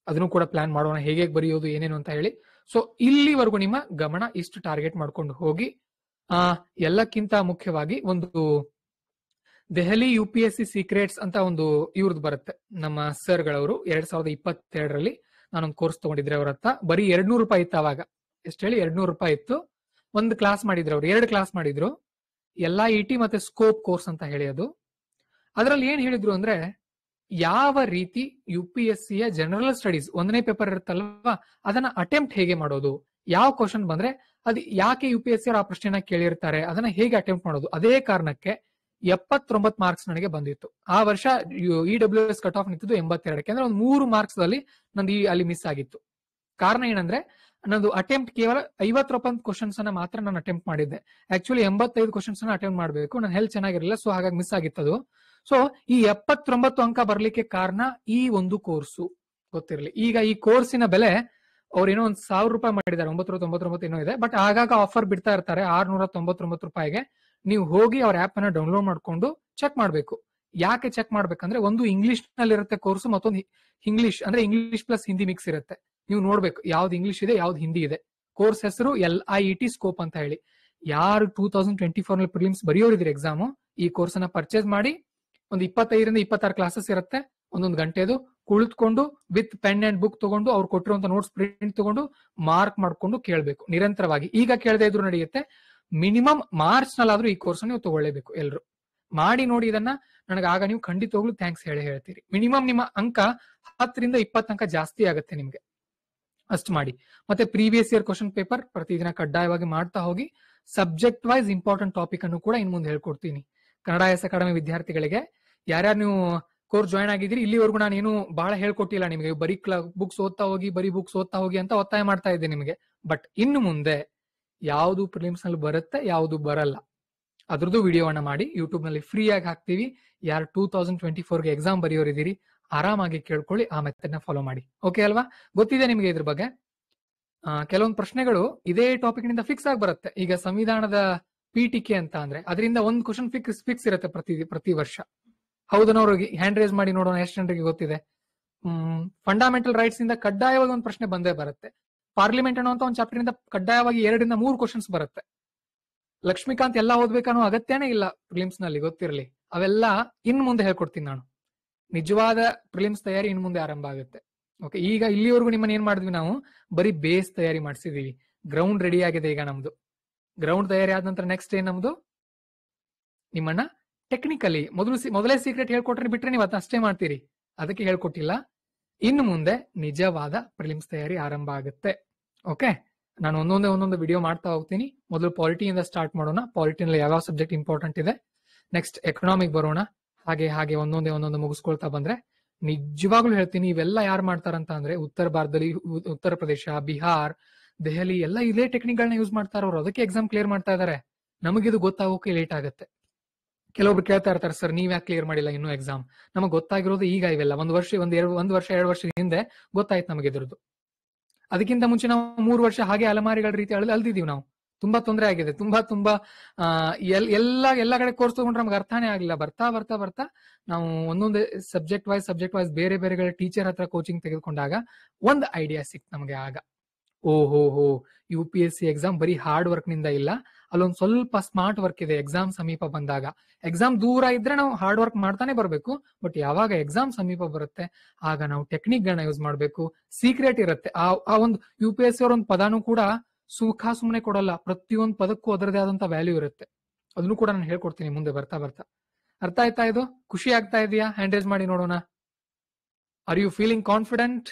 ಅದನ್ನು ಕೂಡ ಪ್ಲಾನ್ ಮಾಡೋಣ ಹೇಗೆ ಬರೆಯೋದು ಏನೇನು ಅಂತ ಹೇಳಿ ಸೊ ಇಲ್ಲಿವರೆಗೂ ನಿಮ್ಮ ಗಮನ ಇಷ್ಟು ಟಾರ್ಗೆಟ್ ಮಾಡ್ಕೊಂಡು ಹೋಗಿ ಆ ಎಲ್ಲಕ್ಕಿಂತ ಮುಖ್ಯವಾಗಿ ಒಂದು Delhi U P S C secrets ಅಂತ ಒಂದು ಇವ್ರದ್ದು ಬರುತ್ತೆ ನಮ್ಮ ಸರ್ ಗಳವರು ಎರಡ್ ಸಾವಿರದ ಇಪ್ಪತ್ತೆರಡರಲ್ಲಿ ನಾನೊಂದು ಕೋರ್ಸ್ ತಗೊಂಡಿದ್ರೆ ಅವ್ರ ಹತ್ರ ಬರೀ ಎರಡ್ನೂರು ರೂಪಾಯಿ ಇತ್ತು ಅವಾಗ ಎಷ್ಟು ಹೇಳಿ ಎರಡ್ ನೂರು ರೂಪಾಯಿ ಇತ್ತು ಒಂದು ಕ್ಲಾಸ್ ಮಾಡಿದ್ರು ಅವ್ರು ಎರಡು ಕ್ಲಾಸ್ ಮಾಡಿದ್ರು ಎಲ್ಲಾ ಟಿ e ಮತ್ತೆ ಸ್ಕೋಪ್ ಕೋರ್ಸ್ ಅಂತ ಹೇಳಿ ಅದು ಅದರಲ್ಲಿ ಏನ್ ಹೇಳಿದ್ರು ಅಂದ್ರೆ ಯಾವ ರೀತಿ ಯು ಪಿ ಎಸ್ ಸಿಯ ಜನರಲ್ ಸ್ಟಡೀಸ್ ಒಂದನೇ ಪೇಪರ್ ಇರುತ್ತಲ್ವಾ ಅದನ್ನ ಅಟೆಂಪ್ಟ್ ಹೇಗೆ ಮಾಡೋದು ಯಾವ ಕ್ವಶನ್ ಬಂದ್ರೆ ಅದು ಯಾಕೆ ಯು ಪಿ ಎಸ್ ಸಿ ಆ ಪ್ರಶ್ನೆನ ಕೇಳಿರ್ತಾರೆ ಅದನ್ನ ಹೇಗೆ ಅಟೆಂಪ್ಟ್ ಮಾಡೋದು ಅದೇ ಕಾರಣಕ್ಕೆ ಎಪ್ಪತ್ತೊಂಬತ್ ಮಾರ್ಕ್ಸ್ ನನಗೆ ಬಂದಿತ್ತು ಆ ವರ್ಷ E W S cut off ನಿಂತಿದ್ದು ಎಂಬತ್ತೆರಡಕ್ಕೆ ಅಂದ್ರೆ ಒಂದು ಮೂರು ಮಾರ್ಕ್ಸ್ ಅಲ್ಲಿ ನಂದು ಅಲ್ಲಿ ಮಿಸ್ ಆಗಿತ್ತು ಕಾರಣ ಏನಂದ್ರೆ ನಂದು ಅಟೆಂಪ್ಟ್ ಕೇವಲ ಐವತ್ತೊಂಬತ್ತು ಕ್ವಶನ್ಸ್ ಅನ್ನ ಮಾತ್ರ ನಾನು ಅಟೆಂಪ್ಟ್ ಮಾಡಿದ್ದೆ ಆಕ್ಚುಲಿ ಎಂಬತ್ತೈದು ಕ್ವಶನ್ಸ್ ಅನ್ನ ಅಟೆಂಪ್ಟ್ ಮಾಡಬೇಕು ನನ್ನ ಹೆಲ್ತ್ ಚೆನ್ನಾಗಿರಲಿಲ್ಲ ಸೊ ಹಾಗಾಗಿ ಮಿಸ್ ಆಗಿತ್ತು ಅದು ಸೊ ಈ ಎಪ್ಪತ್ತೊಂಬತ್ತು ಅಂಕ ಬರ್ಲಿಕ್ಕೆ ಕಾರಣ ಈ ಒಂದು ಕೋರ್ಸು ಗೊತ್ತಿರಲಿ ಈಗ ಈ ಕೋರ್ಸಿನ ಬೆಲೆ ಅವ್ರೇನೋ ಒಂದ್ ಸಾವಿರ ರೂಪಾಯಿ ಮಾಡಿದ್ದಾರೆ ಒಂಬತ್ತು ತೊಂಬತ್ತೊಂಬತ್ತು ಏನೋ ಇದೆ ಬಟ್ ಆಗಾಗ ಆಫರ್ ಬಿಡ್ತಾ ಇರ್ತಾರೆ ಆರ್ನೂರ ತೊಂಬತ್ತೊಂಬತ್ತು ರೂಪಾಯಿಗೆ ನೀವು ಹೋಗಿ ಅವ್ರ ಆಪ್ ಅನ್ನ ಡೌನ್ಲೋಡ್ ಮಾಡ್ಕೊಂಡು ಚೆಕ್ ಮಾಡ್ಬೇಕು ಯಾಕೆ ಚೆಕ್ ಮಾಡ್ಬೇಕಂದ್ರೆ ಒಂದು ಇಂಗ್ಲಿಷ್ ನಲ್ಲಿ ಇರುತ್ತೆ ಕೋರ್ಸ್ ಮತ್ತೊಂದು ಇಂಗ್ಲಿಷ್ ಅಂದ್ರೆ ಇಂಗ್ಲಿಷ್ ಪ್ಲಸ್ ಹಿಂದಿ ಮಿಕ್ಸ್ ಇರುತ್ತೆ ನೀವು ನೋಡ್ಬೇಕು ಯಾವ್ದು ಇಂಗ್ಲಿಷ್ ಇದೆ ಯಾವ್ದು ಹಿಂದಿ ಇದೆ ಕೋರ್ಸ್ ಹೆಸರು L I E T scope ಅಂತ ಹೇಳಿ ಯಾರು ಟೂ ತೌಸಂಡ್ ಟ್ವೆಂಟಿ ಫೋರ್ ನಲ್ಲಿ ಪ್ರಿಲಿಮ್ಸ್ ಬರೆಯೋರಿದ್ರೆ ಎಕ್ಸಾಮು ಈ ಕೋರ್ಸ್ ಅನ್ನ ಪರ್ಚೇಸ್ ಮಾಡಿ ಒಂದು ಇಪ್ಪತ್ತೈದರಿಂದ ಇಪ್ಪತ್ತಾರು ಕ್ಲಾಸಸ್ ಇರುತ್ತೆ ಒಂದೊಂದು ಗಂಟೆದು ಕುಳಿತುಕೊಂಡು ವಿತ್ ಪೆನ್ ಅಂಡ್ ಬುಕ್ ತಗೊಂಡು ಅವ್ರು ಕೊಟ್ಟಿರುವಂತ ನೋಟ್ಸ್ ಪ್ರಿಂಟ್ ತಗೊಂಡು ಮಾರ್ಕ್ ಮಾಡ್ಕೊಂಡು ಕೇಳಬೇಕು ನಿರಂತರವಾಗಿ ಈಗ ಕೇಳದೆ ಇದ್ರು ನಡೆಯುತ್ತೆ ಮಿನಿಮಮ್ ಮಾರ್ಚ್ ನಲ್ಲಾದ್ರೂ ಈ ಕೋರ್ಸ್ ನೀವು ತಗೊಳ್ಳೇಬೇಕು ಎಲ್ರು ಮಾಡಿ ನೋಡಿ ಇದನ್ನ ನನಗೆ ಆಗ ನೀವು ಹೋಗ್ಲು ಥ್ಯಾಂಕ್ಸ್ ಹೇಳಿ ಹೇಳ್ತೀರಿ ಮಿನಿಮಮ್ ನಿಮ್ಮ ಅಂಕ ಹತ್ತರಿಂದ ಇಪ್ಪತ್ತು ಅಂಕ ಜಾಸ್ತಿ ಆಗುತ್ತೆ ನಿಮ್ಗೆ ಅಷ್ಟು ಮಾಡಿ ಮತ್ತೆ ಪ್ರೀವಿಯಸ್ ಇಯರ್ ಕ್ವಶನ್ ಪೇಪರ್ ಪ್ರತಿದಿನ ಕಡ್ಡಾಯವಾಗಿ ಮಾಡ್ತಾ ಹೋಗಿ ಸಬ್ಜೆಕ್ಟ್ ವೈಸ್ ಇಂಪಾರ್ಟೆಂಟ್ ಟಾಪಿಕ್ ಅನ್ನು ಕೂಡ ಇನ್ ಮುಂದೆ ಹೇಳ್ಕೊಡ್ತೀನಿ ಕನ್ನಡ ಎಸ್ ಅಕಾಡೆಮಿ ವಿದ್ಯಾರ್ಥಿಗಳಿಗೆ ಯಾರ್ಯಾರು ನೀವು ಕೋರ್ಸ್ ಜಾಯ್ನ್ ಆಗಿದ್ರಿ ಇಲ್ಲಿವರೆಗೂ ನಾನು ಏನು ಬಹಳ ಹೇಳ್ಕೊಟ್ಟಿಲ್ಲ ನಿಮಗೆ ಬರೀ ಬುಕ್ಸ್ ಓದ್ತಾ ಹೋಗಿ ಬರೀ ಬುಕ್ಸ್ ಓದ್ತಾ ಹೋಗಿ ಅಂತ ಒತ್ತಾಯ ಮಾಡ್ತಾ ಇದ್ದೆ ನಿಮಗೆ ಬಟ್ ಇನ್ನು ಮುಂದೆ ಯಾವುದು ಪ್ರಿಲಿಮ್ಸ್ ನಲ್ಲಿ ಬರುತ್ತೆ ಯಾವುದು ಬರಲ್ಲ ಅದ್ರದ್ದು ವಿಡಿಯೋವನ್ನ ಮಾಡಿ ಯೂಟ್ಯೂಬ್ ನಲ್ಲಿ ಫ್ರೀ ಆಗಿ ಹಾಕ್ತಿವಿ ಯಾರು ಟೂ ತೌಸಂಡ್ ಟ್ವೆಂಟಿ ಗೆ ಎಕ್ಸಾಮ್ ಬರೆಯೋರಿದ್ದೀರಿ ಆರಾಮಾಗಿ ಕೇಳ್ಕೊಳ್ಳಿ ಆ ಮೆಥಡ್ ನ ಫಾಲೋ ಮಾಡಿ ಓಕೆ ಅಲ್ವಾ ಗೊತ್ತಿದೆ ನಿಮಗೆ ಇದ್ರ ಬಗ್ಗೆ ಕೆಲವೊಂದು ಪ್ರಶ್ನೆಗಳು ಇದೇ ಟಾಪಿಕ್ ನಿಂದ ಫಿಕ್ಸ್ ಆಗಿ ಬರುತ್ತೆ ಈಗ ಸಂವಿಧಾನದ ಪೀಠಿಕೆ ಅಂತ ಅಂದ್ರೆ ಅದರಿಂದ ಒಂದು ಕ್ವಶನ್ ಫಿಕ್ಸ್ ಫಿಕ್ಸ್ ಇರುತ್ತೆ ಪ್ರತಿ ಪ್ರತಿ ವರ್ಷ ಹೌದು ಹೌದನವರು ಹ್ಯಾಂಡ್ ರೇಸ್ ಮಾಡಿ ನೋಡೋಣ ಎಷ್ಟು ಜನರಿಗೆ ಗೊತ್ತಿದೆ ಹ್ಮ್ ಫಂಡಮೆಂಟಲ್ ರೈಟ್ಸ್ ಇಂದ ಕಡ್ಡಾಯವಾಗಿ ಒಂದು ಪ್ರಶ್ನೆ ಬಂದೇ ಬರುತ್ತೆ ಪಾರ್ಲಿಮೆಂಟ್ ಅನ್ನುವಂತ ಒಂದು ಚಾಪ್ಟರ್ ಇಂದ ಕಡ್ಡಾಯವಾಗಿ ಎರಡರಿಂದ ಮೂರು ಕ್ವಶನ್ಸ್ ಬರುತ್ತೆ ಲಕ್ಷ್ಮೀಕಾಂತ್ ಎಲ್ಲ ಓದ್ಬೇಕನ್ನೋ ಅಗತ್ಯನೇ ಇಲ್ಲ ಪ್ರಿಲಿಮ್ಸ್ ನಲ್ಲಿ ಗೊತ್ತಿರಲಿ ಅವೆಲ್ಲ ಇನ್ ಮುಂದೆ ಹೇಳ್ಕೊಡ್ತೀನಿ ನಾನು ನಿಜವಾದ ಪ್ರಿಲಿಮ್ಸ್ ತಯಾರಿ ಇನ್ ಮುಂದೆ ಆರಂಭ ಆಗುತ್ತೆ ಓಕೆ ಈಗ ಇಲ್ಲಿವರೆಗೂ ನಿಮ್ಮನ್ನ ಏನ್ ಮಾಡಿದ್ವಿ ನಾವು ಬರೀ ಬೇಸ್ ತಯಾರಿ ಮಾಡಿಸಿದೀವಿ ಗ್ರೌಂಡ್ ರೆಡಿ ಆಗಿದೆ ಈಗ ನಮ್ದು ಗ್ರೌಂಡ್ ತಯಾರಿ ಆದ ನಂತರ ನೆಕ್ಸ್ಟ್ ಏನ್ ನಮ್ದು ನಿಮ್ಮನ್ನ ಟೆಕ್ನಿಕಲಿ ಮೊದಲು ಮೊದಲೇ ಸೀಕ್ರೆಟ್ ಹೇಳ್ಕೊಟ್ರೆ ಬಿಟ್ರೆ ನೀವು ಅಷ್ಟೇ ಮಾಡ್ತೀರಿ ಅದಕ್ಕೆ ಹೇಳ್ಕೊಟ್ಟಿಲ್ಲ ಇನ್ನು ಮುಂದೆ ನಿಜವಾದ ಪ್ರಿಲಿಮ್ಸ್ ತಯಾರಿ ಆರಂಭ ಆಗುತ್ತೆ ಓಕೆ ನಾನು ಒಂದೊಂದೇ ಒಂದೊಂದು ವಿಡಿಯೋ ಮಾಡ್ತಾ ಹೋಗ್ತೀನಿ ಮೊದಲು ಪಾಲಿಟಿಯಿಂದ ಸ್ಟಾರ್ಟ್ ಮಾಡೋಣ ಪಾಲಿಟಿನಲ್ಲಿ ಯಾವ ಸಬ್ಜೆಕ್ಟ್ ಇಂಪಾರ್ಟೆಂಟ್ ಇದೆ ನೆಕ್ಸ್ಟ್ ಎಕನಾಮಿಕ್ ಬರೋಣ ಹಾಗೆ ಹಾಗೆ ಒಂದೊಂದೇ ಒಂದೊಂದು ಮುಗಿಸ್ಕೊಳ್ತಾ ಬಂದ್ರೆ ನಿಜವಾಗ್ಲೂ ಹೇಳ್ತೀನಿ ಇವೆಲ್ಲ ಯಾರು ಮಾಡ್ತಾರಂತ ಅಂದ್ರೆ ಉತ್ತರ ಭಾರತದಲ್ಲಿ ಉತ್ತರ ಪ್ರದೇಶ ಬಿಹಾರ್ ದೆಹಲಿ ಎಲ್ಲ ಇದೇ ಟೆಕ್ನಿಕ್ ಗಳನ್ನ ಯೂಸ್ ಮಾಡ್ತಾರ ಅದಕ್ಕೆ ಎಕ್ಸಾಮ್ ಕ್ಲಿಯರ್ ಮಾಡ್ತಾ ಇದಾರೆ ನಮಗಿದು ಗೊತ್ತಾಗೋಕೆ ಲೇಟ್ ಆಗುತ್ತೆ ಕೆಲವೊಬ್ರು ಕೇಳ್ತಾ ಇರ್ತಾರೆ ಸರ್ ನೀವ್ ಕ್ಲಿಯರ್ ಮಾಡಿಲ್ಲ ಇನ್ನೂ ಎಕ್ಸಾಮ್ ನಮಗೆ ಗೊತ್ತಾಗಿರೋದು ಈಗ ಇವೆಲ್ಲ ಒಂದು ವರ್ಷ ಒಂದ್ ಎರಡು ಒಂದ್ ವರ್ಷ ಎರಡು ವರ್ಷ ಹಿಂದೆ ಗೊತ್ತಾಯ್ತು ನಮಗೆ ಇದ್ರದ್ದು ಅದಕ್ಕಿಂತ ಮುಂಚೆ ನಾವು ಮೂರು ವರ್ಷ ಹಾಗೆ ಅಲಮಾರಿಗಳ ರೀತಿ ಅಲ್ದಿದೀವಿ ನಾವು ತುಂಬಾ ತೊಂದರೆ ಆಗಿದೆ ತುಂಬಾ ತುಂಬಾ ಆ ಎಲ್ಲ ಎಲ್ಲ ಕಡೆ ಕೋರ್ಸ್ ತಗೊಂಡ್ರೆ ನಮ್ಗೆ ಅರ್ಥನೇ ಆಗಿಲ್ಲ ಬರ್ತಾ ಬರ್ತಾ ಬರ್ತಾ ನಾವು ಒಂದೊಂದು ಸಬ್ಜೆಕ್ಟ್ ವೈಸ್ ಸಬ್ಜೆಕ್ಟ್ ವೈಸ್ ಬೇರೆ ಬೇರೆ ಟೀಚರ್ ಹತ್ರ ಕೋಚಿಂಗ್ ತೆಗೆದುಕೊಂಡಾಗ ಒಂದ್ ಐಡಿಯಾ ಸಿಕ್ತು ನಮಗೆ ಆಗ ಓ ಹೋ ಹೋ U P S C exam ಬರೀ ಹಾರ್ಡ್ ವರ್ಕ್ ನಿಂದ ಇಲ್ಲ ಅಲ್ಲೊಂದು ಸ್ವಲ್ಪ ಸ್ಮಾರ್ಟ್ ವರ್ಕ್ ಇದೆ ಎಕ್ಸಾಮ್ ಸಮೀಪ ಬಂದಾಗ ಎಕ್ಸಾಮ್ ದೂರ ಇದ್ರೆ ನಾವು ಹಾರ್ಡ್ ವರ್ಕ್ ಮಾಡ್ತಾನೆ ಬರಬೇಕು ಬಟ್ ಯಾವಾಗ ಎಕ್ಸಾಮ್ ಸಮೀಪ ಬರುತ್ತೆ ಆಗ ನಾವು ಟೆಕ್ನಿಕ್ ಗಳನ್ನ ಯೂಸ್ ಮಾಡಬೇಕು ಸೀಕ್ರೆಟ್ ಇರುತ್ತೆ ಆ ಒಂದು ಯು ಪಿ ಎಸ್ ಸಿ ಅವ್ರ ಒಂದು ಪದನೂ ಕೂಡ ಸುಖ ಸುಮ್ಮನೆ ಕೊಡಲ್ಲ ಪ್ರತಿಯೊಂದು ಪದಕ್ಕೂ ಅದರದೇ ಆದಂತ ವ್ಯಾಲ್ಯೂ ಇರುತ್ತೆ ಅದನ್ನು ಕೂಡ ನಾನು ಹೇಳ್ಕೊಡ್ತೀನಿ ಮುಂದೆ ಬರ್ತಾ ಬರ್ತಾ ಅರ್ಥ ಆಯ್ತಾ ಇದು ಖುಷಿ ಆಗ್ತಾ ಇದೆಯಾ ಹ್ಯಾಂಡ್ ಮಾಡಿ ನೋಡೋಣ are you feeling confident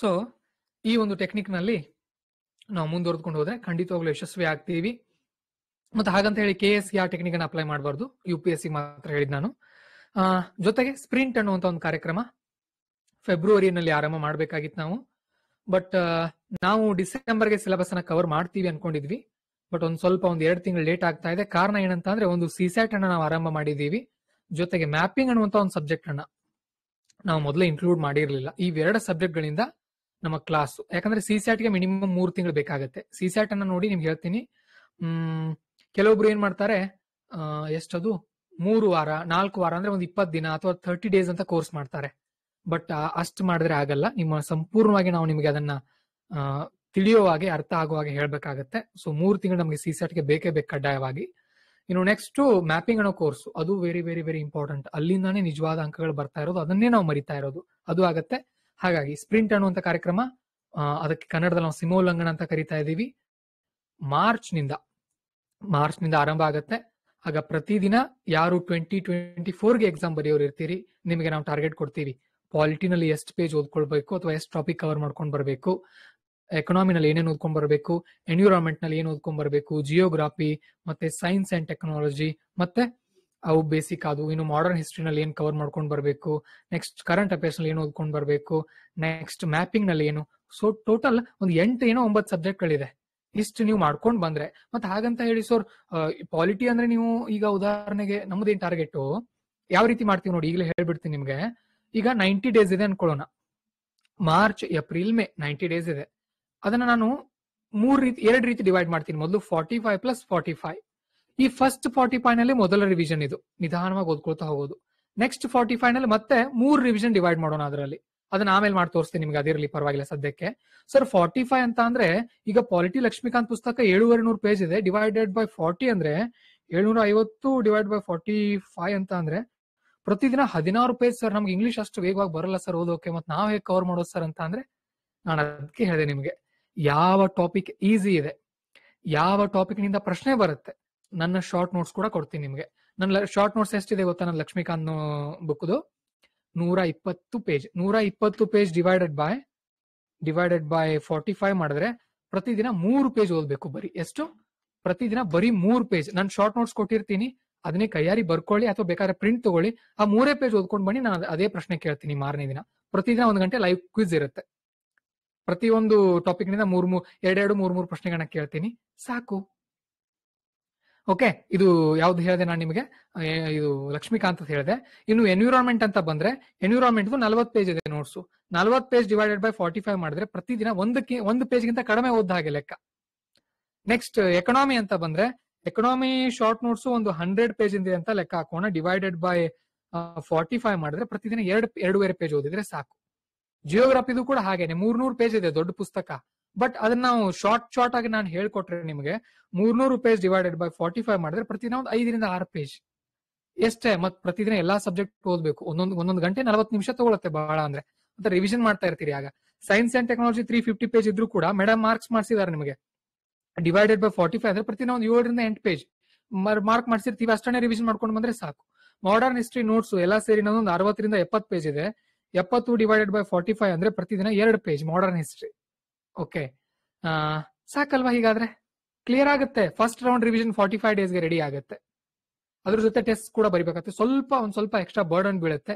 so ಈ ಒಂದು ಟೆಕ್ನಿಕ್ ನಲ್ಲಿ ನಾವು ಮುಂದುವರೆದುಕೊಂಡು ಹೋದ್ರೆ ಖಂಡಿತವಾಗ್ಲೂ ಯಶಸ್ವಿ ಆಗ್ತೀವಿ ಮತ್ತೆ ಹಾಗಂತ ಹೇಳಿ ಕೆ ಎಸ್ ಆ ಟೆಕ್ನಿಕ್ ಅನ್ನು ಅಪ್ಲೈ ಮಾಡಬಾರ್ದು ಯು ಪಿ ಎಸ್ ಸಿ ಮಾತ್ರ ಹೇಳಿದ್ ನಾನು ಜೊತೆಗೆ ಸ್ಪ್ರಿಂಟ್ ಅನ್ನುವಂತ ಒಂದು ಕಾರ್ಯಕ್ರಮ ಫೆಬ್ರವರಿನಲ್ಲಿ ಆರಂಭ ಮಾಡಬೇಕಾಗಿತ್ತು ನಾವು ಬಟ್ ನಾವು ಡಿಸೆಂಬರ್ಗೆ ಸಿಲೆಬಸ್ ಅನ್ನ ಕವರ್ ಮಾಡ್ತೀವಿ ಅನ್ಕೊಂಡಿದ್ವಿ ಬಟ್ ಒಂದ್ ಸ್ವಲ್ಪ ಒಂದ್ ಎರಡು ತಿಂಗಳು ಲೇಟ್ ಆಗ್ತಾ ಇದೆ ಕಾರಣ ಏನಂತ ಅಂದ್ರೆ ಒಂದು ಸಿಸ್ಯಾಟ್ ಅನ್ನ ನಾವು ಆರಂಭ ಮಾಡಿದೀವಿ ಜೊತೆಗೆ ಮ್ಯಾಪಿಂಗ್ ಅನ್ನುವಂತ ಒಂದು ಸಬ್ಜೆಕ್ಟ್ ಅನ್ನ ನಾವು ಮೊದಲೇ ಇನ್ಕ್ಲೂಡ್ ಮಾಡಿರ್ಲಿಲ್ಲ ಈ ಎರಡು ಸಬ್ಜೆಕ್ಟ್ ಗಳಿಂದ ನಮ್ಮ ಕ್ಲಾಸ್ ಯಾಕಂದ್ರೆ ಸಿ ಗೆ ಮಿನಿಮಮ್ ಮೂರು ತಿಂಗಳು ಬೇಕಾಗುತ್ತೆ ಸಿ ಸ್ಯಾಟ್ ಅನ್ನ ನೋಡಿ ನಿಮ್ಗೆ ಹೇಳ್ತೀನಿ ಹ್ಮ್ ಕೆಲವೊಬ್ರು ಏನ್ ಮಾಡ್ತಾರೆ ಎಷ್ಟದು ಮೂರು ವಾರ ನಾಲ್ಕು ವಾರ ಅಂದ್ರೆ ಒಂದು ಇಪ್ಪತ್ತು ದಿನ ಅಥವಾ ಥರ್ಟಿ ಡೇಸ್ ಅಂತ ಕೋರ್ಸ್ ಮಾಡ್ತಾರೆ ಬಟ್ ಅಷ್ಟು ಮಾಡಿದ್ರೆ ಆಗಲ್ಲ ನಿಮ್ಮ ಸಂಪೂರ್ಣವಾಗಿ ನಾವು ನಿಮಗೆ ಅದನ್ನ ಹಾಗೆ ಅರ್ಥ ಹಾಗೆ ಹೇಳ್ಬೇಕಾಗತ್ತೆ ಸೊ ಮೂರು ತಿಂಗಳು ನಮಗೆ ಸಿ ಗೆ ಬೇಕೇ ಬೇಕು ಕಡ್ಡಾಯವಾಗಿ ಇನ್ನು ನೆಕ್ಸ್ಟ್ ಮ್ಯಾಪಿಂಗ್ ಅನ್ನೋ ಕೋರ್ಸ್ ಅದು ವೆರಿ ವೆರಿ ವೆರಿ ಇಂಪಾರ್ಟೆಂಟ್ ಅಲ್ಲಿಂದಾನೇ ನಿಜವಾದ ಅಂಕಗಳು ಬರ್ತಾ ಇರೋದು ಅದನ್ನೇ ನಾವು ಮರಿತಾ ಇರೋದು ಅದು ಆಗತ್ತೆ ಹಾಗಾಗಿ ಸ್ಪ್ರಿಂಟ್ ಅನ್ನುವಂಥ ಕಾರ್ಯಕ್ರಮ ಅದಕ್ಕೆ ಕನ್ನಡದಲ್ಲಿ ನಾವು ಸಿಮೋಲ್ಲಂಘನ ಅಂತ ಕರಿತಾ ಇದ್ದೀವಿ ಮಾರ್ಚ್ ನಿಂದ ಮಾರ್ಚ್ ನಿಂದ ಆರಂಭ ಆಗುತ್ತೆ ಆಗ ಪ್ರತಿದಿನ ಯಾರು ಟ್ವೆಂಟಿ ಟ್ವೆಂಟಿ ಫೋರ್ಗೆ ಎಕ್ಸಾಮ್ ಬರೆಯೋರು ಇರ್ತೀರಿ ನಿಮಗೆ ನಾವು ಟಾರ್ಗೆಟ್ ಕೊಡ್ತೀವಿ ಪಾಲಿಟಿನಲ್ಲಿ ಎಷ್ಟು ಪೇಜ್ ಓದ್ಕೊಳ್ಬೇಕು ಅಥವಾ ಎಷ್ಟು ಟಾಪಿಕ್ ಕವರ್ ಮಾಡ್ಕೊಂಡು ಬರಬೇಕು ಎಕನಾಮಿನಲ್ಲಿ ಏನೇನು ಓದ್ಕೊಂಡ್ ಬರಬೇಕು ಎನ್ವಿರಾನ್ಮೆಂಟ್ ನಲ್ಲಿ ಏನು ಓದ್ಕೊಂಡ್ ಬರಬೇಕು ಜಿಯೋಗ್ರಾಫಿ ಮತ್ತೆ ಸೈನ್ಸ್ ಅಂಡ್ ಟೆಕ್ನಾಲಜಿ ಮತ್ತೆ ಅವು ಬೇಸಿಕ್ ಅದು ಇನ್ನು ಮಾಡರ್ನ್ ಹಿಸ್ಟ್ರಿನಲ್ಲಿ ಏನು ಕವರ್ ಮಾಡ್ಕೊಂಡು ಬರಬೇಕು ನೆಕ್ಸ್ಟ್ ಕರೆಂಟ್ ಅಫೇರ್ಸ್ ನಲ್ಲಿ ಏನು ಓದ್ಕೊಂಡ್ ಬರಬೇಕು ನೆಕ್ಸ್ಟ್ ಮ್ಯಾಪಿಂಗ್ ನಲ್ಲಿ ಏನು ಸೊ ಟೋಟಲ್ ಒಂದು ಎಂಟು ಏನೋ ಒಂಬತ್ತು ಸಬ್ಜೆಕ್ಟ್ ಗಳಿದೆ ಇಷ್ಟು ನೀವು ಮಾಡ್ಕೊಂಡು ಬಂದ್ರೆ ಮತ್ತೆ ಹಾಗಂತ ಹೇಳಿ ಸರ್ ಪಾಲಿಟಿ ಅಂದ್ರೆ ನೀವು ಈಗ ಉದಾಹರಣೆಗೆ ನಮ್ದು ಏನ್ ಟಾರ್ಗೆಟ್ ಯಾವ ರೀತಿ ಮಾಡ್ತೀವಿ ನೋಡಿ ಈಗಲೇ ಹೇಳ್ಬಿಡ್ತೀನಿ ನಿಮ್ಗೆ ಈಗ ನೈಂಟಿ ಡೇಸ್ ಇದೆ ಅನ್ಕೊಳ್ಳೋಣ March April May ninety days ಇದೆ ಅದನ್ನ ನಾನು ಮೂರು ರೀತಿ ಎರಡು ರೀತಿ ಡಿವೈಡ್ ಮಾಡ್ತೀನಿ ಮೊದಲು forty five plus forty five ಈ ಫಸ್ಟ್ ಫಾರ್ಟಿ ಫೈವ್ ನಲ್ಲಿ ಮೊದಲ ರಿವಿಷನ್ ಇದು ನಿಧಾನವಾಗಿ ಓದ್ಕೊಳ್ತಾ ಹೋಗೋದು ನೆಕ್ಸ್ಟ್ ಫಾರ್ಟಿ ಫೈವ್ ನಲ್ಲಿ ಮತ್ತೆ ಮೂರು ರಿವಿಷನ್ ಡಿವೈಡ್ ಮಾಡೋಣ ಅದರಲ್ಲಿ ಅದನ್ನ ಆಮೇಲೆ ಮಾಡಿ ತೋರಿಸ್ತೀನಿ ನಿಮ್ಗೆ ಅದಿರಲಿ ಪರವಾಗಿಲ್ಲ ಸದ್ಯಕ್ಕೆ ಸರ್ ಫಾರ್ಟಿ ಫೈವ್ ಅಂತ ಅಂದ್ರೆ ಈಗ ಪಾಲಿಟಿ ಲಕ್ಷ್ಮೀಕಾಂತ್ ಪುಸ್ತಕ ಏಳುವರೆ ನೂರು ಪೇಜ್ ಇದೆ ಡಿವೈಡೆಡ್ ಬೈ ಫಾರ್ಟಿ ಅಂದ್ರೆ ಏಳ್ನೂರ ಐವತ್ತು ಡಿವೈಡ್ ಬೈ ಫಾರ್ಟಿ ಫೈವ್ ಅಂತ ಅಂದ್ರೆ ಪ್ರತಿದಿನ ಹದಿನಾರು ಪೇಜ್ ಸರ್ ನಮ್ಗೆ ಇಂಗ್ಲಿಷ್ ಅಷ್ಟು ವೇಗವಾಗಿ ಬರಲ್ಲ ಸರ್ ಓದೋಕೆ ಮತ್ತೆ ನಾವು ಹೇಗೆ ಕವರ್ ಮಾಡೋದು ಸರ್ ಅಂತ ಅಂದ್ರೆ ನಾನು ಅದಕ್ಕೆ ಹೇಳಿದೆ ನಿಮ್ಗೆ ಯಾವ ಟಾಪಿಕ್ ಈಸಿ ಇದೆ ಯಾವ ಟಾಪಿಕ್ ನಿಂದ ಪ್ರಶ್ನೆ ಬರುತ್ತೆ ನನ್ನ ಶಾರ್ಟ್ ನೋಟ್ಸ್ ಕೂಡ ಕೊಡ್ತೀನಿ ನಿಮಗೆ ನನ್ನ ಶಾರ್ಟ್ ನೋಟ್ಸ್ ಎಷ್ಟಿದೆ ಗೊತ್ತಾ ನನ್ನ ಲಕ್ಷ್ಮೀಕಾಂತ್ ಬುಕ್ದು ನೂರ ಇಪ್ಪತ್ತು ಪೇಜ್ ನೂರ ಇಪ್ಪತ್ತು page divided by divided by forty five ಮಾಡಿದ್ರೆ ಪ್ರತಿದಿನ ಮೂರು ಪೇಜ್ ಓದ್ಬೇಕು ಬರೀ ಎಷ್ಟು ಪ್ರತಿದಿನ ಬರೀ ಮೂರು ಪೇಜ್ ನಾನು ಶಾರ್ಟ್ ನೋಟ್ಸ್ ಕೊಟ್ಟಿರ್ತೀನಿ ಅದನ್ನೇ ಕೈಯಾರಿ ಬರ್ಕೊಳ್ಳಿ ಅಥವಾ ಬೇಕಾದ್ರೆ ಪ್ರಿಂಟ್ ತಗೊಳ್ಳಿ ಆ ಮೂರೇ ಪೇಜ್ ಓದ್ಕೊಂಡು ಬನ್ನಿ ನಾನು ಅದೇ ಪ್ರಶ್ನೆ ಕೇಳ್ತೀನಿ ಮಾರನೇ ದಿನ ಪ್ರತಿದಿನ ಒಂದು ಗಂಟೆ ಲೈವ್ ಕ್ವಿಜ್ ಇರುತ್ತೆ ಪ್ರತಿಯೊಂದು ಟಾಪಿಕ್ನಿಂದ ನಿಂದ ಮೂರ್ ಮೂರ್ ಎರಡೆರಡು ಮೂರ್ ಮೂರು ಪ್ರಶ್ನೆಗಳನ್ನ ಕೇಳ್ತೀನಿ ಸಾಕು ಓಕೆ ಇದು ಯಾವ್ದು ಹೇಳಿದೆ ನಾನು ನಿಮಗೆ ಇದು ಲಕ್ಷ್ಮೀಕಾಂತ್ ಅಂತ ಹೇಳಿದೆ ಇನ್ನು ಎನ್ವಿರಾನ್ಮೆಂಟ್ ಅಂತ ಬಂದ್ರೆ ಎನ್ವಿರಾನ್ಮೆಂಟ್ ನಲ್ವತ್ ಪೇಜ್ ಇದೆ ನೋಟ್ಸ್ ನಲ್ವತ್ page divided by forty five ಮಾಡಿದ್ರೆ ಪ್ರತಿದಿನ ಒಂದಕ್ಕೆ ಒಂದು ಪೇಜ್ ಗಿಂತ ಕಡಿಮೆ ಓದ್ದ ಹಾಗೆ ಲೆಕ್ಕ ನೆಕ್ಸ್ಟ್ ಎಕನಾಮಿ ಅಂತ ಬಂದ್ರೆ ಎಕನಾಮಿ ಶಾರ್ಟ್ ನೋಟ್ಸ್ ಒಂದು ಹಂಡ್ರೆಡ್ ಪೇಜ್ ಇದೆ ಅಂತ ಲೆಕ್ಕ ಹಾಕೋಣ ಡಿವೈಡೆಡ್ ಬೈ ಫಾರ್ಟಿ ಫೈವ್ ಮಾಡಿದ್ರೆ ಪ್ರತಿದಿನ ಎರಡು ಎರಡೂವರೆ ಪೇಜ್ ಓದಿದ್ರೆ ಸಾಕು ಜಿಯೋಗ್ರಫಿದು ಕೂಡ ಹಾಗೇನೆ ಮೂರ್ನೂರು ಪೇಜ್ ಇದೆ ದೊಡ್ಡ ಪುಸ್ತಕ ಬಟ್ ಅದನ್ನ ನಾವು ಶಾರ್ಟ್ ಶಾರ್ಟ್ ಆಗಿ ನಾನು ಹೇಳ್ಕೊಟ್ರೆ ನಿಮಗೆ ಮೂರ್ನೂರು page divided by forty five ಮಾಡಿದ್ರೆ ಪ್ರತಿದಿನ ಒಂದು ಐದರಿಂದ ಆರು ಪೇಜ್ ಎಷ್ಟೇ ಮತ್ ಪ್ರತಿದಿನ ಎಲ್ಲಾ ಸಬ್ಜೆಕ್ಟ್ ಓದ್ಬೇಕು ಒಂದೊಂದು ಒಂದೊಂದು ಗಂಟೆ ನಲವತ್ತು ನಿಮಿಷ ತಗೊಳತ್ತೆ ಬಹಳ ಅಂದ್ರೆ ಅಂತ ರಿವಿಷನ್ ಮಾಡ್ತಾ ಇರ್ತೀರಿ ಆಗ science and technology three fifty page ಇದ್ರು ಕೂಡ ಮೇಡಮ್ ಮಾರ್ಕ್ಸ್ ಮಾಡಿಸಿದಾರೆ ನಿಮಗೆ ಡಿವೈಡೆಡ್ ಬೈ ಫಾರ್ಟಿ ಫೈವ್ ಅಂದ್ರೆ ಪ್ರತಿದಿನ ಒಂದು ಏಳರಿಂದ ಎಂಟು ಪೇಜ್ ಮಾರ್ಕ್ ಮಾಡಿಸಿರ್ತೀವಿ ಅಷ್ಟೇ ರಿವಿಷನ್ ಮಾಡ್ಕೊಂಡು ಬಂದ್ರೆ ಸಾಕು ಮಾಡರ್ನ್ ಹಿಸ್ಟ್ರಿ ನೋಟ್ಸ್ ಎಲ್ಲಾ ಸೇರಿ ಒಂದು ಅರವತ್ತರಿಂದ ಎಪ್ಪತ್ತು ಪೇಜ್ ಇದೆ ಎಪ್ಪತ್ತು ಡಿವೈಡೆಡ್ ಬೈ ಫಾರ್ಟಿ ಫೈವ್ ಅಂದ್ರೆ ಪ್ರತಿದಿನ ಎರಡು ಪೇಜ್ ಮಾಡರ್ನ್ ಹಿಸ್ಟ್ರಿ ಓಕೆ ಸಾಕಲ್ವಾ ಹೀಗಾದ್ರೆ ಕ್ಲಿಯರ್ ಆಗುತ್ತೆ first round revision forty five ಡೇಸ್ಗೆ ರೆಡಿ ಆಗುತ್ತೆ ಅದ್ರ ಜೊತೆ ಟೆಸ್ಟ್ ಕೂಡ ಬರಿಬೇಕಾಗುತ್ತೆ ಸ್ವಲ್ಪ ಒಂದ್ ಸ್ವಲ್ಪ ಎಕ್ಸ್ಟ್ರಾ ಬರ್ಡನ್ ಬೀಳುತ್ತೆ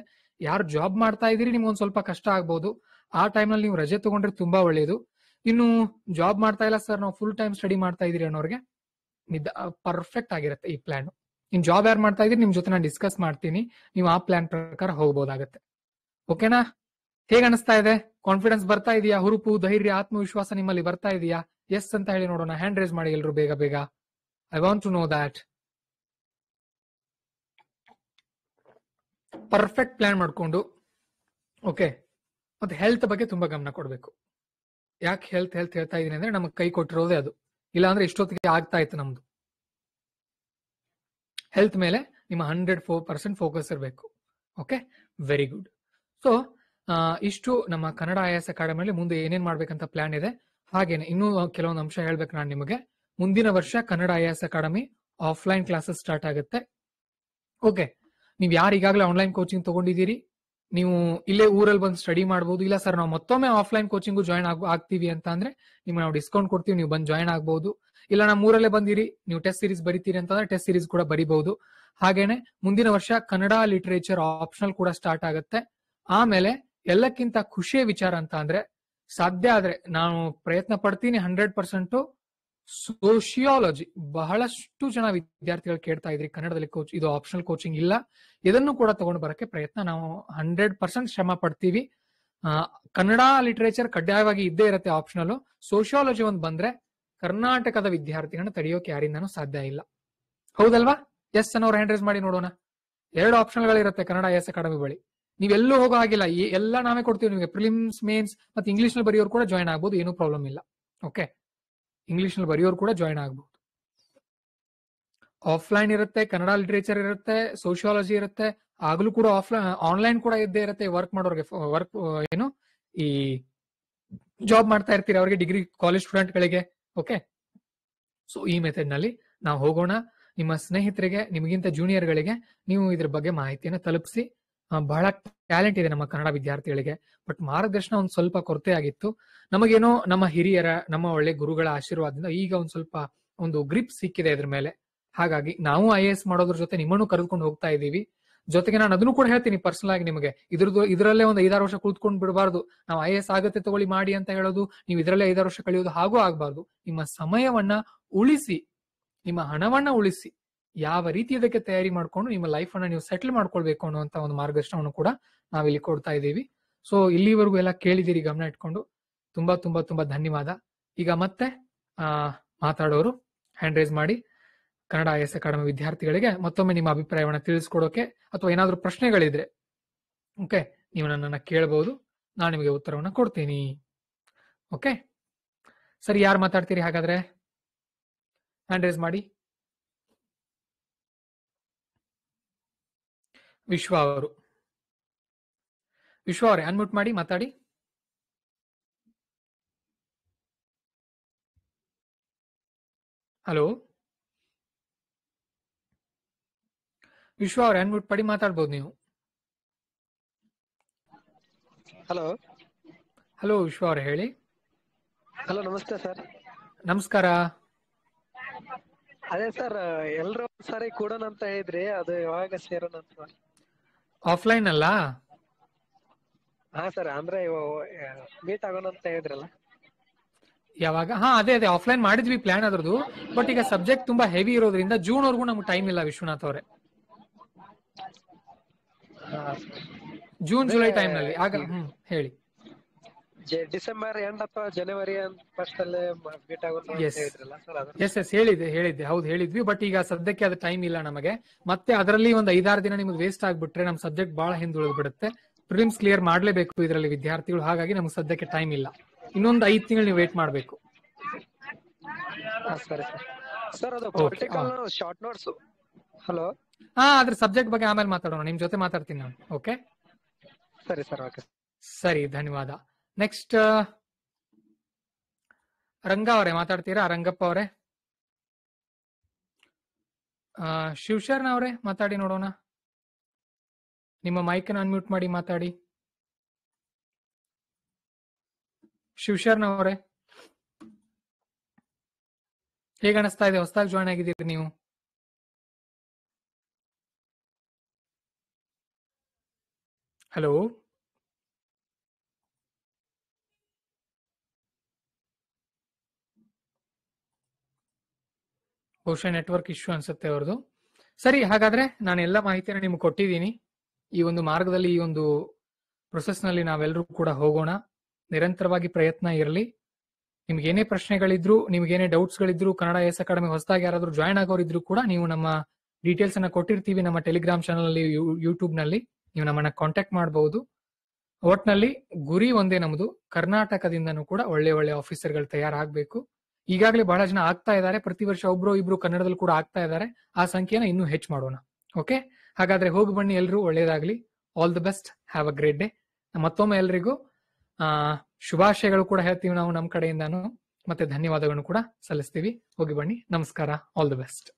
ಯಾರು ಜಾಬ್ ಮಾಡ್ತಾ ಇದ್ದೀರಿ ನಿಮ್ಗೆ ಒಂದ್ ಸ್ವಲ್ಪ ಕಷ್ಟ ಆಗ್ಬಹುದು ಆ ನಲ್ಲಿ ನೀವು ರಜೆ ತಗೊಂಡ್ರೆ ತುಂಬಾ ಒಳ್ಳೆಯದು ಇನ್ನು ಜಾಬ್ ಮಾಡ್ತಾ ಇಲ್ಲ ಸರ್ ನಾವು ಫುಲ್ ಟೈಮ್ ಸ್ಟಡಿ ಮಾಡ್ತಾ ಇದೀರಿ ಅನ್ನೋರ್ಗೆ ನಿದ್ದ ಪರ್ಫೆಕ್ಟ್ ಆಗಿರುತ್ತೆ ಈ ಪ್ಲಾನ್ ಇನ್ ಜಾಬ್ ಯಾರು ಮಾಡ್ತಾ ಇದೀರಿ ನಿಮ್ ಜೊತೆ ನಾನು ಡಿಸ್ಕಸ್ ಮಾಡ್ತೀನಿ ನೀವು ಆ ಪ್ಲಾನ್ ಪ್ರಕಾರ ಹೋಗ್ಬೋದಾಗತ್ತೆ ಓಕೆನಾ ಹೇಗೆ ಅನಿಸ್ತಾ ಇದೆ ಕಾನ್ಫಿಡೆನ್ಸ್ ಬರ್ತಾ ಇದೆಯಾ ಹುರುಪು ಧೈರ್ಯ ಆತ್ಮವಿಶ್ವಾಸ ನಿಮ್ಮಲ್ಲಿ ಬರ್ತಾ ಇದೆಯಾ ಎಸ್ ಅಂತ ಹೇಳಿ ನೋಡೋಣ ಹ್ಯಾಂಡ್ ರೇಸ್ ಮಾಡಿ ಎಲ್ರು ಬೇಗ ಬೇಗ I want to know that perfect plan ಮಾಡಿಕೊಂಡು ಓಕೆ ಮತ್ತೆ ಹೆಲ್ತ್ ಬಗ್ಗೆ ತುಂಬಾ ಗಮನ ಕೊಡಬೇಕು ಯಾಕೆ ಹೆಲ್ತ್ ಹೆಲ್ತ್ ಹೇಳ್ತಾ ಇದೀನಿ ಅಂದ್ರೆ ನಮಗೆ ಕೈ ಕೊಟ್ಟಿರೋದೇ ಅದು ಇಲ್ಲಾಂದ್ರೆ ಇಷ್ಟೊತ್ತಿಗೆ ಆಗ್ತಾ ಇತ್ತು ನಮ್ದು ಹೆಲ್ತ್ ಮೇಲೆ ನಿಮ್ಮ ಹಂಡ್ರೆಡ್ ಫೋರ್ ಪರ್ಸೆಂಟ್ ಫೋಕಸ್ ಇರಬೇಕು ಓಕೆ ವೆರಿ ಗುಡ್ ಸೊ ಇಷ್ಟು ನಮ್ಮ ಕನ್ನಡ ಐ ಎಸ್ ಅಕಾಡೆಮಿಯಲ್ಲಿ ಮುಂದೆ ಏನೇನ್ ಮಾಡ್ಬೇಕಂತ ಪ್ಲಾನ್ ಇದೆ ಹಾಗೇನೆ ಇನ್ನೂ ಕೆಲವೊಂದು ಅಂಶ ಹೇಳ್ಬೇಕು ನಾನು ನಿಮಗೆ ಮುಂದಿನ ವರ್ಷ Kannada I academy offline classes start ಆಗುತ್ತೆ ಓಕೆ ನೀವು ಯಾರು ಈಗಾಗಲೇ ಆನ್ಲೈನ್ ಕೋಚಿಂಗ್ ತಗೊಂಡಿದ್ದೀರಿ ನೀವು ಇಲ್ಲೇ ಊರಲ್ಲಿ ಬಂದು ಸ್ಟಡಿ ಮಾಡಬಹುದು ಇಲ್ಲ ಸರ್ ನಾವು ಮತ್ತೊಮ್ಮೆ ಆಫ್ಲೈನ್ ಕೋಚಿಂಗು ಜಾಯ್ನ್ ಆಗ್ತೀವಿ ಅಂತ ಅಂದ್ರೆ ನಿಮ್ಗೆ ನಾವು ಡಿಸ್ಕೌಂಟ್ ಕೊಡ್ತೀವಿ ನೀವು ಬಂದು ಜಾಯ್ನ್ ಆಗಬಹುದು ಇಲ್ಲ ನಮ್ಮ ಊರಲ್ಲೇ ಬಂದಿರಿ ನೀವು ಟೆಸ್ಟ್ ಸೀರೀಸ್ ಬರೀತೀರಿ ಅಂತಂದ್ರೆ ಟೆಸ್ಟ್ ಸೀರೀಸ್ ಕೂಡ ಬರೀಬಹುದು ಹಾಗೇನೆ ಮುಂದಿನ ವರ್ಷ ಕನ್ನಡ ಲಿಟರೇಚರ್ ಆಪ್ಷನಲ್ ಕೂಡ ಸ್ಟಾರ್ಟ್ ಆಗುತ್ತೆ ಆಮೇಲೆ ಎಲ್ಲಕ್ಕಿಂತ ಖುಷಿಯ ವಿಚಾರ ಅಂತ ಅಂದ್ರೆ ಸಾಧ್ಯ ಆದ್ರೆ ನಾನು ಪ್ರಯತ್ನ ಪಡ್ತೀನಿ ಹಂಡ್ರೆಡ್ ಪರ್ಸೆಂಟ್ ಸೋಶಿಯಾಲಜಿ ಬಹಳಷ್ಟು ಜನ ವಿದ್ಯಾರ್ಥಿಗಳು ಕೇಳ್ತಾ ಇದ್ರಿ ಕನ್ನಡದಲ್ಲಿ ಕೋಚ್ ಇದು ಆಪ್ಷನಲ್ ಕೋಚಿಂಗ್ ಇಲ್ಲ ಇದನ್ನು ಕೂಡ ತಗೊಂಡು ಬರಕ್ಕೆ ಪ್ರಯತ್ನ ನಾವು ಹಂಡ್ರೆಡ್ ಪರ್ಸೆಂಟ್ ಶ್ರಮ ಪಡ್ತೀವಿ ಕನ್ನಡ ಲಿಟ್ರೇಚರ್ ಕಡ್ಡಾಯವಾಗಿ ಇದ್ದೇ ಇರುತ್ತೆ ಆಪ್ಷನಲ್ ಸೋಷಿಯಾಲಜಿ ಒಂದು ಬಂದ್ರೆ ಕರ್ನಾಟಕದ ವಿದ್ಯಾರ್ಥಿಗಳನ್ನ ತಡೆಯೋಕೆ ಯಾರಿಂದನೂ ಸಾಧ್ಯ ಇಲ್ಲ ಹೌದಲ್ವಾ ಎಸ್ ಅನ್ನೋ ಹ್ಯಾಂಡ್ರೈಸ್ ಮಾಡಿ ನೋಡೋಣ ಎರಡು ಆಪ್ಷನ್ಗಳಿರುತ್ತೆ ಕನ್ನಡ ಎಸ್ ಅಕಾಡೆಮಿ ಬಳಿ ನೀವೆಲ್ಲೂ ಹೋಗೋ ಹಾಗಿಲ್ಲ ಎಲ್ಲ ನಾವೇ ಕೊಡ್ತೀವಿ ನಿಮಗೆ ಪ್ರಿಲಿಮ್ಸ್ ಮೇನ್ಸ್ ಮತ್ತೆ ಇಂಗ್ಲಿಷ್ ನಲ್ಲಿ ಬರೆಯೋರು ಕೂಡ ಜಾಯ್ನ್ ಆಗ್ಬೋದು ಏನೂ ಪ್ರಾಬ್ಲಮ್ ಇಲ್ಲ ಓಕೆ ಇಂಗ್ಲಿಷ್ ನಲ್ಲಿ ಬರೆಯೋರು ಕೂಡ ಜಾಯ್ನ್ ಆಗ್ಬೋದು ಆಫ್ಲೈನ್ ಇರುತ್ತೆ ಕನ್ನಡ ಲಿಟ್ರೇಚರ್ ಇರುತ್ತೆ ಸೋಶಿಯಾಲಜಿ ಇರುತ್ತೆ ಆಗ್ಲೂ ಕೂಡ ಆಫ್ಲೈನ್ ಆನ್ಲೈನ್ ಕೂಡ ಇದ್ದೇ ಇರುತ್ತೆ ವರ್ಕ್ ಮಾಡೋರಿಗೆ ವರ್ಕ್ ಏನು ಈ ಜಾಬ್ ಮಾಡ್ತಾ ಇರ್ತೀರಿ ಅವರಿಗೆ ಡಿಗ್ರಿ ಕಾಲೇಜ್ ಸ್ಟೂಡೆಂಟ್ ಗಳಿಗೆ ಓಕೆ ಸೊ ಈ ಮೆಥಡ್ ನಲ್ಲಿ ನಾವು ಹೋಗೋಣ ನಿಮ್ಮ ಸ್ನೇಹಿತರಿಗೆ ನಿಮಗಿಂತ ಗಳಿಗೆ ನೀವು ಇದ್ರ ಬಗ್ಗೆ ಮಾಹಿತಿಯನ್ನು ತಲುಪಿಸಿ ಬಹಳ ಟ್ಯಾಲೆಂಟ್ ಇದೆ ನಮ್ಮ ಕನ್ನಡ ವಿದ್ಯಾರ್ಥಿಗಳಿಗೆ ಬಟ್ ಮಾರ್ಗದರ್ಶನ ಒಂದು ಸ್ವಲ್ಪ ಕೊರತೆ ಆಗಿತ್ತು ನಮಗೇನೋ ನಮ್ಮ ಹಿರಿಯರ ನಮ್ಮ ಒಳ್ಳೆ ಗುರುಗಳ ಆಶೀರ್ವಾದದಿಂದ ಈಗ ಒಂದು ಸ್ವಲ್ಪ ಒಂದು ಗ್ರಿಪ್ ಸಿಕ್ಕಿದೆ ಇದ್ರ ಮೇಲೆ ಹಾಗಾಗಿ ನಾವು ಐ ಎಸ್ ಮಾಡೋದ್ರ ಜೊತೆ ನಿಮ್ಮನ್ನು ಕರೆದುಕೊಂಡು ಹೋಗ್ತಾ ಇದೀವಿ ಜೊತೆಗೆ ನಾನು ಅದನ್ನು ಕೂಡ ಹೇಳ್ತೀನಿ ಪರ್ಸನಲ್ ಆಗಿ ನಿಮಗೆ ಇದ್ರದ್ದು ಇದರಲ್ಲೇ ಒಂದು ಐದಾರು ವರ್ಷ ಕೂತ್ಕೊಂಡು ಬಿಡಬಾರ್ದು ನಾವು ಐ ಎಸ್ ಆಗತ್ತೆ ತಗೊಳ್ಳಿ ಮಾಡಿ ಅಂತ ಹೇಳೋದು ನೀವು ಇದರಲ್ಲೇ ಐದಾರು ವರ್ಷ ಕಳೆಯೋದು ಹಾಗೂ ಆಗ್ಬಾರ್ದು ನಿಮ್ಮ ಸಮಯವನ್ನ ಉಳಿಸಿ ನಿಮ್ಮ ಹಣವನ್ನ ಉಳಿಸಿ ಯಾವ ರೀತಿ ಇದಕ್ಕೆ ತಯಾರಿ ಮಾಡ್ಕೊಂಡು ನಿಮ್ಮ ಲೈಫ್ ಅನ್ನ ನೀವು ಸೆಟ್ಲ್ ಮಾಡ್ಕೊಳ್ಬೇಕು ಅನ್ನುವಂತ ಒಂದು ಮಾರ್ಗದರ್ಶನವನ್ನು ಕೂಡ ನಾವಿಲ್ಲಿ ಕೊಡ್ತಾ ಇದ್ದೀವಿ ಸೊ ಇಲ್ಲಿವರೆಗೂ ಎಲ್ಲ ಕೇಳಿದಿರಿ ಗಮನ ಇಟ್ಕೊಂಡು ತುಂಬಾ ತುಂಬಾ ತುಂಬಾ ಧನ್ಯವಾದ ಈಗ ಮತ್ತೆ ಮಾತಾಡೋರು ಹ್ಯಾಂಡ್ ರೈಸ್ ಮಾಡಿ ಕನ್ನಡ ಐ ಎಸ್ ಅಕಾಡೆಮಿ ವಿದ್ಯಾರ್ಥಿಗಳಿಗೆ ಮತ್ತೊಮ್ಮೆ ನಿಮ್ಮ ಅಭಿಪ್ರಾಯವನ್ನು ತಿಳಿಸ್ಕೊಡೋಕೆ ಅಥವಾ ಏನಾದರೂ ಪ್ರಶ್ನೆಗಳಿದ್ರೆ ಓಕೆ ನೀವು ನನ್ನನ್ನು ಕೇಳಬಹುದು ನಾನು ನಿಮಗೆ ಉತ್ತರವನ್ನು ಕೊಡ್ತೀನಿ ಓಕೆ ಸರಿ ಯಾರು ಮಾತಾಡ್ತೀರಿ ಹಾಗಾದ್ರೆ ಹ್ಯಾಂಡ್ ರೈಸ್ ಮಾಡಿ ವಿಶ್ವ ಅವರು ವಿಶ್ವ ಅವರೇ ಅನ್ಮ್ಯೂಟ್ ಮಾಡಿ ಮಾತಾಡಿ ಹಲೋ ವಿಶ್ವ ಅವ್ರೆ ಅನ್ಮ್ಯೂಟ್ ಮಾಡಿ ಮಾತಾಡ್ಬೋದು ನೀವು ಹಲೋ ಹಲೋ ವಿಶ್ವ ಅವ್ರೆ ಹೇಳಿ ಹಲೋ ನಮಸ್ತೆ ಸರ್ ನಮಸ್ಕಾರ ಅದೇ ಸರ್ ಎಲ್ರು ಸರಿ ಕೂಡ ಅಂತ ಹೇಳಿದ್ರಿ ಅದು ಯಾವಾಗ ಸೇರೋಣ ಅಂತ ಆಫ್ಲೈನ್ ಅಲ್ಲ ಹಾ ಸರ್ ಅಂದ್ರೆ ಮೀಟ್ ಆಗೋಣ ಅಂತ ಹೇಳಿದ್ರಲ್ಲ ಯಾವಾಗ ಹಾ ಅದೇ ಅದೇ ಆಫ್ಲೈನ್ ಮಾಡಿದ್ವಿ ಪ್ಲಾನ್ ಅದರದು ಬಟ್ ಈಗ ಸಬ್ಜೆಕ್ಟ್ ತುಂಬಾ ಹೆವಿ ಇರೋದ್ರಿಂದ ಜೂನ್ ವರೆಗೂ ನಮ್ಗೆ ಟೈಮ್ ಇಲ್ಲ ವಿಶ್ವನಾಥ್ ಅವರೇ ಜೂನ್ ಜುಲೈ ಟೈಮ್ ನಲ್ಲಿ ಆಗ ಹ್ಮ್ ಹೇಳಿ ಡಿಸೆಂಬರ್ ಎಂಡ್ ಅಥವಾ ಜನವರಿ ಫಸ್ಟ್ ಅಲ್ಲೇ ಮೀಟ್ ಆಗುತ್ತೆ ಎಸ್ ಎಸ್ ಹೇಳಿದ್ದೆ ಹೇಳಿದ್ದೆ ಹೌದು ಹೇಳಿದ್ವಿ ಬಟ್ ಈಗ ಸದ್ಯಕ್ಕೆ ಅದು ಟೈಮ್ ಇಲ್ಲ ನಮಗೆ ಮತ್ತೆ ಅದರಲ್ಲಿ ಒಂದು ಐದಾರು ದಿನ ನಿಮಗೆ ವೇಸ್ಟ್ ಆಗ್ಬಿಟ್ರೆ ನಮ್ಮ ಸಬ್ಜೆಕ್ಟ್ ಬಹಳ ಹಿಂದುಳಿದು ಬಿಡುತ್ತೆ ಪ್ರಿಲಿಮ್ಸ್ ಕ್ಲಿಯರ್ ಮಾಡಲೇಬೇಕು ಇದರಲ್ಲಿ ವಿದ್ಯಾರ್ಥಿಗಳು ಹಾಗಾಗಿ ನಮ್ಗೆ ಸದ್ಯಕ್ಕೆ ಟೈಮ್ ಇಲ್ಲ ಇನ್ನೊಂದು ಐದು ತಿಂಗಳು ನೀವು ವೇಟ್ ಮಾಡಬೇಕು ಶಾರ್ಟ್ ನೋಟ್ಸ್ ಹಲೋ ಹಾ ಅದ್ರ ಸಬ್ಜೆಕ್ಟ್ ಬಗ್ಗೆ ಆಮೇಲೆ ಮಾತಾಡೋಣ ನಿಮ್ ಜೊತೆ ಮಾತಾಡ್ತೀನಿ ನಾನು ಓಕೆ ಸರಿ ಸರ್ ಓಕೆ ಸರಿ ಧನ್ಯವಾದ ನೆಕ್ಸ್ಟ್ ರಂಗ uh, ಅವರೇ ಮಾತಾಡ್ತೀರಾ ರಂಗಪ್ಪ ಅವರೇ ಶಿವಶರ್ಣ ಅವರೇ ಮಾತಾಡಿ ನೋಡೋಣ ನಿಮ್ಮ ಮೈಕ್ ಅನ್ಮ್ಯೂಟ್ ಮಾಡಿ ಮಾತಾಡಿ ಶಿವಶರ್ಣ ಅವರೇ ಹೇಗೆ ಅನಿಸ್ತಾ ಇದೆ ಹೊಸದಾಗಿ ಜಾಯ್ನ್ ಆಗಿದ್ದೀರಿ ನೀವು ಹಲೋ ಬಹುಶಃ ನೆಟ್ವರ್ಕ್ ಇಶ್ಯೂ ಅನ್ಸುತ್ತೆ ಅವ್ರದ್ದು ಸರಿ ಹಾಗಾದ್ರೆ ನಾನು ಎಲ್ಲ ಮಾಹಿತಿಯನ್ನು ನಿಮ್ಗೆ ಕೊಟ್ಟಿದ್ದೀನಿ ಈ ಒಂದು ಮಾರ್ಗದಲ್ಲಿ ಈ ಒಂದು ಪ್ರೊಸೆಸ್ ನಲ್ಲಿ ನಾವೆಲ್ಲರೂ ಕೂಡ ಹೋಗೋಣ ನಿರಂತರವಾಗಿ ಪ್ರಯತ್ನ ಇರಲಿ ನಿಮ್ಗೆ ಏನೇ ಪ್ರಶ್ನೆಗಳಿದ್ರು ನಿಮ್ಗೆ ಏನೇ ಡೌಟ್ಸ್ ಗಳಿದ್ರು ಕನ್ನಡ ಎಸ್ ಅಕಾಡೆಮಿ ಹೊಸದಾಗಿ ಯಾರಾದರೂ ಜಾಯ್ನ್ ಆಗೋರಿದ್ರು ಕೂಡ ನೀವು ನಮ್ಮ ಡೀಟೇಲ್ಸ್ ಅನ್ನ ಕೊಟ್ಟಿರ್ತೀವಿ ನಮ್ಮ ಟೆಲಿಗ್ರಾಮ್ ಚಾನಲ್ ಅಲ್ಲಿ ಯೂಟ್ಯೂಬ್ ನಲ್ಲಿ ನೀವು ನಮ್ಮನ್ನ ಕಾಂಟ್ಯಾಕ್ಟ್ ಮಾಡಬಹುದು ಒಟ್ನಲ್ಲಿ ಗುರಿ ಒಂದೇ ನಮ್ದು ಕರ್ನಾಟಕದಿಂದನೂ ಕೂಡ ಒಳ್ಳೆ ಒಳ್ಳೆ ಆಫೀಸರ್ ಗಳು ತಯಾರಾಗಬೇಕು ಈಗಾಗಲೇ ಬಹಳ ಜನ ಆಗ್ತಾ ಇದ್ದಾರೆ ಪ್ರತಿ ವರ್ಷ ಒಬ್ರು ಇಬ್ರು ಕನ್ನಡದಲ್ಲಿ ಕೂಡ ಆಗ್ತಾ ಇದ್ದಾರೆ ಆ ಸಂಖ್ಯೆನ ಇನ್ನೂ ಹೆಚ್ಚು ಮಾಡೋಣ ಓಕೆ ಹಾಗಾದ್ರೆ ಹೋಗಿ ಬನ್ನಿ ಎಲ್ರು ಒಳ್ಳೇದಾಗ್ಲಿ all the best have a great day ಮತ್ತೊಮ್ಮೆ ಎಲ್ರಿಗೂ ಶುಭಾಶಯಗಳು ಕೂಡ ಹೇಳ್ತೀವಿ ನಾವು ನಮ್ಮ ಕಡೆಯಿಂದಾನು ಮತ್ತೆ ಧನ್ಯವಾದಗಳನ್ನು ಕೂಡ ಸಲ್ಲಿಸ್ತೀವಿ ಹೋಗಿ ಬನ್ನಿ ನಮಸ್ಕಾರ ಆಲ್ ದ ಬೆಸ್ಟ್